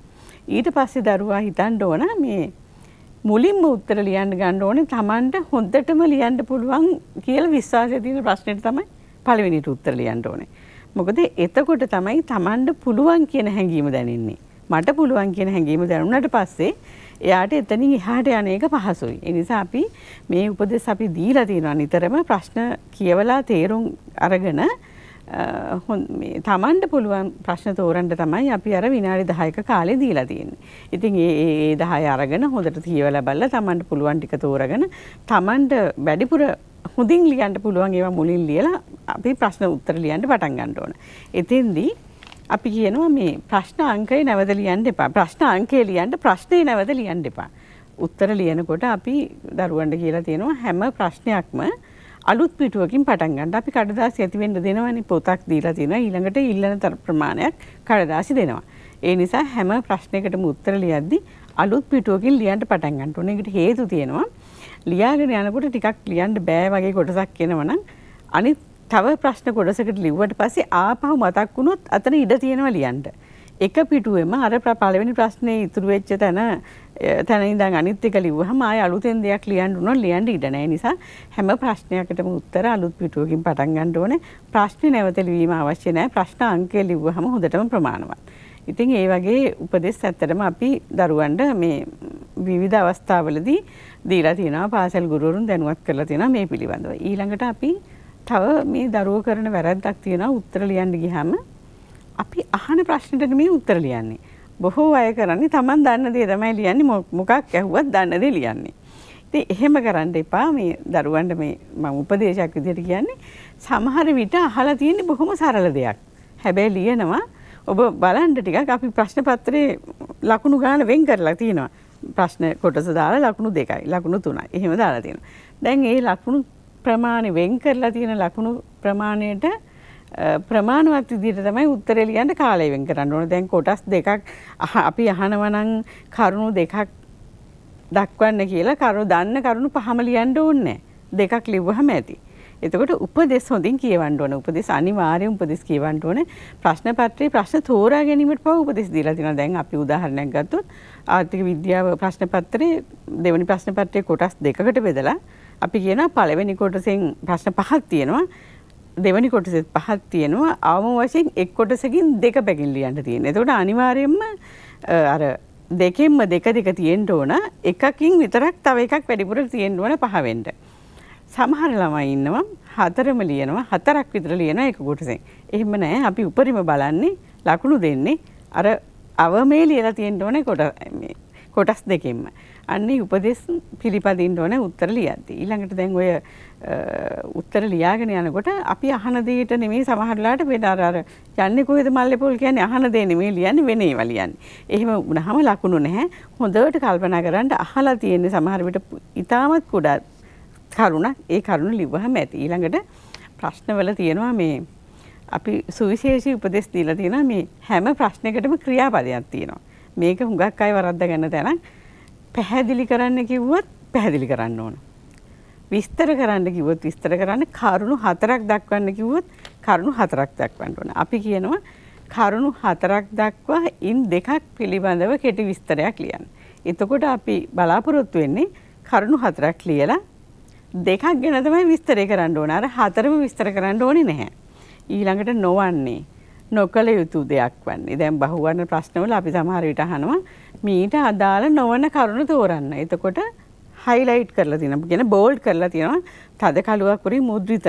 ඊට පස්සේ දරුවා හිතන්න ඕන මේ මුලින්ම උත්තර ලියන්න ගන්න ඕනේ Tamanට හොඳටම ලියන්න පුළුවන් කියලා විශ්වාසය තියෙන ප්‍රශ්නෙට තමයි පළවෙනිට උත්තර ලියන්න ඕනේ. මොකද එතකොට තමයි Tamanට පුළුවන් කියන හැඟීම දැනෙන්නේ. මට පුළුවන් කියන හැඟීම දැනුණාට පස්සේ එයාට එතනින් එහාට යන එක පහසුයි. ඒ නිසා අපි මේ උපදෙස් අපි දීලා තියෙනවා නිතරම ප්‍රශ්න කියවලා තේරුම් අරගෙන තමන්ට පුළුවන් ප්‍රශ්න තෝරන්ට තමයි අපි අර විනාඩි දහයක කාලේ දීලා තියෙන්නේ. ඉතින් ඒ ඒ දහය අරගෙන හොඳට කියවලා බලලා තමන්ට පුළුවන් ටික තෝරගෙන තමන්ට වැඩිපුර හොඳින් ලියන්න පුළුවන් ඒවා මුලින් ලියලා අපි ප්‍රශ්න උත්තර ලියන්න පටන් ගන්න ඕන. එතෙන්දී අපි කියනවා මේ ප්‍රශ්න අංකය නැවත ලියන්න එපා. ප්‍රශ්න අංකය ලියන්න ප්‍රශ්නේ නැවත ලියන්න එපා. උත්තර ලියනකොට අපි දරුවන්ට කියලා තියෙනවා හැම ප්‍රශ්නයක්ම අලුත් පිටුවකින් පටන් ගන්න. අපි කඩදාසි ඇති වෙන්න දෙනවනේ පොතක් දීලා තියෙනවා. ඊළඟට ඉල්ලන ප්‍රමාණයක් කඩදාසි දෙනවා. ඒ නිසා හැම ප්‍රශ්නයකටම උත්තර ලියද්දි අලුත් පිටුවකින් ලියන්න පටන් ගන්න ඕනේ. ඒකට හේතු තියෙනවා. ලියාගෙන යනකොට ටිකක් ලියන්න බෑ වගේ කොටසක් එනවනම් අනිත් තව ප්‍රශ්න කොටසකට ලිව්වට පස්සේ ආපහු මතක් වුණොත් අතන ඉඩ තියෙනවා ලියන්න. එක පිටුවෙම අර පළවෙනි ප්‍රශ්නේ ඉතුරු වෙච්ච තැන තැන ඉඳන් අනිත් එක ලිව්වහම ආය අලුතෙන් දෙයක් ලියන්න උනොත් ලියන්න ඉඩ නැහැ නිසා හැම ප්‍රශ්නයකටම උත්තර අලුත් පිටුවකින් පටන් ගන්න ඕනේ. ප්‍රශ්නේ නැවත ලිවීම අවශ්‍ය නැහැ. ප්‍රශ්න අංකය ලිව්වහම හොඳටම ප්‍රමාණවත්. ඉතින් ඒ වගේ උපදෙස් ඇත්තටම අපි දරුවන්ට මේ විවිධ අවස්ථාවලදී දීලා තියෙනවා. පාසල් ගුරුවරුන් දැනුවත් කරලා තියෙනවා මේ පිළිබඳව. ඊළඟට අපි තව මේ දරුවෝ කරන වැරද්දක් තියෙනවා උත්තර ලියන්න ගියාම අපි අහන ප්‍රශ්නෙට මේ උත්තර ලියන්නේ. බොහෝ අය කරන්නේ Taman දන්න දේ තමයි ලියන්නේ මොකක් ඇහුවත් දන්න දේ ලියන්නේ. ඉතින් එහෙම කරන්න එපා මේ දරුවන්ට මේ මම උපදේශයක් විදිහට කියන්නේ සමහර විට අහලා තියෙන බොහොම සරල දෙයක්. හැබැයි ලියනවා ඔබ බලන්න ටිකක් අපි ප්‍රශ්න පත්‍රයේ ලකුණු ගන්න වෙන් කරලා තියෙනවා. ප්‍රශ්න කොටස දාලා ලකුණු දෙකයි ලකුණු තුනයි. එහෙම දාලා තියෙනවා. දැන් ඒ ලකුණු ප්‍රමාණය වෙන් කරලා තියෙන ලකුණු ප්‍රමාණයට ප්‍රමාණවත් විදිහට තමයි උත්තරේ ලියන්න කාලය වෙන් කරන්න ඕන. දැන් කොටස් දෙකක් අපි අහනවා නම් කරුණු දෙකක් දක්වන්න කියලා කරුණු දන්න කරුණු පහම ලියන්න ඕනේ දෙකක් ලිව්වහම ඇති. එතකොට උපදෙස් හොඳින් කියවන්න ඕන. උපදෙස් අනිවාර්යයෙන් උපදෙස් කියවන්න ඕනේ. ප්‍රශ්න පත්‍රයේ ප්‍රශ්න තෝරා ගැනීමට පවා උපදෙස් දීලා තියෙනවා. දැන් අපි උදාහරණයක් ගත්තොත් ආර්ථික විද්‍යාව ප්‍රශ්න පත්‍රයේ දෙවැනි ප්‍රශ්න පත්‍රයේ කොටස් දෙකකට බෙදලා අපි කියන පළවෙනි කොටසෙන් ප්‍රශ්න පහක් තියෙනවා දෙවැනි කොටසෙත් පහක් තියෙනවා අවම වශයෙන් එක් කොටසකින් දෙක පැකින් ලියන්න තියෙන. එතකොට අනිවාර්යයෙන්ම අර දෙකෙන්ම දෙක දෙක තියෙන්න ඕන එකකින් විතරක් තව එකක් වැඩිපුර තියෙන්න ඕන පහ වෙන්න. සමහර ළමයි ඉන්නවා හතරම ලියනවා හතරක් විතර ලියනවා එක කොටසෙන්. එහෙම නැහැ අපි උපරිම බලන්නේ ලකුණු දෙන්නේ අර අවමේ ලියලා තියෙන්න ඕනේ කොටස් දෙකෙන්ම. අන්නේ උපදෙස් පිළිපදින්න ඕන උත්තර ලියද්දී. ඊළඟට දැන් ඔය උත්තර ලියාගෙන යනකොට අපි අහන දෙයට නෙමෙයි සමහරලාට වෙන අර අර යන්නේ කොහෙද මල්ලේ පොල් කියන්නේ අහන දේ නෙමෙයි ලියන්නේ වෙන ඒවා ලියන්නේ. එහෙම වුණාම ලකුණු නැහැ. හොඳට කල්පනා කරන් අහලා තියෙන සමහර විට ඊටමත් කුඩා කරුණක් ඒ කරුණ ලිව්වහම ඇති. ඊළඟට ප්‍රශ්නවල තියෙනවා මේ අපි සුවිශේෂී උපදෙස් දීලා තියෙනවා මේ හැම ප්‍රශ්නයකටම ක්‍රියාපදයක් තියෙනවා. මේක හුඟක් අය වරද්දා ගන්න තැනක්. පැහැදිලි කරන්න කිව්වොත් පැහැදිලි කරන්න ඕන. විස්තර කරන්න කිව්වොත් විස්තර කරන්න කරුණු හතරක් දක්වන්න කිව්වොත් කරුණු හතරක් දක්වන්න ඕන. අපි කියනවා කරුණු හතරක් දක්වා ඉන් දෙකක් පිළිබඳව කෙටි විස්තරයක් ලියන්න. එතකොට අපි බලාපොරොත්තු වෙන්නේ කරුණු හතරක් ලියලා දෙකක් ගැන තමයි විස්තරය කරන්න ඕන. අර හතරම විස්තර කරන්න ඕනේ නැහැ. ඊළඟට නොවන්නේ නොකළ යුතු දෙයක් වන්නේ. දැන් බහුවර්ණ ප්‍රශ්නවල අපි සමහර විට අහනවා මීට අදාළ නොවන කරුණු තෝරන්න. එතකොට හයිලයිට් කරලා තියෙනවා. කියන්නේ බෝල්ඩ් කරලා තියෙනවා. තද කළුවක් වරින් මුද්‍රිත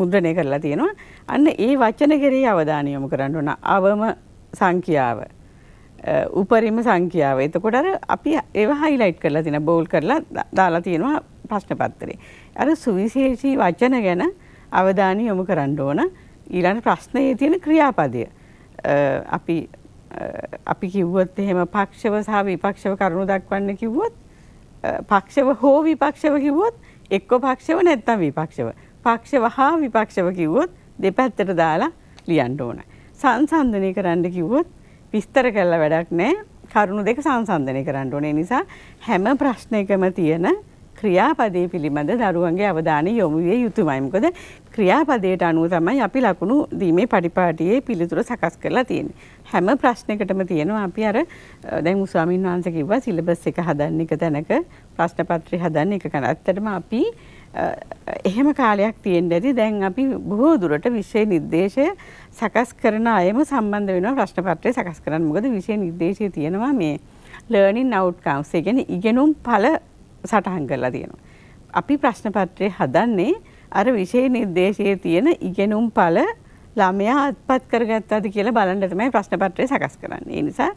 මුද්‍රණය කරලා තියෙනවා. අන්න ඒ වචන කෙරෙහි අවධානය යොමු කරන්න ඕන. අවම සංඛ්‍යාව. උපරිම සංඛ්‍යාව. එතකොට අර අපි ඒව හයිලයිට් කරලා තියෙනවා. බෝල් කරලා දාලා තියෙනවා ප්‍රශ්න පත්‍රේ. අර සුවිශේෂී වචන ගැන අවධානය යොමු කරන්න ඕන. ඊළඟ ප්‍රශ්නයේ තියෙන ක්‍රියාපදය අපි අපි කිව්වොත් එහෙම පක්ෂව සහ විපක්ෂව කරුණු දක්වන්න කිව්වොත් පක්ෂව හෝ විපක්ෂව කිව්වොත් එක්ක පක්ෂව නැත්තම් විපක්ෂව පක්ෂව හා විපක්ෂව කිව්වොත් දෙපැත්තට දාලා ලියන්න ඕන. සංසන්දනය කරන්න කිව්වොත් විස්තර කරලා වැඩක් නැහැ. කරුණු දෙක සංසන්දනය කරන්න ඕනේ. නිසා හැම ප්‍රශ්නයකම තියෙන ක්‍රියාපදේ පිළිබඳ දරුවන්ගේ අවධානය යොමු විය යුතුමයි. මොකද ක්‍රියාපදයට අනුව තමයි අපි ලකුණු දීමේ පරිපාටියේ පිළිතුර සකස් කරලා තියෙන්නේ. හැම ප්‍රශ්නයකටම තියෙනවා අපි අර දැන් ස්වාමීන් වහන්සේ කිව්වා සිලබස් එක හදන්න එක තැනක ප්‍රශ්න පත්‍රය හදන්න එක කරන. ඇත්තටම අපි එහෙම කාලයක් තියෙන්න ඇති දැන් අපි බොහෝ දුරට විෂය නිර්දේශය සකස් කරන අයම සම්බන්ධ වෙනවා ප්‍රශ්න පත්‍රය සකස් කරන්න. මොකද විෂය නිර්දේශය තියෙනවා මේ learning outcomes. ඒ කියන්නේ ඉගෙනුම් ඵල සටහන් කරලා තියෙනවා. අපි ප්‍රශ්න පත්‍රය හදන්නේ අර විෂය නිර්දේශයේ තියෙන ඉගෙනුම් පළ ළමයා අත්පත් කරගත්තාද කියලා බලන්න තමයි ප්‍රශ්න පත්‍රය සකස් කරන්නේ. ඒ නිසා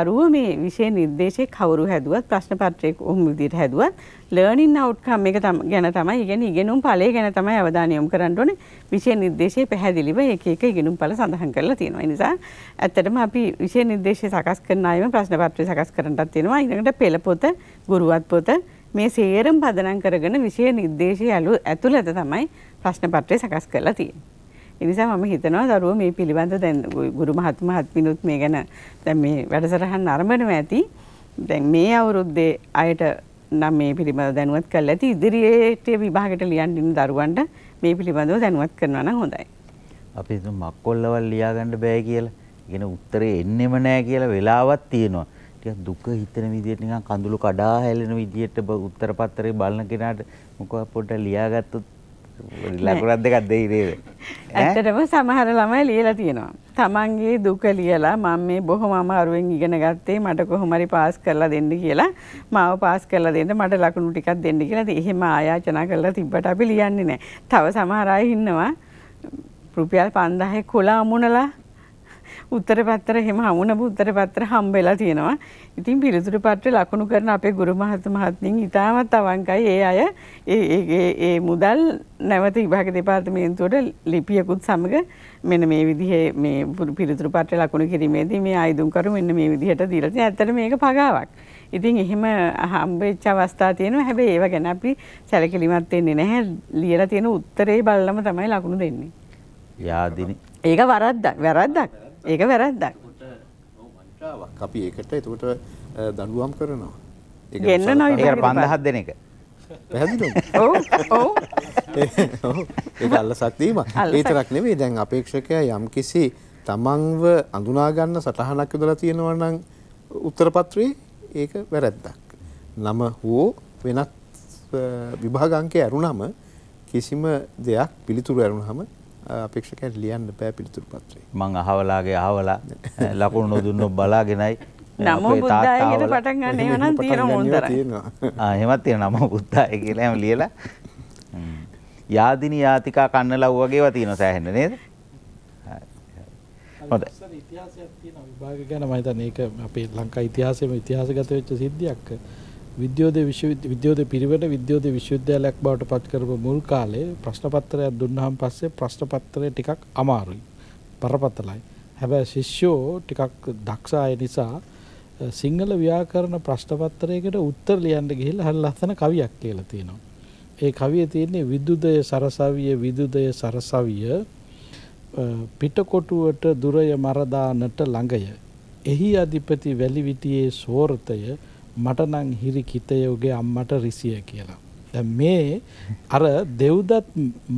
දරුවෝ මේ විෂය නිර්දේශයේ කවුරු හැදුවත් ප්‍රශ්න පත්‍රයේ කොහොම විදිහට හැදුවත් ලර්නින් අවුට්කම් එක ගැන තමයි ඉගෙන ඉගෙනුම් ඵලය ගැන තමයි අවධානය යොමු කරන්න ඕනේ. විෂය නිර්දේශයේ පැහැදිලිව එක එක ඉගෙනුම් ඵල සඳහන් කරලා තියෙනවා. ඒ නිසා ඇත්තටම අපි විෂය නිර්දේශය සකස් කරන අයම ප්‍රශ්න පත්‍රය සකස් කරන්නටත් තියෙනවා. ඊළඟට පෙළ පොත, ගුරුවත් පොත මේ සේරම පදනම් කරගෙන විෂය නිර්දේශය ඇතුළත තමයි ප්‍රශ්න පත්‍රය සකස් කරලා තියෙන්නේ. එනිසා මම හිතනවා දරුවෝ මේ පිළිබඳ දැන් ගුරු මහත්ම හත්මිනුත් මේ ගැන දැන් මේ වැඩසටහන් අරඹනවා ඇති. දැන් මේ අවුරුද්දේ අයට නම් මේ පිළිබඳ දැනුවත් කරලා ඇති ඉදිරියට විභාගයට ලියන්න ඉන්න දරුවන්ට මේ පිළිබඳව දැනුවත් කරනවා නම් හොඳයි. අපි මක්කොල්ලවල් ලියාගන්න බෑ කියලා. ඉගෙන උත්තරේ එන්නෙම නෑ කියලා වෙලාවක් තියෙනවා. ටිකක් දුක හිතෙන විදිහට නිකන් කඳුළු කඩා හැලෙන විදිහට උත්තර පත්‍රේ බලන කෙනාට මොකක් පොඩ්ඩක් ලියාගත්තොත් ලකුණක් දෙකක් දෙයි නේද? ඇත්තටම සමහර ළමයි ලියලා තියෙනවා. තමන්ගේ දුක ලියලා මම මේ බොහොම අමාරුවෙන් ඉගෙන ගත්තේ මට කොහොම හරි පාස් කරලා දෙන්න කියලා මාව පාස් කරලා දෙන්න මට ලකුණු ටිකක් දෙන්න කියලා එහෙම ආයාචනා කරලා තිබ්බට අපි ලියන්නේ නැහැ. තව සමහර අය ඉන්නවා රුපියල් 5000 කොලා මුණලා උත්තර පත්තර එහෙම හමුණ උත්තර පත්තර හම්බෙලා තියෙනවා. ඉතින් පිළිතුරු පත්‍රය ලකුණු කරන අපේ ගුරු මහත් මහත්මින් ඉතාමත් අවංකයි ඒ අය ඒ මුදල් නැවත විභාග දෙපාර්තමේන්තුවට ලිපියකුත් සමග මෙන්න මේ විදිහේ මේ පිළිතුරු පත්‍රය ලකුණු කිරීමේදී මේ ආයුධුම්කරු මෙන්න මේ විදිහට දීලා තියෙනවා. ඇත්තට මේක පගාවක්. ඉතින් එහෙම හම්බෙච්ච අවස්ථා තියෙනවා. හැබැයි ඒව ගැන අපි සැලකිලිමත් වෙන්නේ නැහැ. ලියලා තියෙන උත්තරේ බලලම තමයි ලකුණු දෙන්නේ. යාදිනි. ඒක වරද්දක්. වැරද්දක්. ඒක වැරද්දක්. අපි ඒකට එතකොට දඬුවම් කරනවා. ඒක ගෙන්න නෝ ඒක 5000ක් දෙන එක. පැහැදිලිද? ඔව් ඔව්. [LAUGHS] ඒක අල්ලසක් දීම. ඒ තරක් නෙවෙයි දැන් අපේක්ෂකයා යම්කිසි තමන්ව අඳුනා ගන්න සටහනක් යොදලා තියෙනවා නම් උත්තර පත්‍රයේ ඒක වැරද්දක්. නම හෝ වෙනත් විභාග අංකය ඇරුණම කිසිම දෙයක් පිළිතුරු ඇරුණම අපේක්ෂකයට ලියන්න බෑ පිළිතුරු පත්‍රය. මං අහවලාගේ අහවලා ලකුණු නොදුන්නොත් බලාගෙනයි [LAUGHS] නමෝ බුද්දාය කියලා පටන් ගන්න එහෙම නම් තියෙන මොන්තරයි. ආ එහෙමත් තියෙන නමෝ බුද්දාය කියලා එහෙම ලියලා යාදිනී යාතිකා කන්න ලව් වගේවා තියෙන සෑහෙන්න නේද? හොඳ. ඉතිහාසයක් තියෙන විභාග ගැන මම හිතන්නේ ඒක අපේ ලංකා ඉතිහාසයේම ඉතිහාසගත වෙච්ච සිද්ධියක්. විද්‍යෝදය විද්‍යෝධ පිරිවට විද්‍යෝධ විශ්වවිද්‍යාලයක් බවට පත් කරපු මුල් කාලේ ප්‍රශ්නපත්‍රයක් දුන්නාම පස්සේ ප්‍රශ්නපත්‍රය ටිකක් අමාරුයි. බරපතලයි. හැබැයි ශිෂ්‍යෝ ටිකක් දක්ෂ අය නිසා සිංහල ව්‍යාකරණ ප්‍රශ්නපත්‍රයකට උත්තර ලියන්න ගිහිල්ලා හරි ලස්සන කවියක් කියලා තියෙනවා. ඒ කවිය තියෙන්නේ විදුදය සරසවිය විදුදය සරසවිය පිටකොටුවට දුරය මරදානට ළඟය. එහි අධිපති වැලිවිටියේ සෝරතය මට නම් හිරි කිතයෝගේ අම්මට රිසිය කියලා. මේ අර දෙව්දත්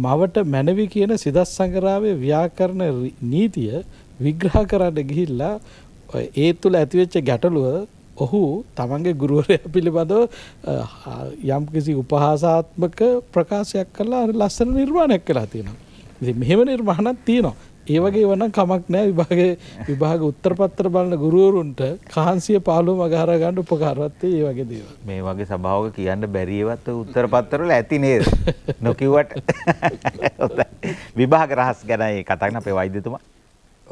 මවට මැනවි කියන සිදස් සංගරාවේ ව්‍යාකරණ නීතිය විග්‍රහ කරන්න ගිහිල්ලා ඒ තුළ ඇතිවෙච්ච ගැටලුව ඔහු තමන්ගේ ගුරුවරය පිළිබඳව යම් කිසි උපහාසාත්මක ප්‍රකාශයක් කරලා ලස්සන නිර්මාණයක් කලා තියෙනවා. මෙහෙම නිර්මාණක් තියෙනවා. ඒවගේ වන කමක් නෑ විභාගේ විභාග උත්තරපත්තර බලන්න ගුරුවරුන්ට කාන්සිය පාලු මගහරගන්න උපකාරවත්තේ ඒ වගේ දේව මේ වගේ සභාවක කියන්න බැරිවත් උත්තරපත්තරල ඇති නේද [LAUGHS] නොකිවට [LAUGHS] විභාග රහස් ගැනයි කතන්න අපේ වෛද්‍යතුමා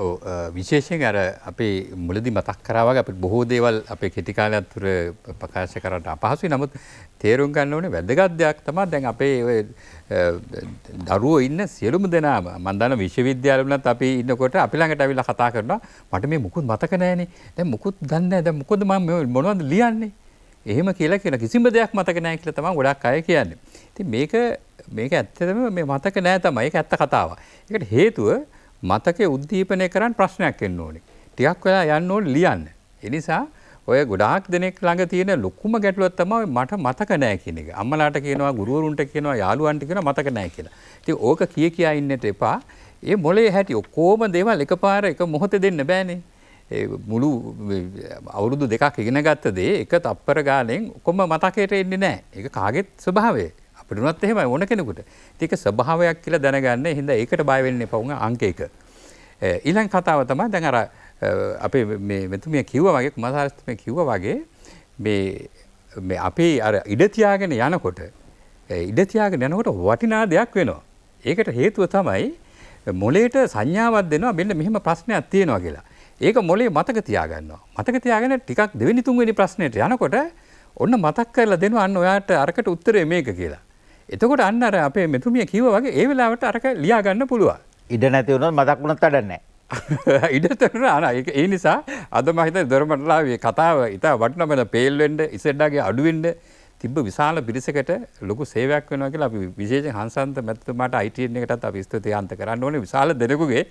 ඕ විශේෂයෙන් අර අපේ මුලදි මතක් කරාවගේ අපිට බොහෝ දේවල් අපේ කෙටිකාලයක් තුර ප්‍රකාශ කරන්න අපහසුයි නමුත් තේරුම් ගන්න ඕනේ වැදගත් දෙයක් තමයි දැන් අපේ දරුවෝ ඉන්න සියලුම දෙනාම මන්දන විශ්වවිද්‍යාලවලත් අපි ඉන්නකොට අපි ළඟට ඇවිල්ලා කතා කරනවා මට මේ මුකුත් මතක නැහැනේ දැන් මුකුත් දන්නේ නැහැ දැන් මොකද මම මොනවද ලියන්නේ එහෙම කියලා කියන කිසිම දෙයක් මතක නැහැ කියලා තමයි ගොඩක් අය කියන්නේ. ඉතින් මේක මේක ඇත්තටම මේ මතක නැහැ තමයි. ඒක ඇත්ත කතාව. ඒකට හේතුව මතකයේ උද්දීපනය කරන් ප්‍රශ්නයක් එන්න ඕනේ. ටිකක් වෙලා යන්න ඕනේ ලියන්න. ඒ නිසා ඔය ගොඩාක් දෙනෙක් ළඟ තියෙන ලොකුම ගැටලුව තමයි මට මතක නෑ කියන එක. අම්මලාට කියනවා ගුරුවරුන්ට කියනවා යාළුවන්ට කියනවා මතක නෑ කියලා. ඉතින් ඕක කිය කියා ඉන්නට එපා. ඒ මොලේ හැටි ඔක්කොම දේවල් එකපාර එක මොහොතේ දෙන්න බෑනේ. මුළු අවුරුදු දෙකක් ඉගෙන ගත්ත දේ එක තප්පර ගාලෙන් කොම මතකයට එන්නේ නෑ. ඒක කාගෙත් ස්වභාවය. අපිටුනත් එහෙමයි ඕන කෙනෙකුට. ඒක ස්වභාවයක් කියලා දැනගන්න. හින්දා ඒකට බය වෙන්න එපා උංග අංක එක. ඊළඟ කතාව තමයි දැන් අර අපේ මෙතුමිය කිව්ව වගේ කුමසාරස්තුමය කිව්ව වගේ මේ අපේ අර ඉඩතියාගෙන යනකොට ඉඩතියාගෙන යනකොට වටිනා දෙයක් වෙනවා. ඒකට හේතුව තමයි මොලේට සංඥාවක් දෙනවා මෙන්න මෙහෙම ප්‍රශ්නයක් තියෙනවා කියලා. ඒක මොලේ මතක තියාගන්නවා. මතක තියාගෙන ටිකක් දෙවෙනි තුන්වෙනි ප්‍රශ්නයට යනකොට ඔන්න මතක් කරලා දෙනවා අන්න ඔයාට අරකට උත්තරේ මේක කියලා. එතකොට අන්න අර අපේ මෙතුමිය කිව්ව වගේ ඒ වෙලාවට අරක ලියාගන්න පුළුවන්. ඉඩ නැති වුණොත් මතක් වුණත් අඩන්නේ. [LAUGHS] ඉඩතරුණ අන ඒ නිසා අද මහිත දොරමටලාවේ කතාව ඉතා වටනමන පේල්වෙන්ඩ ඉසෙඩ්ඩාගේ අඩුවෙන්ඩ තිබ්බ විශාල පිරිසකට ලොකු සේවයක් වෙනවා කියලා අපි විශේෂ හන්සන්ත මැතිතුමාට අයිටන් එකටත් අපි ස්තුතියන්ත කරන්න ඕන විශාල දෙනෙකුගේ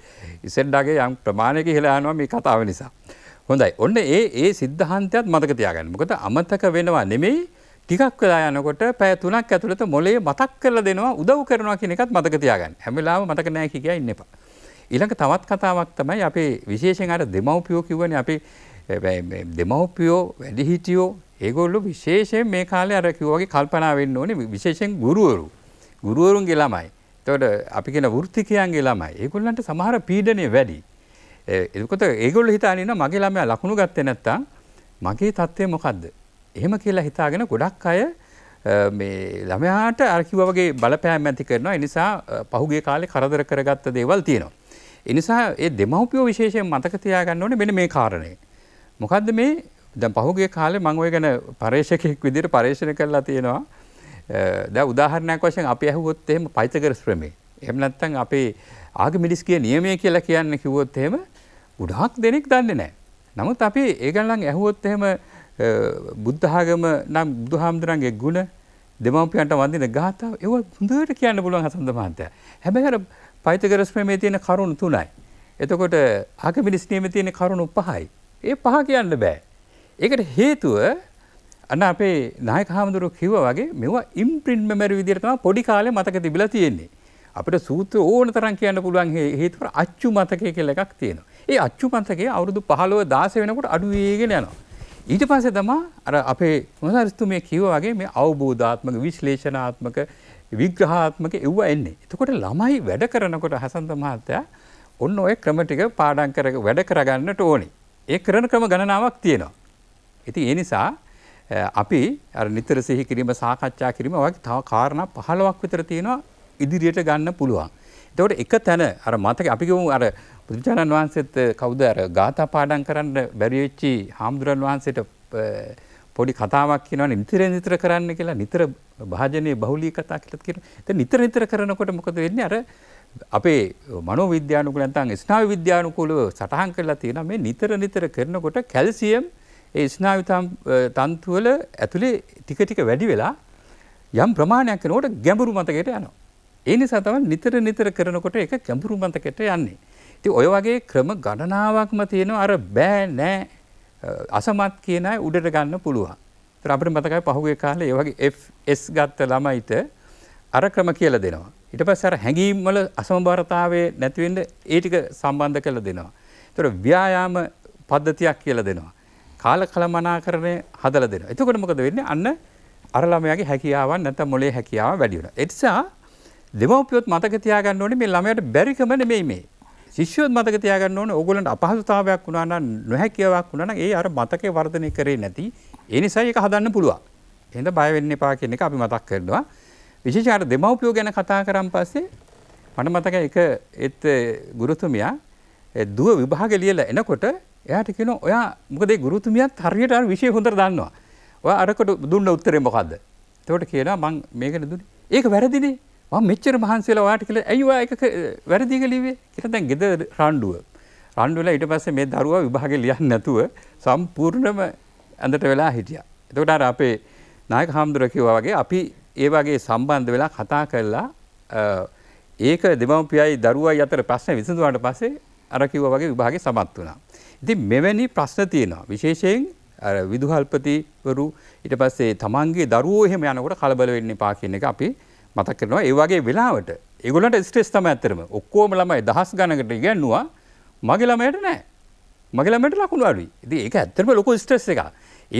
ඉසෙන්ඩාගේ යම් ප්‍රමාණයක හෙලානවා මේ කතාව නිසා. හොඳයි ඔන්න ඒ ඒ සිද්ධහන්තයත් මතක තියාගන්න මොකද අමතක වෙනවා නෙමෙයි ටිකක් වෙලා යනකොට පැය තුනක් ඇතුළත මොලේ මතක් කරලා දෙනවා උදව් කරනවා කියන එකත් මතක තියාගන්න හැමලාම මතක නෑ කියයි ඉන්න එපා. ඊළඟ තවත් කතාවක් තමයි අපේ විශේෂෙන් අර දෙමව්පියෝ කිව්වන අපි දෙමව්පියෝ වැඩිහිටියෝ ඒගොල්ලු විශේෂයෙන් මේ කාලේ අර කිව්වගේ කල්පනා වෙන්න ඕනේ විශේෂයෙන් ගුරුවරු ගුරුවරුන්ගේ ළමයි එතකොට අපි කියන වෘත්තිකයන්ගේ ළමයි ඒගොල්ලන්ට සමහර පීඩනය වැඩි එකොට ඒගොල්ලෝ හිතාගෙන ඉන්නවා මගේ ළමයා ලකුණු ගත්තේ නැත්තම් මගේ තත්ත්වය මොකද්ද එහෙම කියලා හිතාගෙන ගොඩක් අය ළමයාට අරකිව වගේ බලපෑම් ඇති කරනවා එනිසා පහුගේ කාලේ කරදර කරගත්ත දේවල් තියෙනවා. එනිසා ඒ දෙමව්පියෝ විශේෂයෙන් මතක තියාගන්න ඕනේ මෙන්න මේ කාරණය. මොකද්ද මේ දැන් පහුගිය කාලේ මම ඔය ගැන පරීක්ෂකෙක් විදිහට පරීක්ෂණ කරලා තියෙනවා. දැන් උදාහරණයක් වශයෙන් අපි අහුවොත් එහෙම පයිතගරස් ප්‍රමේය. එහෙම නැත්නම් අපේ ආගමිනිස්කේ නියමය කියලා කියන්නේ කිව්වොත් එහෙම ගොඩාක් දෙනෙක් දන්නේ නැහැ. නමුත් අපි ඒ ගැන නම් ඇහුවොත් එහෙම බුද්ධාගම නම් බුදුහාමුදුරන්ගේ ගුණ දෙමව්පියන්ට වඳින ගාථා ඒව හොඳට කියන්න පුළුවන් හසන්ත මහත්තයා. හැබැයි අර පයිතකරස්මේ තියෙන කරුණු තුනයි. එතකොට ආගමිනිස්නීම තියෙන කරුණු පහයි. ඒ පහ කියන්න බෑ. ඒකට හේතුව අන්න අපේ නායක හාමුදුරුවෝ කිව්වා වගේ මෙවුවා ඉම්ප්‍රින්ට් මෙමරි විදිහට තමයි පොඩි කාලේ මතක තිබිලා තියෙන්නේ. අපිට සූත්‍ර ඕන තරම් කියන්න පුළුවන් හේතුව අච්චු මතකය කියලා එකක් තියෙනවා. ඒ අච්චු මතකය අවුරුදු 15 16 වෙනකොට අඩු වෙගෙන යනවා. ඊට පස්සේ තමයි අර අපේ මොනසාරිස්තුමේ කිව්වා වගේ මේ අවබෝධාත්මක විශ්ලේෂණාත්මක විග්‍රහාත්මක එව්ව එන්නේ. එතකොට ළමයි වැඩ කරනකොට හසන්ත මහත්තයා ඔන්න ඔය ක්‍රම ටික පාඩම් කර වැඩ කරගන්නට ඕනේ. ඒ කරන ක්‍රම ගණනාවක් තියෙනවා. ඉතින් ඒ නිසා අපි අර නිතර සිහි කිරීම සාකච්ඡා කිරීම වගේ තව කාරණා 15ක් විතර තියෙනවා ඉදිරියට ගන්න පුළුවන්. එතකොට එක තැන අර මතක අපි ගමු අර බුදුචානන් වහන්සේත් කවුද අර ගාථා පාඩම් කරන්න බැරි වෙච්චි හාමුදුරන් වහන්සේට පොඩි කතාවක් කියනවා නිතර නිතර කරන්න කියලා නිතර භාජනය බහුලී කතා කියලත් කියන ත නිතර නිතර කරනකොට මොකද වෙන්න අර අපේ මනෝ විද්‍යානුකූල නැත්නම් ස්නායු විද්‍යානුකූලව සටහන් කරලා තියෙනවා මේ නිතර නිතර කරනකොට කැල්සියම් ඒ ස්නායු තන්තු වල ඇතුලේ ටික ටික වැඩි වෙලා යම් ප්‍රමාණයක් වෙනකොට ගැඹුරු මතකයට යනවා. ඒ නිසා තමයි නිතර නිතර කරනකොට ඒක ගැඹුරු මතකයට යන්නේ. ඉතින් ඔය වගේ ක්‍රම ගණනාවක්ම තියෙනවා අර බෑ නෑ අසමත් කියන උඩට ගන්න පුළුවන්. අපට මතකයි පහුගේ කාලේ ඒ වගේ FS ගත්ත ළමයිට අර ක්‍රම කියලා දෙනවා. ඊට පස්සේ අර හැඟීම් වල අසමබරතාවයේ නැති වෙන්න ඒ ටික සම්බන්ධ කරලා දෙනවා. ඒතර ව්‍යායාම පද්ධතියක් කියලා දෙනවා. කාල කළමනාකරණය හදලා දෙනවා. එතකොට මොකද වෙන්නේ? අන්න අර ළමයාගේ හැකියාවන් නැත්නම් මොලේ හැකියාව වැඩි වෙනවා. ඒ නිසා දෙමව්පියොත් මතක තියාගන්න ඕනේ මේ ළමයාට බැරිකම නෙමෙයි මේ. ශිෂ්‍යයත් මතක තියාගන්න ඕනේ ඕගොල්ලන්ට අපහසුතාවයක් වුණා නම් නොහැකියාවක් වුණා නම් ඒ අර මතකේ වර්ධනය කරේ නැති ඒ නිසා ඒක හදන්න පුළුවන්. එහෙනම් බය වෙන්න එපා කියන එක අපි මතක් කරනවා. විශේෂයෙන් අර දෙමව්පියෝ ගැන කතා කරන් පස්සේ මට මතකයි එක ඒත් ගුරුතුමියා දුව විභාග ලියලා එනකොට එයාට කියනවා ඔයා මොකද ඒ ගුරුතුමියත් හරියට අර විෂය හොඳට දන්නවා. ඔයා අරකට දුන්න උත්තරේ මොකද්ද? එතකොට කියනවා මං මේකට දුන්නේ. ඒක වැරදිනේ. මම මෙච්චර මහන්සියලා ඔයාට කියලා ඇයි ඔයා එක වැරදි කළේ කියලා දැන් ගෙදර රණ්ඩුව. රණ්ඩු වෙලා ඊට පස්සේ මේ දරුවා විභාගේ ලියන්නේ නැතුව සම්පූර්ණම ඇඳට වෙලා හිටියා. එතකොට අර අපේ නායක හාමුදුරුවෝ කිව්වා වගේ අපි ඒ වගේ සම්බන්ධ වෙලා කතා කරලා ඒක දෙමව්පියයි දරුවයි අතර ප්‍රශ්න විසඳුවාට පස්සේ අර කිව්වා වගේ විභාගේ සමත් වුණා. ඉතින් මෙවැනි ප්‍රශ්න තියෙනවා. විශේෂයෙන් විදුහල්පතිවරු ඊට පස්සේ තමන්ගේ දරුවෝ එහෙම යනකොට කලබල වෙන්න එපා කියන එක අපි මතක් කරනවා ඒ වගේ වෙලාවට ඒගොල්ලන්ට ස්ට්‍රෙස් තමයි ඇත්තරම ඔක්කොම ළමයි දහස් ගණනකට ඉගෙනුවා මගේ ළමයට නෑ මගේ ළමයට ලකුණු අඩුයි ඉතින් ඒක ඇත්තටම ලොකු ස්ට්‍රෙස් එකක්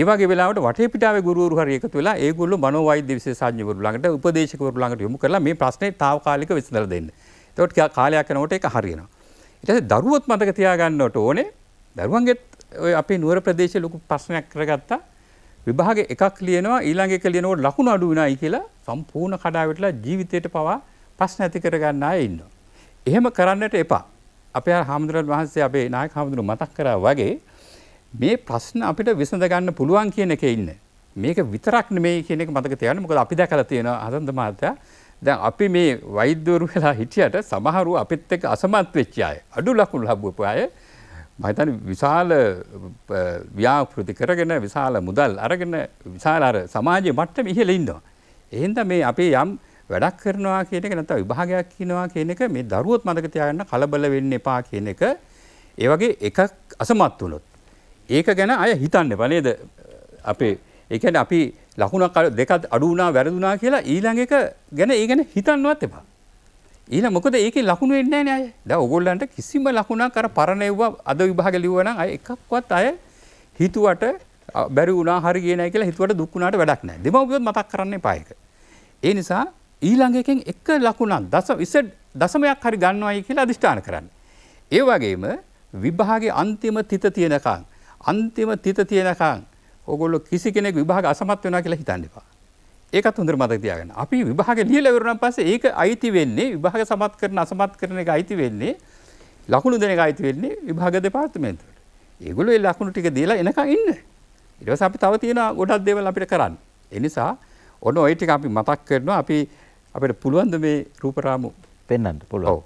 ඒ වගේ වෙලාවට වටේ පිටාවේ ගුරුවරු හරි එකතු වෙලා ඒගොල්ලෝ මනෝවෛද්‍ය විශේෂඥවරු ළඟට උපදේශකවරු ළඟට යොමු කරලා මේ ප්‍රශ්නේ తాවකාලික විසඳලා දෙන්න. එතකොට කාලයක් යනකොට ඒක හරියනවා. ඊට පස්සේ දරුවොත් මතක තියාගන්නට ඕනේ දරුවන්ගෙත් ඔය අපේ නුවර ප්‍රදේශයේ ලොකු ප්‍රශ්නයක් කරගත්තා විභාග එකක් ලියනවා ඊළඟ එක ලියනකොට ලකුණු අඩු වුණායි කියලා සම්පූර්ණ කඩාවැටලා ජීවිතයට පවා ප්‍රශ්න ඇති කරගන්න අය ඉන්නවා. එහෙම කරන්නට එපා. අපේ හාමුදුරන් වහන්සේ අපේ නායක හාමුදුරු මතක් කරා වගේ මේ ප්‍රශ්න අපිට විසඳ ගන්න පුළුවන් කියන එකේ ඉන්න. මේක විතරක් නෙමෙයි කියන එක මතක තියාගන්න. මොකද අපි දැකලා තියෙනවා හදන්ත මහත්තයා දැන් අපි මේ වෛද්‍යවරු වෙලා හිටියට සමහරව අපිත් එක්ක අසමත් වෙච්ච අය අඩු ලකුණු ලැබුවපු අය මහිතන විශාල ව්‍යාපෘති කරගෙන විශාල මුදල් අරගෙන විශාල අර සමාජය මට්ටම ඉහළ ඉන්නවා. එහෙන්ද මේ අපේ යම් වැඩක් කරනවා කියන එක නැත්නම් විභාගයක් කියනවා කියන එක මේ දරුවොත් මතක තියාගන්න කලබල වෙන්න එපා කියන එක ඒ වගේ එකක් අසමත් වුණොත් ඒක ගැන අය හිතන්න එපා නේද අපේ ඒ කියන්නේ අපි ලකුණක් දෙකක් අඩු වුණා වැරදුනා කියලා ඊළඟ එක ගැන ඒ ගැන හිතන්නවත් එපා ඊල මොකද ඒක ලකුණු වෙන්නේ නෑ ද ඔගොල්ලන්ට කිසිම ලකුණක් කර පරණෙව්වා අද විභාග ලිව්වන අය එකක්වත් අය හිතුවට බැරි වුණා හරි කියන කියලා හිතුවට දුක් වුණාට වැඩක් නෑ දෙමව්පියොත් මතක් කරන්න එපා ඒක ඒ නිසා ඊළඟ එකෙන් එක ලකුණක් දස විස දශමයක් හරි ගන්නවයි කියලා අදිෂ්ඨාන කරන්න ඒ වගේම විභාගේ අන්තිම තිත තියෙනකන් අන්තිම තිත තියෙනකන් ඕගොල්ලෝ කිසි කෙනෙක් විභාග අසමත් වෙනවා කියලා හිතන්න එපා ඒකත් හොඳට මතක තියාගන්න. අපි විභාග ලියලා ඉවරනම් පස්සේ ඒක අයිති වෙන්නේ විභාග සමත් කරන අසමත් කරන එක අයිති වෙන්නේ ලකුණු දෙන එක අයිති වෙන්නේ විභාග දෙපාර්තමේන්තුවට. ඒගොල්ලෝ ඒ ලකුණු ටික දීලා එනකන් ඉන්න. ඊට පස්සේ අපි තව තියෙන ගොඩක් දේවල් අපිට කරන්න. ඒ නිසා ඔන්න ওই ටික අපි මතක් කරනවා අපි අපිට පුළුවන් ද මේ රූපරාමු පෙන්වන්න පුළුවන්. ඔව්.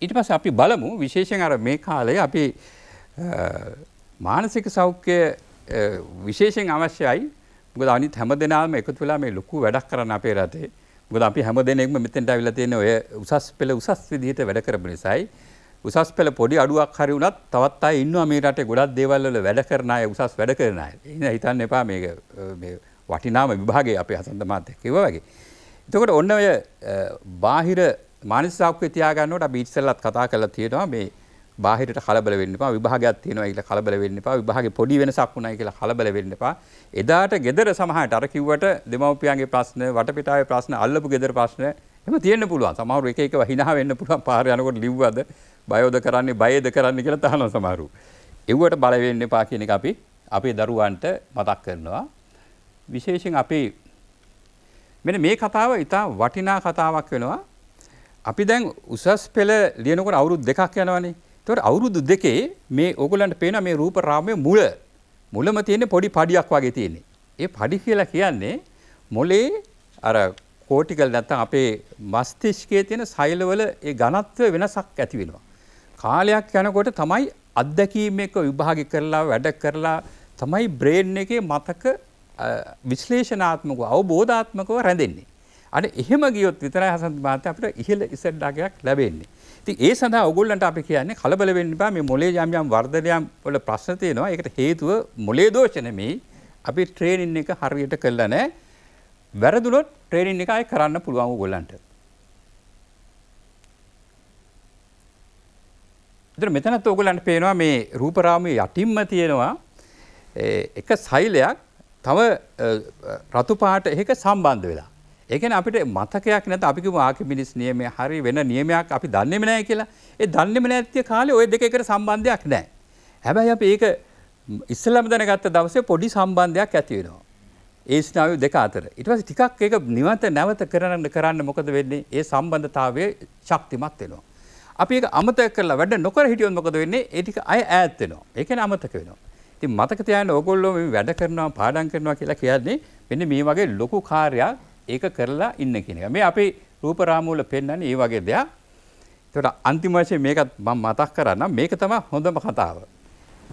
ඊට පස්සේ අපි බලමු විශේෂයෙන් අර මේ කාලේ අපි මානසික සෞඛ්‍ය විශේෂයෙන් අවශ්‍යයි මොකද අනිත් හැම දෙනාම එකතු වෙලා මේ ලොකු වැඩක් කරන්න අපේ රටේ. මොකද අපි හැම දෙනෙක්ම මෙතෙන්ට ආවිලා තියෙන ඔය උසස් පෙළ උසස් විදිහට වැඩ කරපු නිසායි උසස් පෙළ පොඩි අඩුවක් හරි වුණත් තවත් අය ඉන්නවා මේ රටේ ගොඩක් දේවල් වල වැඩ කරන අය උසස් වැඩ කරන අය. ඉතින් හිතන්න එපා මේක මේ වටිනාම විභාගයේ අපේ හසන්ත මාත් එක්ක ඉවා වගේ. එතකොට ඔන්න ඔය බාහිර මානසික සාක්කුවේ තියාගන්නකොට අපි ඉස්සෙල්ලත් කතා කරලා තියෙනවා මේ බාහිරට කලබල වෙන්න එපා විභාගයක් තියෙනවා කියලා කලබල වෙන්න එපා විභාගේ පොඩි වෙනසක් වුණයි කියලා කලබල වෙන්න එපා එදාට ගෙදර සමහරට අර කිව්වට දෙමව්පියන්ගේ ප්‍රශ්න වටපිටාවේ ප්‍රශ්න අල්ලපු ගෙදර ප්‍රශ්න එහෙම තියෙන්න පුළුවන් සමහරව එක එක හිනා වෙන්න පුළුවන් පාර යනකොට ලිව්වද බයෝද කරන්නේ බයද කරන්නේ කියලා තහනම් සමහරව එව්වට බල වෙන්න එපා කියන එක අපි අපේ දරුවන්ට මතක් කරනවා විශේෂයෙන් අපේ මෙන්න මේ කතාව ඉතා වටිනා කතාවක් වෙනවා අපි දැන් උසස් පෙළ ලියනකොට අවුරුදු දෙකක් යනවනේ තොට අවුරුදු දෙකේ මේ ඔගුලන්ට පේන මේ රූප රාමය මුල මුලම තියෙන පොඩි පඩියක් වගේ තියෙන්නේ. ඒ පඩි කියලා කියන්නේ මොලේ අර කෝටිකල් නැත්තම් අපේ මස්තිෂ්කයේ තියෙන සෛලවල ඒ ඝනත්වය වෙනසක් ඇති වෙනවා. කාලයක් යනකොට තමයි අත්දැකීම් එක විභාග කරලා වැඩ කරලා තමයි බ්‍රේන් එකේ මතක විශ්ලේෂණාත්මකව අවබෝධාත්මකව රැඳෙන්නේ. අන්න එහෙම ගියොත් විතරයි හසන්ත මහත්තයා අපිට ඉහළ ඉසඩ්ඩාගයක් ලැබෙන්නේ. ති ඒ සඳහා ඔගොල්ලන්ට අපි කියන්නේ කලබල වෙන්නවා මේ මොලේ යම්යම් වර්ධනයම් වල ප්‍රශ්න තියෙනවා ඒකට හේතුව මොලේ දෝෂනමී අපි ට්‍රේනින් එක හරියට කල්ල නෑ වැරදුලොත් ට්‍රේනින් එකයි කරන්න පුළුවන් ගොල්ලන්ට. දර මෙතනත් ඔගොලන්ට පේනවා මේ රූපරාමය යටිම්ම තියෙනවා එක සෛලයක් තම රතුපාට එහෙක සම්බන්ධ වෙලා. ඒකන අපිට මතකයක් නැත අපි ආකි මිනිස් නියමය හරි වෙන නියමයක් අපි දන්නෙම නෑ කියලා ඒ දන්නෙම නැත්තිය කාලේ ඔය දෙක එකට සම්බන්ධයක් නෑ. හැබැයි අප ඒක ඉස්සලම දැනගත්ත දවසේ පොඩි සම්බන්ධයක් ඇතිවෙනවා. ඒස්නාව දෙක අතර ඉටවස ටිකක් ඒක නිවත නැවත කරන්න කරන්න මොකද වෙන්නේ ඒ සම්බන්ධතාවය ශක්තිමත් වෙනවා. අපි අමත කරලා වැඩ නොකර හිටියොත් මොකද වෙන්නේ ඒටික අය ඇත්වෙනවා ඒකන අමතක වෙනවා. ඉතින් මතක තියන්න ඕගොල්ලෝ වැඩ කරනවා පාඩම් කරනවා කියලා කියන්නේ මෙන්න මේ වගේ ලොකු කාර්යයක් ඒක කරලා ඉන්න කෙනෙක මේ අපේ රූපරාමූල පෙන්න්නන්නේ ඒ වගේ දෙයක් තොට අන්තිමශය මේකත් මං මතක් කරන්න මේක තම හොඳම කතාව.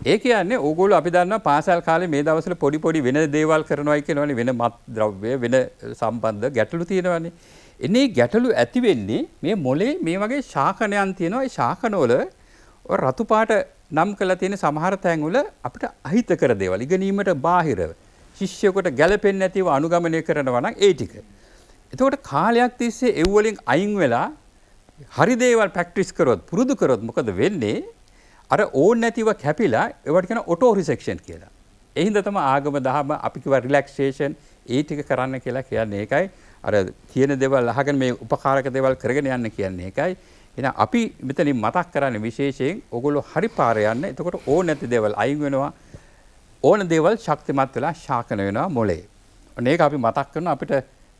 ඒ කියන්නේ ඕගොල අපි දන්න පාසල් කාල මේ දවසල පොඩි පොඩි වෙන දේවල් කරනවයි කෙනවන වෙන මත් ද්‍රව්‍ය වෙන සම්බන්ධ ගැටලු තියෙනවන්නේ. එන්නේ ගැටලු ඇතිවෙන්නේ මේ මොලේ මේ වගේ ශාකනයන් තියෙනවා ශාකනෝල රතුපාට නම් කළ තියෙන සමහර තැන්වල අපට අහිත කර දේවල් ඉගනීමට බාහිරව. ශිෂ්‍යකොට ගැලපෙන් නැතිව අනුගමනය කරනවා නම් ඒ ටික. එතකොට කාලයක් තිස්සේ එව්වලින් අයින් වෙලා හරි දේවල් පැක්ටිස් කරොත් පුරුදු කරොත් මොකද වෙන්නේ අර ඕන් නැතිව කැපිලා ඒවට කියන ඔටෝ රිසෙක්ෂන් කියලා. එහින්ද තම ආගම දහම අපි කිව්වා රිලැක්සේෂන් ඒ ටික කරන්න කියලා කියන්නේ ඒකයි. අර කියන දේවල් අහගෙන මේ උපකාරක දේවල් කරගෙන යන්න කියන්නේ ඒකයි. එහෙනම් අපි මෙතනින් මතක් කරන්නේ විශේෂයෙන් ඕගොල්ලෝ හරි පාර යන්න. එතකොට ඕ නැති දේවල් අයින් වෙනවා. ඕන දේවල් ශක්තිමත් වෙලා ශාකන වෙනවා මොලේ. ඔන්න ඒක අපි මතක් කරනවා අපිට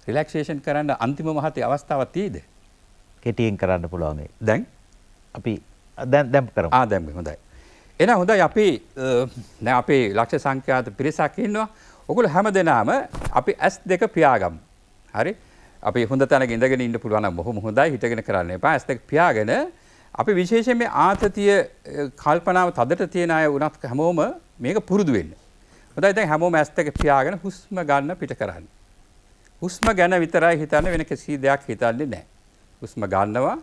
රිලැක්සේෂන් කරන්න අන්තිම මහතේ අවස්ථාවක් තියෙද? කෙටියෙන් කරන්න පුළුවන් මේ. දැන් අපි දැන් දැන් කරමු. ආ දැන් හොඳයි. එහෙනම් හොඳයි අපි දැන් අපේ ලක්ෂ්‍ය සංඛ්‍යාත පිරිසක් ඉන්නවා. ඔගොල්ලෝ හැමදෙනාම අපි S2 පියාගමු. හරි? අපි හොඳ තැනක ඉඳගෙන ඉන්න පුළුවන් නම් බොහොම හොඳයි. හිටගෙන කරන්න එපා. S2 පියාගෙන අපි විශේෂයෙන් මේ ආතතිය කල්පනාව තදට තියෙන අය වුණත් හැමෝම මේක පුරුදු වෙන්න. හොඳයි දැන් හැමෝම ඇස් දෙක පියාගෙන හුස්ම ගන්න පිට කරන්න. හුස්ම ගැන විතරයි හිතන්නේ වෙන කිසි දෙයක් හිතන්නේ නැහැ. හුස්ම ගන්නවා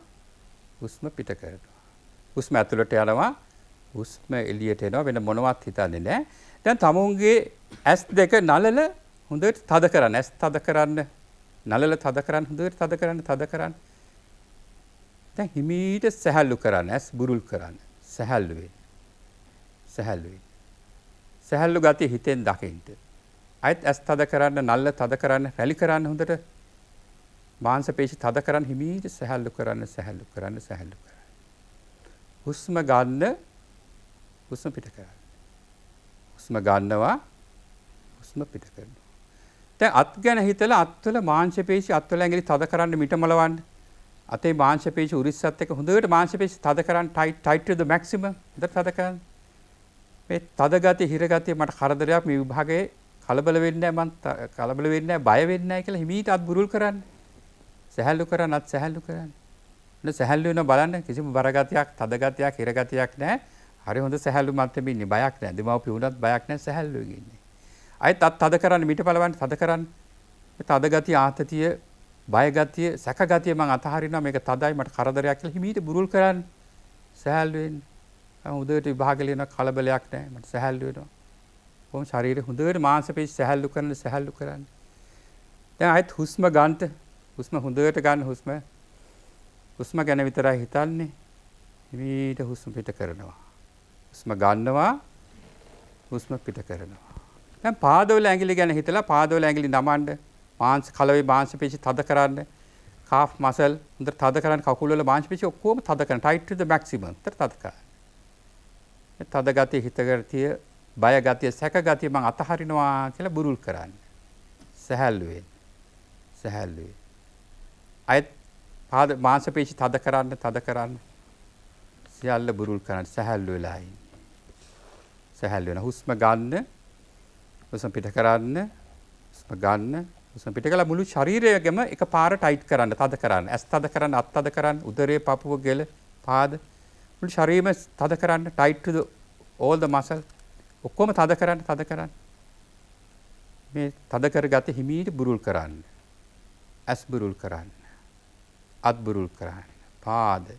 හුස්ම පිට කරනවා. හුස්ම ඇතුළට යනවා හුස්ම එළියට එනවා වෙන මොනවත් හිතන්නේ නැහැ. දැන් තමුන්ගේ ඇස් දෙක නලල හොඳට තද කරන්න. ඇස් තද කරන්න. නලල තද කරන්න. හොඳට තද කරන්න. තද කරන්න. දැන් හිමීට සැහැල්ලු කරන්න ඇස් බුරුල් කරන්න සැහැල්ලු වෙන්න. සැහැල්ලු වෙන්න. සැහැල්ලු ගතිය හිතෙන් දකින්න. අයත් ඇස් තද කරන්න නල්ල තද කරන්න රැලි කරන්න හොඳට මාංශ පේශි තද කරන්න හිමීට සැහැල්ලු කරන්න සැහැල්ලු කරන්න සැහැල්ලු කරන්න. හුස්ම ගන්න හුස්ම පිට කරන්න. හුස්ම ගන්නවා හුස්ම පිට කරනවා. දැන් අත් ගැන හිතලා අත්වල මාංශ පේශි අත්වල ඇඟිලි තද කරන්න මිටමලවන්න. අතේ මාංශපේශ උරිස්සත් එක්ක හොඳට මාංශපේශ තද කරන් ටයිට් ටයිට් ද මැක්සිමම් හොඳට තද කරන් මේ තද ගතිය හිර ගතිය මට කරදරයක් මේ විභාගයේ කලබල වෙන්නේ නැහැ මං කලබල වෙන්නේ නැහැ බය වෙන්නේ නැහැ කියලා හිමීට අත් බුරුල් කරන්න සැහැල්ලු කරන්න අත් සැහැල්ලු කරන්න න සැහැල්ලු වෙන බලන්න කිසිම බරගතියක් තද ගතියක් හිර ගතියක් නැහැ හරි හොඳ සැහැල්ලු මත්තෙම ඉන්නේ බයක් නැහැ දෙමව්පිය වුණත් බයක් නැහැ සැහැල්ලුවෙ ඉන්නේ අයත් අත් තද කරන්න මිට පළවන්න තද කරන්න තද ගතිය ආතතිය බයගතිය සැකගතිය මං අතහරිනවා මේක තදයි මට කරදරයක් කියලා හිමීට බුරුල් කරන්න සහැල්ලු වෙන්න. මම උදේට විභාග ලියන කලබලයක් නැහැ මට සහැල්ලු වෙනවා. කොහොම ශරීරය හොඳට මාංශ පේශි සහැල්ලු කරන සහැල්ලු කරන්න. දැන් ආයෙත් හුස්ම ගන්නට හුස්ම හොඳට ගන්න හුස්ම හුස්ම ගැන විතරයි හිතන්නේ. හිමීට හුස්ම පිට කරනවා. හුස්ම ගන්නවා හුස්ම පිට කරනවා. දැන් පාදවල ඇඟිලි ගැන හිතලා පාදවල ඇඟිලි නමන්නේ මාංශ කලවේ මාංශ පේශි තද කරන්න කාෆ් මසල් හොඳට තද කරන්න කකුල් වල මාංශ පේශි ඔක්කොම තද කරන්න ටයිට් ටු ද මැක්සිමම් තර තද කරන්න. මේ තද ගතිය හිතගතිය බය ගතිය සැක ගතිය මං අතහරිනවා කියලා බුරුල් කරන්න. සහැල්ලු වෙන්න. සහැල්ලු වෙන්න. අයත් පාද මාංශ පේශි තද කරන්න තද කරන්න සියල්ල බුරුල් කරන්න සහැල්ලු වෙලා ඉන්න. සහැල්ලු වෙන හුස්ම ගන්න හුස්ම පිට කරන්න හුස්ම ගන්න උස්ම පිට කළා මුළු ශරීරයම එක පාර ටයිට් කරන්න තද කරන්න ඇස් තද කරන්න අත් තද කරන්න උදරය පපුව ගෙල පාද මුළු ශරීරම තද කරන්න tight to all the muscle ඔක්කොම තද කරන්න තද කරන්න මේ තද කරගත හිමීට බුරුල් කරන්න ඇස් බුරුල් කරන්න අත් බුරුල් කරන්න පාද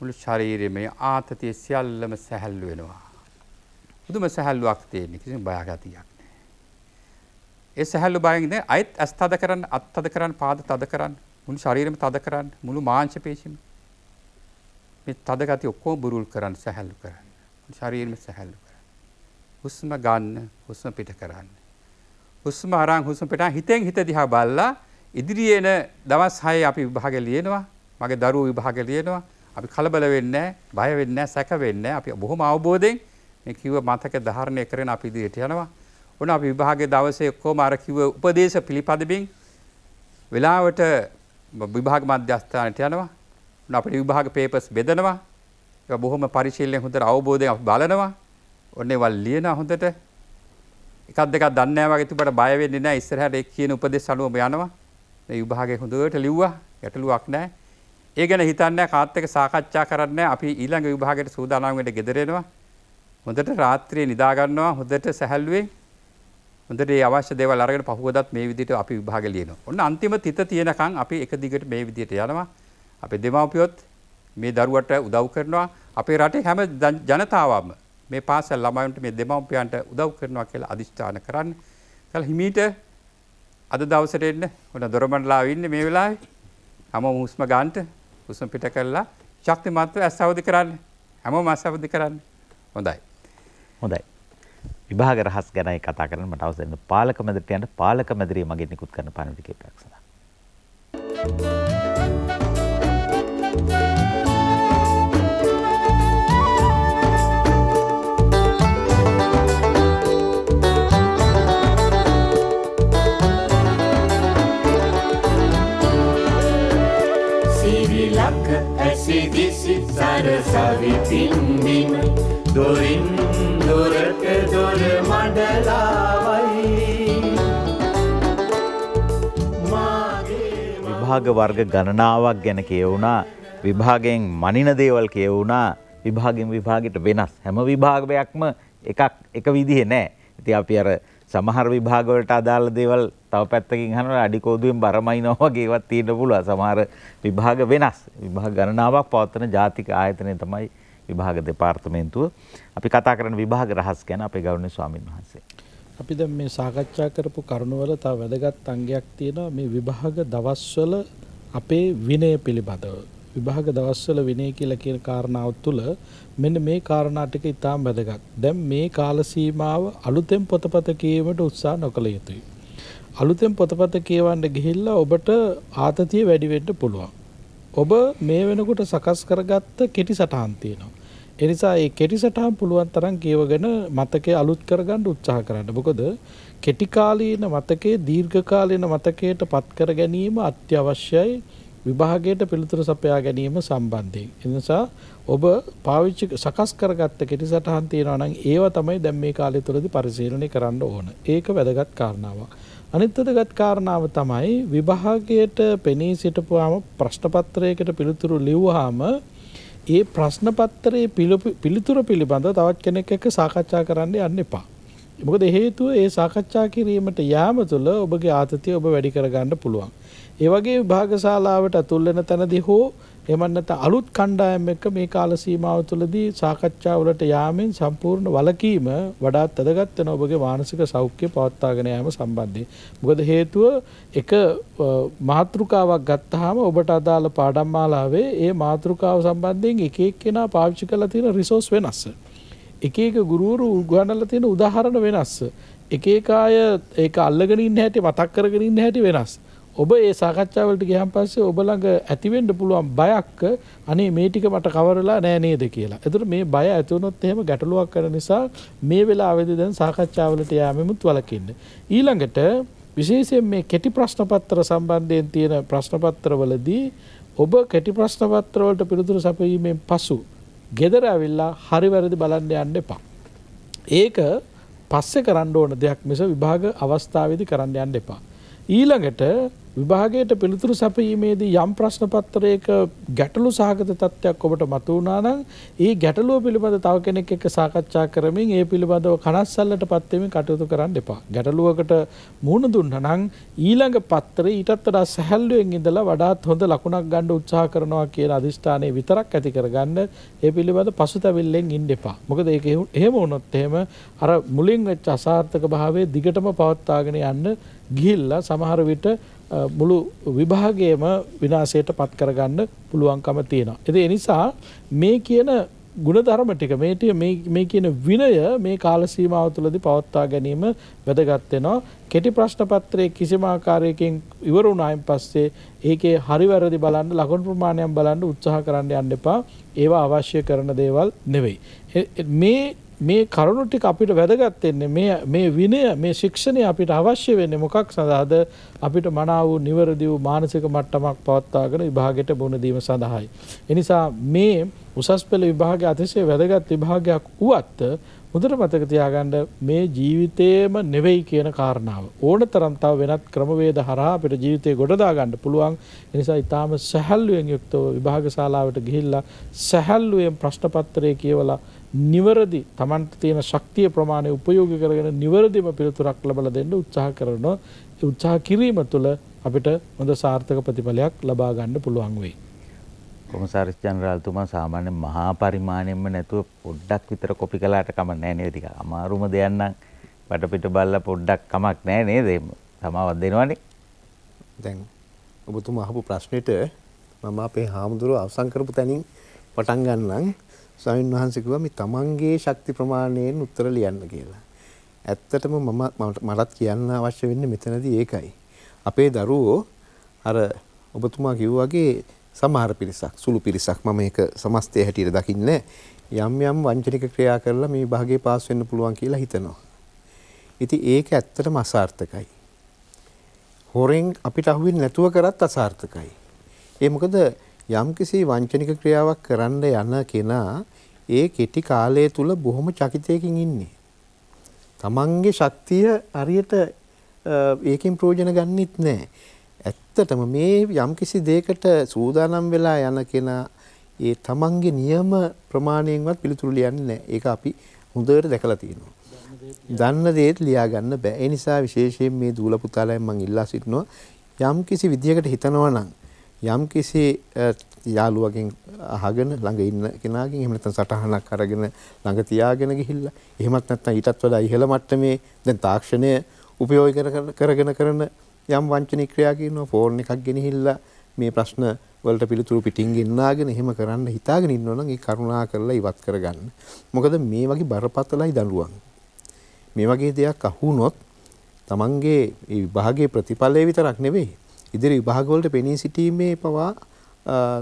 මුළු ශරීරයේ ආතතිය සියල්ලම සැහැල්ලු වෙනවා බුදුම සැහැල්ලුවක් තියෙන කිසිම බයගතියක් ඒ සැහැල්ලු බයෙන් ඉඳන් අයත් ඇස් තද කරන්න, අත් තද කරන්න, පාද තද කරන්න, මුළු ශරීරෙම තද කරන්න, මුළු මාංශ පේශිම මේ තද ගති ඔක්කොම බුරුල් කරන්න, සැහැල්ලු කරන්න. ශරීරෙම සැහැල්ලු කරන්න. හුස්ම ගන්න, හුස්ම පිට කරන්න. හුස්ම අරන් හුස්ම පිට හිතෙන් හිත දිහා බලලා ඉදිරියේන දවස් 6 අපි විභාගය ලියනවා. මගේ දරුවෝ විභාගය ලියනවා. අපි කලබල වෙන්නේ නැහැ, බය වෙන්නේ නැහැ, සැක වෙන්නේ නැහැ. අපි බොහොම අවබෝධයෙන් මේ කිව්ව මතක ධාරණය කරගෙන අපි ඉදිරියට යනවා. ඔන අප විභාග දවසේ ඔක්කෝම අර කිව උපදේශ පිළිපදබින් වෙලාවට විභාග මධ්‍යස්ථානයට යනවා අපට විභාග පේපස් බෙදනවා බොහොම පරිශීලයෙන් හොඳට අවබෝධය බලනවා ඔන්න වල් ලියන හොඳට එකක් දෙක දන්න වගේ තුබට බය වෙන්නේ නැහැ ඉස්සරහට ඒ කියන උපදෙස් අනුවම යනවා මේ විභාගයේ හොඳට ලිව්වා ගැටලුවක් නැහැ ඒ ගැන හිතන්නේ කාත් එක්ක සාකච්ඡා කරන්නේ අපි ඊළඟ විභාගයට සූදානම් වෙන්න ගෙදර එනවා හොඳට රාත්‍රියේ නිදා ගන්නවා හොඳට සැහැල්ලුවේ හොඳට ඒ අවශ්‍ය දේවල් අරගෙන පහුවදත් මේ විදිහට අපි විභාග ලියනවා. ඔන්න අන්තිම තිත තියෙනකන් අපි එක දිගට මේ විදිහට යනවා. අපේ දෙමාපියොත් මේ දරුවට උදව් කරනවා. අපේ රටේ හැම ජනතාවම මේ පාසල් ළමයින්ට මේ දෙමාපියන්ට උදව් කරනවා කියලා අදිෂ්ඨාන කරන්න. කල හිමීට අද දවසට එන්න ඔන්න දොරමඩලා ඉන්නේ මේ වෙලාවේ හැම හුස්ම ගන්නට හුස්ම පිට කරලා ශක්තිමත්ව ඇස් අවදි කරන්න හැමෝම ඇස් අවදි කරන්න හොඳයි හොඳයි විභාග රහස් ගැනයි කතා කරන්න මට අවසර දෙන්න පාලක මැදිරියට යන්න පාලක මැදිරිය මගේ නිකුත් කරන පණිවිඩකේ පැක්සලා. සිරිලක ඇසි දිසි සරසවි පින්බිම දොරින් දොරට දොර මඩලාවයි විභාග වර්ග ගණනාවක් ගැන කියවුණා විභාගයෙන් මනින දේවල් කියවුණා විභාගෙන් විභාගයට වෙනස් හැම විභාගයක්ම එකක් එක විදිහ නෑ ඉති අපි අර සමහර විභාගවලට අදාළ දේවල් තව පැත්තකින් හනට අඩිකෝදුවෙන් බරමයිනවා ගේවත් තියෙන පුළුව සමහර විභාග වෙනස් විභාග ගණනාවක් පවත්තන ජාතික ආයතනය තමයි විභාග දෙපාර්තමේන්තුව අපි කතා කරන විභාග රහස් ගැන අපේ ගෞරවනීය ස්වාමින් වහන්සේ. අපි දැන් මේ සාකච්ඡා කරපු කරුණවල තව වැදගත් අංගයක් තියෙනවා මේ විභාග දවස්වල අපේ විනය පිළිබඳව. විභාග දවස්වල විනය කියලා කියන කාරණාව තුළ මෙන්න මේ කාරණා ටික ඉතාම වැදගත්. දැන් මේ කාල සීමාව අලුතෙන් පොතපත කියවීමට උත්සාහ නොකළ යුතුයි. අලුතෙන් පොතපත කියවන්න ගිහිල්ලා ඔබට ආතතිය වැඩි වෙන්න පුළුවන්. ඔබ මේ වෙනකොට සකස් කරගත්ත කෙටි සටහන් තියෙනවා. එනිසා ඒ කෙටිසටහන් පුළුවන් තරම් කියවගෙන මතකය අලුත් කරගන්න උත්සාහ කරන්න. මොකද කෙටි කාලීන මතකයේ දීර්ඝ කාලීන මතකයට පත්කර ගැනීම අත්‍යවශ්‍යයි විභාගයට පිළිතුරු සපයා ගැනීම සම්බන්ධයෙන්. එනිසා ඔබ පාවිච්චි සකස් කරගත්ත කෙටිසටහන් තියෙනවා නම් ඒව තමයි දැන් මේ කාලය තුළදී පරිශීලනය කරන්න ඕන. ඒක වැදගත් කාරණාවක්. අනිත් වැදගත් කාරණාව තමයි විභාගයට පෙනී සිටපුවාම ප්‍රශ්න පත්‍රයකට පිළිතුරු ලිව්වහම ඒ ප්‍රශ්න පත්‍රයේ පිළිතුර පිළිබඳ තවත් කෙනෙක් එක්ක සාකච්ඡා කරන්න යන්න එපා. මොකද හේතුව ඒ සාකච්ඡා කිරීමට යාම තුළ ඔබගේ ආතතිය ඔබ වැඩි කරගන්න පුළුවන්. ඒ වගේ විභාගශාලාවට අතුල් වෙන තැනදී හෝ එමත් නැත්නම් අලුත් කණ්ඩායම් එක්ක මේ කාල සීමාව තුළදී සාකච්ඡා වලට යාමෙන් සම්පූර්ණ වලකීම වඩාත් වැදගත් වෙන ඔබගේ මානසික සෞඛ්‍ය පවත්වාගෙන යාම සම්බන්ධයෙන්. මොකද හේතුව එක මාතෘකාවක් ගත්තාම ඔබට අදාළ පාඩම් මාලාවේ ඒ මාතෘකාව සම්බන්ධයෙන් එක එක්කෙනා පාවිච්චි කරලා තියෙන රිසෝස් වෙනස්. එක එක ගුරුවරු උගන්වලා තියෙන උදාහරණ වෙනස්. එක එක අය ඒක අල්ලගෙන ඉන්න හැටි මතක් කරගෙන ඉන්න හැටි වෙනස්. ඔබ ඒ සාකච්ඡාවලට ගියන් පස්සේ ඔබ ළඟ ඇතිවෙන්න පුළුවන් බයක් අනේ මේ ටික මට කවරලා නෑ නේද කියලා. ඒතර මේ බය ඇති වුණොත් එහෙම ගැටලුවක් කරන නිසා මේ වෙලාවේදී දැන් සාකච්ඡාවලට යෑමෙමුත් වලකින්න. ඊළඟට විශේෂයෙන් මේ කෙටි ප්‍රශ්න පත්‍ර සම්බන්ධයෙන් තියෙන ප්‍රශ්න පත්‍රවලදී ඔබ කෙටි ප්‍රශ්න පත්‍රවලට පිළිතුරු සපයීමෙන් පසු ගෙදර ඇවිල්ලා හරි වැරදි බලන්න යන්න එපා. ඒක පස්සේ කරන්න ඕන දෙයක් මිස විභාග අවස්ථාවේදී කරන්න යන්න එපා. ඊළඟට විභාගයට පිළිතුරු සැපීමේදී යම් ප්‍රශ්න පත්‍රයක ගැටලු සහගත තත්ත්වයක් ඔබට මතුවුණා නම් ඒ ගැටලුව පිළිබඳ තව කෙනෙක් එක්ක සාකච්ඡා කරමින් ඒ පිළිබඳව කනස්සල්ලට පත් වෙමින් කටයුතු කරන්න එපා. ගැටලුවකට මුහුණ දුන්නා නම් ඊළඟ පත්‍රේ ඊටත් වඩා සැහැල්ලුවෙන් ඉඳලා වඩාත් හොඳ ලකුණක් ගන්න උත්සාහ කරනවා කියන අදිෂ්ඨානය විතරක් ඇති කරගන්න ඒ පිළිබඳ පසුතැවිල්ලෙන් ඉන්න එපා. මොකද ඒක එහෙම වුණොත් එහෙම අර මුලින් වෙච්ච අසාර්ථක භාවයේ දිගටම පවත්වාගෙන යන්න ගිහිල්ලා සමහර විට මුළු විභාගයේම විනාශයට පත් කරගන්න පුළුවන්කම තියෙනවා. ඉතින් ඒ නිසා මේ කියන ಗುಣධර්ම ටික මේටිය මේ කියන විනය මේ කාල සීමාව තුළදී පවත්වා ගැනීම වැදගත් වෙනවා. කෙටි ප්‍රශ්න පත්‍රයේ කිසිම ආකාරයකින් ඉවර වුණායින් පස්සේ ඒකේ හරි වැරදි බලන්න ලකුණු ප්‍රමාණයක් බලන්න උත්සාහ කරන්න යන්න එපා. ඒවා අවශ්‍ය කරන දේවල් නෙවෙයි. මේ මේ කරුණු ටික අපිට වැදගත් වෙන්නේ මේ මේ විනය මේ ශික්ෂණය අපිට අවශ්‍ය වෙන්නේ මොකක් සඳහාද අපිට මනාව නිවැරදි වූ මානසික මට්ටමක් පවත්වාගෙන විභාගයට මුහුණ දීම සඳහායි. එනිසා මේ උසස් පෙළ විභාගය අතිශය වැදගත් විභාගයක් වුවත් හොඳට මතක තියාගන්න මේ ජීවිතේම නෙවෙයි කියන කාරණාව. ඕනතරම් තව වෙනත් ක්‍රමවේද හරහා අපිට ජීවිතේ ගොඩදා ගන්න පුළුවන්. ඒ නිසා ඊටාම සැහැල්ලුවෙන් යුක්තව විභාග ශාලාවට ගිහිල්ලා සැහැල්ලුවෙන් ප්‍රශ්න පත්‍රය කියවලා නිවරදි Tamanට තියෙන ශක්තිය ප්‍රමාණය උපයෝගී කරගෙන නිවරදිම පිළිතුරක් ලබා දෙන්න උත්සාහ කරනවා උත්සාහ කිරීම තුළ අපිට හොඳ සාර්ථක ප්‍රතිඵලයක් ලබා ගන්න පුළුවන් වෙයි. කොමසාරිස් ජනරාල්තුමා සාමාන්‍ය මහා පරිමාණයෙන්ම නැතුව පොඩ්ඩක් විතර කොපි කළාට කමක් නැහැ නේද ටිකක් අමාරුම දෙයක් නම් වටපිට බලලා පොඩ්ඩක් කමක් නැහැ නේද එහෙම තමාවක් දෙනවනේ දැන් ඔබතුමා අහපු ප්‍රශ්නෙට මම අපේ හාමුදුරුව අවසන් කරපු තැනින් පටන් ගන්නම් ස්වාමීන් වහන්සේ කිව්වා මේ තමන්ගේ ශක්ති ප්‍රමාණයෙන් උත්තර ලියන්න කියලා. ඇත්තටම මම මටත් කියන්න අවශ්‍ය වෙන්නේ මෙතනදී ඒකයි. අපේ දරුවෝ අර ඔබතුමා කිව්වාගේ සමහර පිරිසක් සුළු පිරිසක් මම ඒක සමස්තය හැටියට දකින්නේ යම් යම් වංචනික ක්‍රියා කරලා මේ භාගේ පාස් වෙන්න පුළුවන් කියලා හිතනවා. ඉතින් ඒක ඇත්තටම අසාර්ථකයි. හොරෙන් අපිට අහුවෙන්නේ නැතුව කරත් අසාර්ථකයි. ඒ මොකද යම්කිසි වංචනික ක්‍රියාවක් කරන්න යන කෙනා ඒ කෙටි කාලය තුල බොහොම චකිතයකින් ඉන්නේ. තමන්ගේ ශක්තිය හරියට ඒකෙන් ප්‍රයෝජන ගන්නෙත් නැහැ. ඇත්තටම මේ යම්කිසි දෙයකට සූදානම් වෙලා යන කෙනා ඒ තමන්ගේ නියම ප්‍රමාණයෙන්වත් පිළිතුරු ලියන්නේ නැහැ. ඒක අපි හොඳට දැකලා තියෙනවා. දන්න දේත් ලියා ගන්න බෑ. ඒ නිසා විශේෂයෙන් මේ දූල පුතාලයන් මම ඉල්ලා සිටිනවා යම්කිසි විදියකට හිතනවා නම් යම් කිසි යාළුවකින් අහගෙන ළඟ ඉන්න කෙනාගෙන් එහෙම නැත්නම් සටහනක් අරගෙන ළඟ තියාගෙන ගිහිල්ලා එහෙමත් නැත්නම් ඊටත් වඩා ඉහළ මට්ටමේ දැන් තාක්ෂණය උපයෝග කරගෙන කරන යම් වංචනික ක්‍රියා කියනවා ෆෝන් එකක් ගෙනහිල්ලා මේ ප්‍රශ්න වලට පිළිතුරු පිටින් ගෙන්නාගෙන එහෙම කරන්න හිතාගෙන ඉන්නවා නම් ඒ කරුණා කරලා ඉවත් කරගන්න. මොකද මේ වගේ බරපතලයි දඬුවම්. මේ වගේ දෙයක් අහුනොත් Tamange ඒ විභාගයේ ප්‍රතිඵලය විතරක් නෙවෙයි ඉදිරි විභාගවලට පෙනී සිටීමේ පවා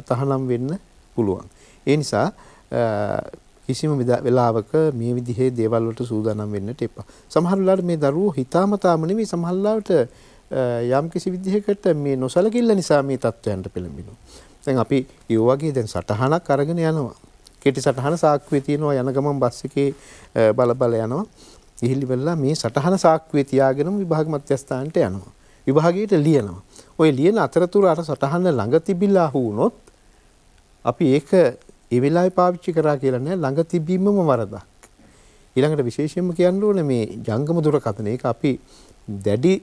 තහනම් වෙන්න පුළුවන්. ඒ නිසා කිසිම වෙලාවක මේ විදිහේ දේවල් වලට සූදානම් වෙන්නට එපා. සමහර වෙලාවට මේ දරුවෝ හිතාමතාම නෙවෙයි සමහර වෙලාවට යම් කිසි විදිහකට මේ නොසලකිල්ල නිසා මේ තත්ත්වයන්ට පෙළඹෙනවා. දැන් අපි ඒ වගේ දැන් සටහනක් අරගෙන යනවා. කෙටි සටහන සාක්කුවේ තියෙනවා යන ගමන් බස් එකේ බල බල යනවා. ඉහිලි වෙලා මේ සටහන සාක්කුවේ තියාගෙනම විභාග මධ්‍යස්ථානට යනවා. විභාගයට ලියනවා. ඔය ලියන අතරතුර අර සටහන ළඟ තිබිලා වුණොත් අපි ඒක ඒ වෙලාවේ පාවිච්චි කරා කියලා නෑ ළඟ තිබීමම වරදක්. ඊළඟට විශේෂයෙන්ම කියන්න ඕනේ මේ ජංගම දුරකථන ඒක අපි දැඩි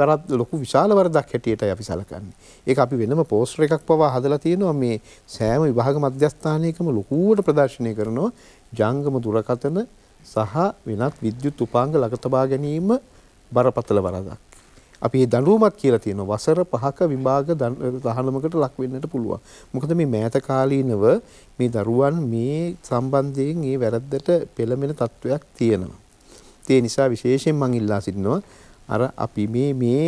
වැරද්ද ලොකු විශාල වරදක් හැටියටයි අපි සැලකන්නේ. ඒක අපි වෙනම පෝස්ටර් එකක් පවා හදලා තියෙනවා මේ සෑම විභාග මධ්‍යස්ථානයකම ලොකුවට ප්‍රදර්ශනය කරනවා ජංගම දුරකථන සහ වෙනත් විද්‍යුත් උපාංග ළඟ තබා ගැනීම බරපතල වරදක්. අපි මේ දඬුවමත් කියලා තියෙනවා වසර 5ක විභාග දහනමකට ලක් වෙන්නට පුළුවන්. මොකද මේ මෑත කාලීනව මේ දරුවන් මේ සම්බන්ධයෙන් මේ වැරද්දට පෙළඹෙන තත්වයක් තියෙනවා. ඒ නිසා විශේෂයෙන් මම ඉල්ලා සිටිනවා අර අපි මේ මේ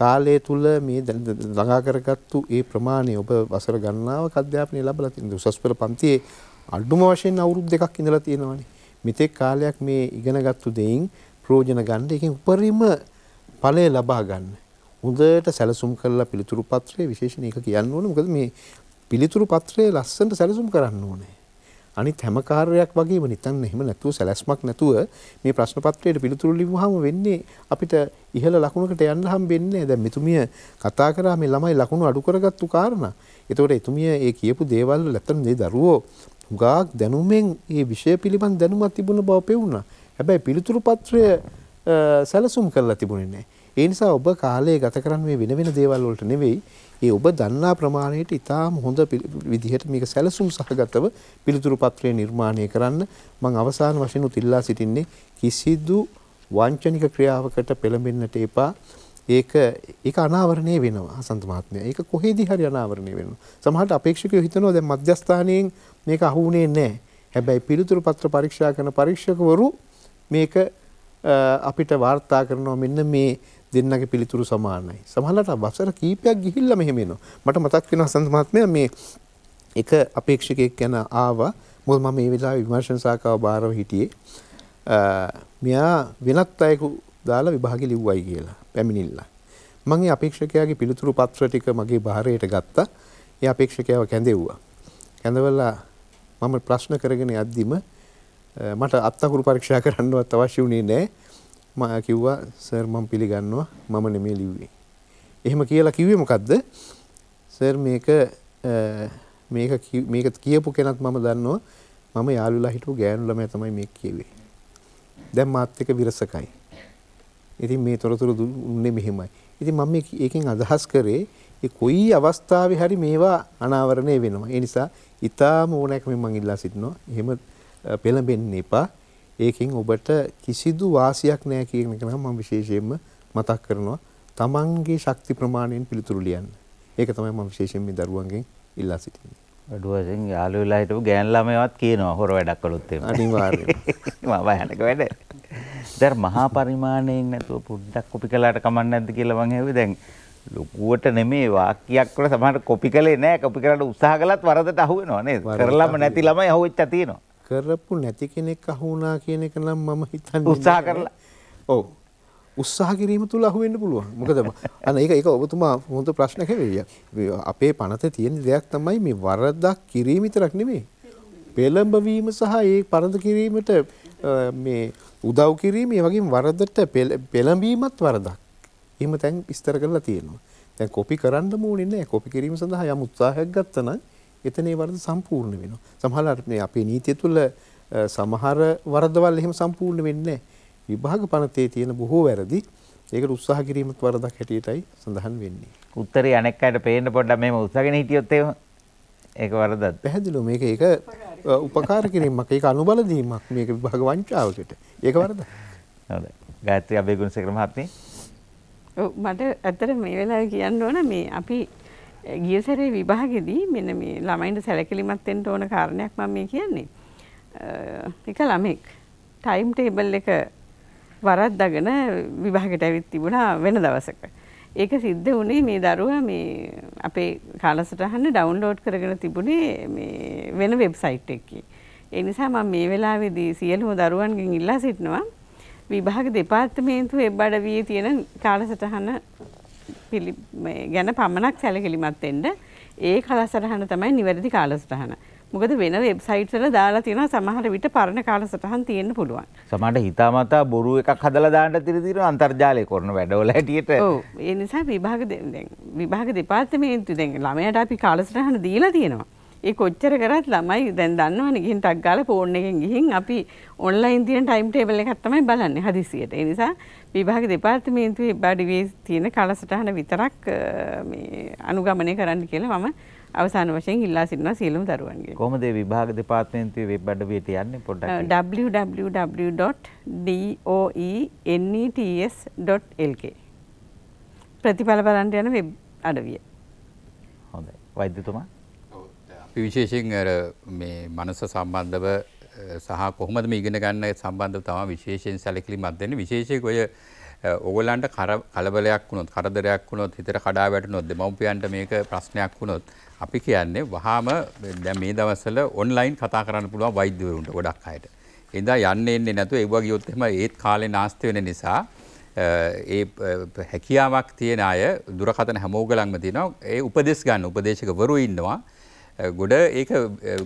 කාලය තුල මේ ළඟා කරගත්තු ඒ ප්‍රමාණය ඔබ වසර ගණනාවක අධ්‍යාපනය ලැබලා තියෙනවා. උසස් පෙළ පන්තියේ අඩුම වශයෙන් අවුරුදු දෙකක් ඉඳලා තියෙනවානේ. මෙතෙක් කාලයක් මේ ඉගෙනගත්තු දෙයින් ප්‍රයෝජන ගන්න එකෙන් උපරිම ඵලය ලබා ගන්න. හොඳට සැලසුම් කරලා පිළිතුරු පත්‍රයේ විශේෂණ එක කියන්න ඕනේ. මොකද මේ පිළිතුරු පත්‍රයේ ලස්සනට සැලසුම් කරන්න ඕනේ. අනිත් හැම කාර්යයක් වගේම නිතන් එහෙම නැතුව සැලැස්මක් නැතුව මේ ප්‍රශ්න පත්‍රයට පිළිතුරු ලිව්වහම වෙන්නේ අපිට ඉහළ ලකුණකට යන්න හම්බෙන්නේ. දැන් මෙතුමිය කතා කරා මේ ළමයි ලකුණු අඩු කරගත්තු කාරණා. ඒතකොට එතුමිය ඒ කියපු දේවල් වල ඇත්තම මේ දරුවෝ හුඟක් දැනුමෙන් මේ විෂය පිළිබඳ දැනුමක් තිබුණ බව පෙවුණා. හැබැයි පිළිතුරු පත්‍රය සැලසුම් කරලා තිබුණේ නැහැ. ඒ නිසා ඔබ කාලය ගත කරන්න මේ වෙන වෙන දේවල් වලට නෙවෙයි, ඒ ඔබ දන්නා ප්‍රමාණයට ඉතාම හොඳ විදිහට මේක සැලසුම් සහගතව පිළිතුරු පත්‍රය නිර්මාණය කරන්න මම අවසාන වශයෙන් උතිල්ලා සිටින්නේ කිසිදු වංචනික ක්‍රියාවකට පෙළඹෙන්නට එපා. ඒක ඒක අනාවරණය වෙනවා හසන්ත මහත්මයා. ඒක කොහේදී හරි අනාවරණය වෙනවා. සමහරට අපේක්ෂකයෝ හිතනවා දැන් මධ්‍යස්ථානයෙන් මේක අහු වුණේ නැහැ. හැබැයි පිළිතුරු පත්‍ර පරීක්ෂා කරන පරීක්ෂකවරු මේක අපිට වාර්තා කරනවා මෙන්න මේ දෙන්නගේ පිළිතුරු සමානයි. සමහරවිට වසර කීපයක් ගිහිල්ලා මෙහෙම එනවා. මට මතක් වෙනවා සන්ත මහත්මයා මේ එක අපේක්ෂකයෙක් ගැන ආවා. මොකද මම මේ වෙලාවේ විමර්ශන සාකව බාරව හිටියේ. මෙයා වෙනත් අයෙකු දාලා විභාගෙ ලිව්වයි කියලා පැමිණිල්ලා. මම ඒ අපේක්ෂකයාගේ පිළිතුරු පත්‍ර ටික මගේ බාරයට ගත්තා. ඒ අපේක්ෂකයාව කැඳෙව්වා. කැඳවලා මම ප්‍රශ්න කරගෙන යද්දිම මට අත්තකුරු පරීක්ෂා කරන්නවත් අවශ්‍ය වුණේ නෑ මම කිව්වා සර් මම පිළිගන්නවා මම නෙමෙයි ලිව්වේ. එහෙම කියලා කිව්වේ මොකද්ද? සර් මේක මේක මේක කියපු කෙනත් මම දන්නවා මම යාළුවලා හිටපු ගෑනු ළමයා තමයි මේක කියුවේ. දැන් මාත් එක්ක විරසකයි. ඉතින් මේ තොරතුරු දුන්නේ මෙහෙමයි. ඉතින් මම මේකෙන් අදහස් කරේ ඒ කොයි අවස්ථාවේ හරි මේවා අනාවරණය වෙනවා. ඒ නිසා ඊටාම ඕනෑකමින් මම ඉල්ලා සිටිනවා. එහෙම පෙළඹෙන්න එපා. ඒකෙන් ඔබට කිසිදු වාසියක් නැහැ කියන එක නම් මම විශේෂයෙන්ම මතක් කරනවා. තමන්ගේ ශක්ති ප්‍රමාණයෙන් පිළිතුරු ලියන්න. ඒක තමයි මම විශේෂයෙන් මේ දරුවන්ගෙන් ඉල්ලා සිටින්නේ. අඩු වශයෙන් යාළුවෝ වෙලා හිටපු ගෑන් ළමයාවත් කියනවා හොර වැඩක් කළොත් එහෙම. අනිවාර්යයෙන්ම. [LAUGHS] මම භයානක වැඩ. දැන් මහා පරිමාණයෙන් නැතුව පොඩ්ඩක් කොපි කළාට කමක් නැද්ද කියලා මං හෙව්වේ දැන් ලොකුවට නෙමේ වාක්‍යයක් වල සමහර කොපි කළේ නැහැ කොපි කරලා උත්සාහ කළත් වරදට අහු වෙනවා නේද කරලම නැති ළමයි අහුවෙච්චා තියෙනවා කරපු නැති කෙනෙක් අහුුණා කියන එක නම් මම හිතන්න උත්සා කරලා ඔව උත්සාහ කිරීම තුළ අහුවෙන්න පුළුවන් මොකද අන ඒක ඒක ඔබතුමා හොඳ ප්‍රශ්න කැවෙවිය අපේ පනත තියෙන දෙයක් තමයි මේ වරදක් කිරීම විතරක් නෙමෙයි පෙළඹවීම සහ ඒ පරද කිරීමට මේ උදව් කිරීම ඒ වගේම වරදට පෙළඹීමත් වරදක් එහෙම තැන් විස්තර කරලා තියෙනවා දැන් කොපි කරන්න ඕනේ නැහැ කොපි කිරීම සඳහා යම් උත්සාහයක් ගත්තා නම් එතනේ වරද සම්පූර්ණ වෙනවා. සමහරවිට මේ අපේ නීතිය තුළ සමහර වරදවල් එහෙම සම්පූර්ණ වෙන්නේ විභාග පනතේ තියෙන බොහෝ වැරදි ඒකට උත්සාහ කිරීමත් වරදක් හැටියටයි සඳහන් වෙන්නේ. උත්තරේ අනෙක් අයට පේන්න පොඩ්ඩක් මෙහෙම උත්සාහගෙන හිටියොත් එහෙම ඒක වරදක්. පැහැදිලිව මේක ඒක උපකාර කිරීමක් ඒක අනුබල දීමක් මේක විභාග වංචාවකට. ඒක වරදක්. හරි. ගායත්‍රි අබේගුණසේකර මහත්මිය. ඔව් මට ඇත්තට මේ වෙලාවේ කියන්න ඕන මේ අපි ගිය සැරේ විභාගෙදී මෙන්න මේ ළමයින්ට සැලකිලිමත් වෙන්න ඕන කාරණයක් මම මේ කියන්නේ. එක ළමෙක් ටයිම් ටේබල් එක වරද්දාගෙන විභාගෙට ඇවිත් තිබුණා වෙන දවසක. ඒක සිද්ධ වුණේ මේ දරුවා මේ අපේ කාලසටහන ඩවුන්ලෝඩ් කරගෙන තිබුණේ මේ වෙන වෙබ්සයිට් එකේ. ඒ නිසා මම මේ වෙලාවේදී සියලුම දරුවන්ගෙන් ඉල්ලා සිටිනවා විභාග දෙපාර්තමේන්තුව වෙබ් අඩවියේ තියෙන කාලසටහන ගැන පමණක් සැලකිලිමත් වෙන්න ඒ කලසටහන තමයි නිවැරදි කාලසටහන. මොකද වෙන වෙබ්සයිට් වල දාලා තියෙනවා සමහර විට පරණ කාලසටහන් තියෙන්න පුළුවන්. සමහරට හිතාමතා බොරු එකක් හදලා දාන්න තිර තිර අන්තර්ජාලය කරන වැඩවල හැටියට. ඔව් ඒ නිසා විභාග දැන් විභාග දෙපාර්තමේන්තුව දැන් ළමයාට අපි කාලසටහන දීලා තියෙනවා. ඒ කොච්චර කරත් ළමයි දැන් දන්නවනේ ගිහින් ටක් ගාලා ෆෝන් එකෙන් ගිහින් අපි ඔන්ලයින් තියෙන ටයිම් ටේබල් එකක් තමයි බලන්නේ හදිසියට. ඒ නිසා විභාග දෙපාර්තමේන්තුවේ බඩිවේ තියෙන කලසටහන විතරක් අනුගමනය කරන්න කියලා මම අවසාන වශයෙන් ඉල්ලා සිටිනවා සියලුම දරුවන්ගෙන්. කොහොමද මේ විභාග දෙපාර්තමේන්තුවේ වෙබ් අඩවියට යන්නේ පොඩ්ඩක් www.doenets.lk ප්‍රතිඵල බලන්න යන වෙබ් අඩවිය. හොඳයි. වෛද්‍යතුමා අපි විශේෂයෙන් අර මේ මනස සම්බන්ධව සහ කොහොමද මේ ඉගෙන ගන්න සම්බන්ධව තමයි විශේෂයෙන් සැලකිලිමත් වෙන්නේ විශේෂයෙන් ඔය ඕගොල්ලන්ට කලබලයක් වුණොත් කරදරයක් වුණොත් හිතට කඩා වැටුණොත් දෙමව්පියන්ට මේක ප්‍රශ්නයක් වුණොත් අපි කියන්නේ වහාම දැන් මේ දවස්වල ඔන්ලයින් කතා කරන්න පුළුවන් වෛද්‍යවරුන්ට ගොඩක් අයට. එඳා යන්න එන්නේ නැතුව ඒවා ගියොත් එහෙම ඒත් කාලේ නාස්ති වෙන නිසා ඒ හැකියාවක් තියෙන අය දුරකථන හැමෝගලන්ම තියෙනවා ඒ උපදෙස් ගන්න උපදේශකවරු ඉන්නවා ගොඩ ඒක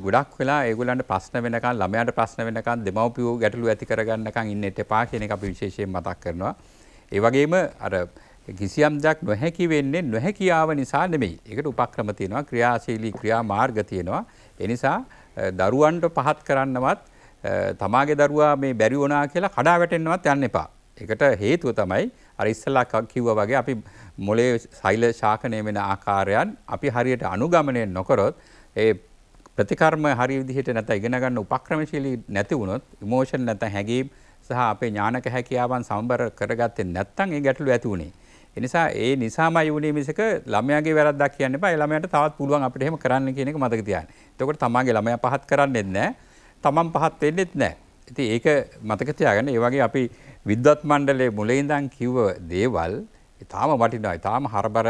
ගොඩක් වෙලා ඒගොල්ලන්ට ප්‍රශ්න වෙනකන් ළමයාට ප්‍රශ්න වෙනකන් දෙමව්පියෝ ගැටලු ඇති කරගන්නකන් ඉන්න එපා කියන එක අපි විශේෂයෙන් මතක් කරනවා. ඒ වගේම අර කිසියම් දෙයක් නොහැකි වෙන්නේ නොහැකියාව නිසා නෙමෙයි. ඒකට උපක්‍රම තියෙනවා, ක්‍රියාශීලී ක්‍රියා මාර්ග තියෙනවා. ඒ නිසා දරුවන්ට පහත් කරන්නවත් තමාගේ දරුවා මේ බැරි වුණා කියලා කඩා වැටෙන්නවත් යන්න එපා. ඒකට හේතුව තමයි අර ඉස්සලා කිව්වා වගේ අපි මොලේ සෛල ශාකණය වෙන ආකාරයන් අපි හරියට අනුගමනය නොකරොත් ඒ ප්‍රතිකර්ම හරි විදිහට නැත ඉගෙන ගන්න උපක්‍රමශීලී නැති වුණොත් ඉමෝෂන් නැත හැඟීම් සහ අපේ ඥානක හැකියාවන් සමබර කරගත්තේ නැත්නම් ඒ ගැටලු ඇති වුණේ. ඒ නිසා ඒ නිසාමයි වුණේ මිසක ළමයාගේ වැරද්දක් කියන්න එපා. ඒ ළමයාට තවත් පුළුවන් අපිට එහෙම කරන්න කියන එක මතක තියාගන්න. එතකොට තමාගේ ළමයා පහත් කරන්නේත් නැහැ. තමන් පහත් වෙන්නෙත් නැහැ. ඉතින් ඒක මතක තියාගන්න. ඒ වගේ අපි විද්වත් මණ්ඩලයේ මුලින් ඉඳන් කිව්ව දේවල් ඊටාම වටිනවා. ඊටාම හරබර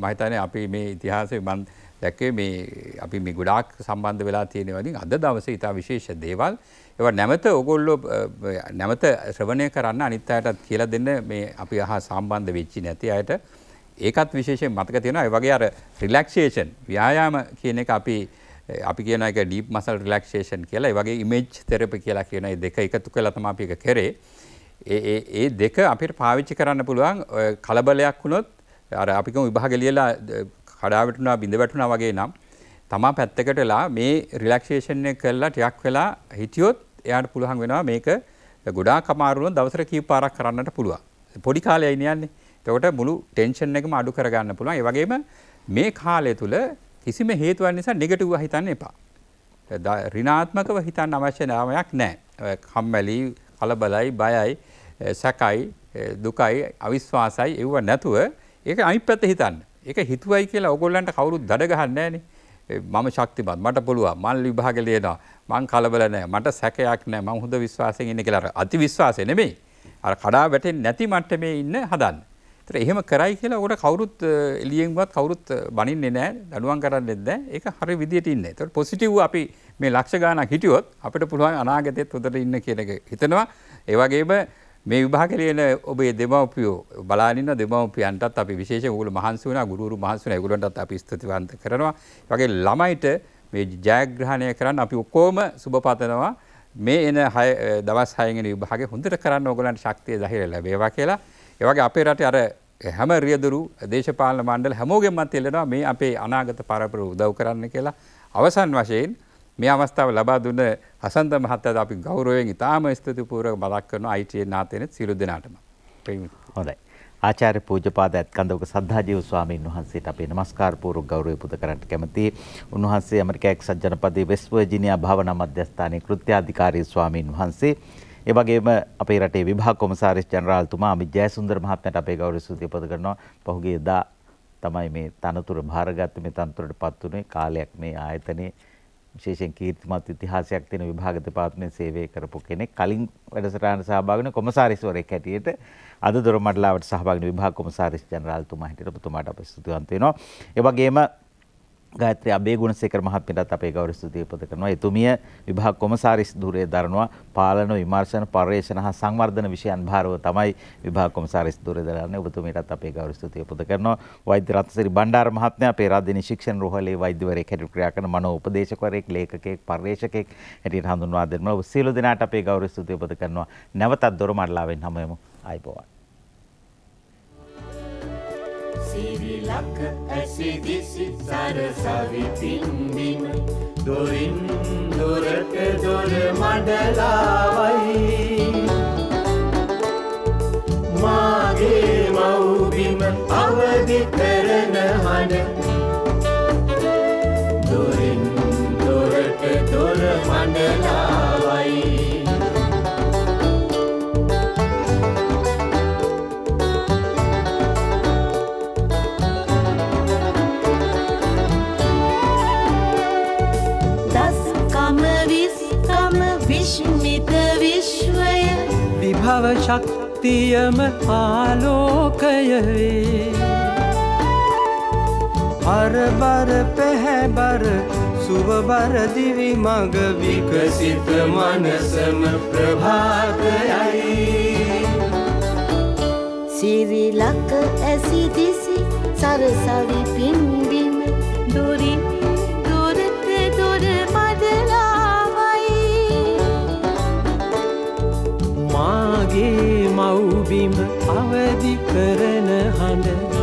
මම හිතන්නේ අපි මේ ඉතිහාසයේ මම දැක්වේ මේ අපි මේ ගොඩාක් සම්බන්ධ වෙලා තියෙන වලින් අද දවසේ ඉතා විශේෂ දේවල් ඒවා නැවත ඔගොල්ලෝ නැවත ශ්‍රවණය කරන්න අනිත් අයටත් කියලා දෙන්න මේ අපි හා සම්බන්ධ වෙච්චි නැති අයට ඒකත් විශේෂයෙන් මතක තියෙනවා ඒ වගේ අර රිලැක්සේෂන් ව්‍යායාම කියන එක අපි අපි කියන එක ඩීප් මසල් රිලැක්සේෂන් කියලා ඒ වගේ ඉමේජ් තෙරපි කියලා කියන ඒ දෙක එකතු කරලා තමයි අපි ඒක කරේ ඒ ඒ දෙක අපිට පාවිච්චි කරන්න පුළුවන් කලබලයක් වුණොත් අර අපිකම විභාග ලියලා කඩාවැටුණා බිඳ වැටුණා වගේ නම් තමා පැත්තකටලා මේ රිලැක්සේෂන් එක කරලා ටිකක් වෙලා හිටියොත් එයාට පුළුවන් වෙනවා මේක ගොඩාක් අමාරු නම් දවසට කීප පාරක් කරන්නට පුළුවන්. පොඩි කාලයයි ඉන්නේ. එතකොට මුළු ටෙන්ෂන් එකම අඩු කරගන්න පුළුවන්. ඒ වගේම මේ කාලය තුල කිසිම හේතුවක් නිසා නෙගටිව්ව හිතන්න එපා. ඍණාත්මකව හිතන්න අවශ්‍ය නාමයක් නැහැ. කම්මැලි, කලබලයි, බයයි, සැකයි, දුකයි, අවිශ්වාසයි ඒව නැතුව ඒක අනිත් පැත්ත හිතන්න. එක හිතුවයි කියලා ඔගොල්ලන්ට කවුරුත් දඩ ගහන්නේ නැහනේ මම ශක්තිමත් මට පුළුවන් මල් විභාගෙ ලියනවා මං කලබල නැහැ මට සැකයක් නැහැ මං හොඳ විශ්වාසයෙන් ඉන්නේ කියලා අර අති විශ්වාසය නෙමෙයි අර කඩා වැටෙන්නේ නැති මට්ටමේ ඉන්න හදන්න. ඒතර එහෙම කරයි කියලා ඔකට කවුරුත් එළියෙන්වත් කවුරුත් බනින්නේ නැහැ දඩුවම් කරන්නේ නැහැ ඒක හරි විදියට ඉන්නේ. ඒතර පොසිටිව් අපි මේ ලක්ෂ ගානක් හිටියොත් අපිට පුළුවන් අනාගතෙත් උදට ඉන්න කියන එක හිතනවා. ඒ වගේම මේ විභාග ලියන ඔබේ දෙමව්පියෝ බලානින්න දෙමව්පියන්ටත් අපි විශේෂ ඕගොල්ලෝ මහන්සි වුණා ගුරුවරු මහන්සි වුණා ඒගොල්ලන්ටත් අපි ස්තුතිවන්ත කරනවා. වගේ ළමයිට මේ ජයග්‍රහණය කරන්න අපි ඔක්කොම සුබපතනවා. මේ එන දවස් 6 වෙනි විභාගේ හොඳට කරන්න ඕගොල්ලන්ට ශක්තිය ධෛර්යය ලැබේවා කියලා. ඒ වගේ අපේ රටේ අර හැම රියදුරු දේශපාලන මණ්ඩල හැමෝගෙමත් එල්ලනවා මේ අපේ අනාගත පරපර උදව් කරන්න කියලා අවසන් වශයෙන් මේ අවස්ථාව ලබා දුන්න හසන්ත මහත්තයාට අපි ගෞරවයෙන් ඉතාම ස්තුතිපූර්වක මතක් කරනවා අයිටි නාතෙන සියලු දෙනාටම. හොඳයි. ආචාර්ය පූජපාද ඇත්කන්දක සද්ධාජීව ස්වාමීන් වහන්සේට අපේ নমස්කාර පූර්වක ගෞරවය පුද කරන්නට කැමැති. උන්වහන්සේ ඇමරිකා එක්සත් ජනපදයේ වෙස්ට් වර්ජිනියා භාවනා මධ්‍යස්ථානයේ කෘත්‍යාධිකාරී ස්වාමීන් වහන්සේ ඒ වගේම අපේ රටේ විභාග කොමසාරිස් ජනරාල්තුමා අමිත් ජයසුන්දර මහත්මයාට අපේ ගෞරව ස්තුතිය පුද කරනවා. පහුගිය දා තමයි මේ තනතුර භාරගත්තේ මේ තනතුරට පත් වුනේ කාලයක් මේ ආයතනයේ විශේෂයෙන් කීර්තිමත් ඉතිහාසයක් තියෙන විභාග දෙපාර්තමේන්තයේ සේවය කරපු කෙනෙක් කලින් වැඩසටහනට සහභාගී වුණ කොමසාරිස්වරයෙක් හැටියට අද දොරමඩලාවට සහභාගී වුණ විභාග කොමසාරිස් ජනරාල්තුමා හැටියට ඔබතුමාට අපි ස්තුතිවන්ත වෙනවා. ඒ වගේම ගායත්‍රී අබේ ගුණසේකර මහත්මියටත් අපේ ගෞරව ස්තුතිය පද කරනවා. එතුමිය විභාග කොමසාරිස් ධුරයේ දරනවා පාලන විමර්ශන පර්යේෂණ හා සංවර්ධන විෂයන් භාරව තමයි විභාග කොමසාරිස් ධුරයේ දරන්නේ. ඔබතුමීටත් අපේ ගෞරව ස්තුතිය පද කරනවා. වෛද්‍ය රත්නසිරි බණ්ඩාර මහත්මයා අපේ රාජධානී ශික්ෂණ රෝහලේ වෛද්‍යවරයෙක් හැටියට ක්‍රියා කරන මනෝ උපදේශකවරයෙක්, ලේඛකයෙක්, පර්යේෂකයෙක් හැටියට හඳුන්වා දෙනවා. ඔබ සියලු දෙනාට අපේ ගෞරව ස්තුතිය පද කරනවා. නැවතත් දොරමඩලාවෙන් හමුවෙමු. ආයිබෝවන්. සීවි ලක ඇසි දිසි සරසවි පිම්බිම දොරින් දොරට දොර මඩලාවයි මාගේ මව්බිම අවදි කරන හඬ දොරින් දොරට දොර මඩලා විභව ශක්තියම ආලෝකයවේ අරබර පැහැබර සුවබරදිවි මඟ විකසිත මනසම ප්‍රභාතයයි සිරිලක ඇසිදිසි සරසවි පින්බිම දුරින් මාගේ මව්බිම අවදි කරන හඬ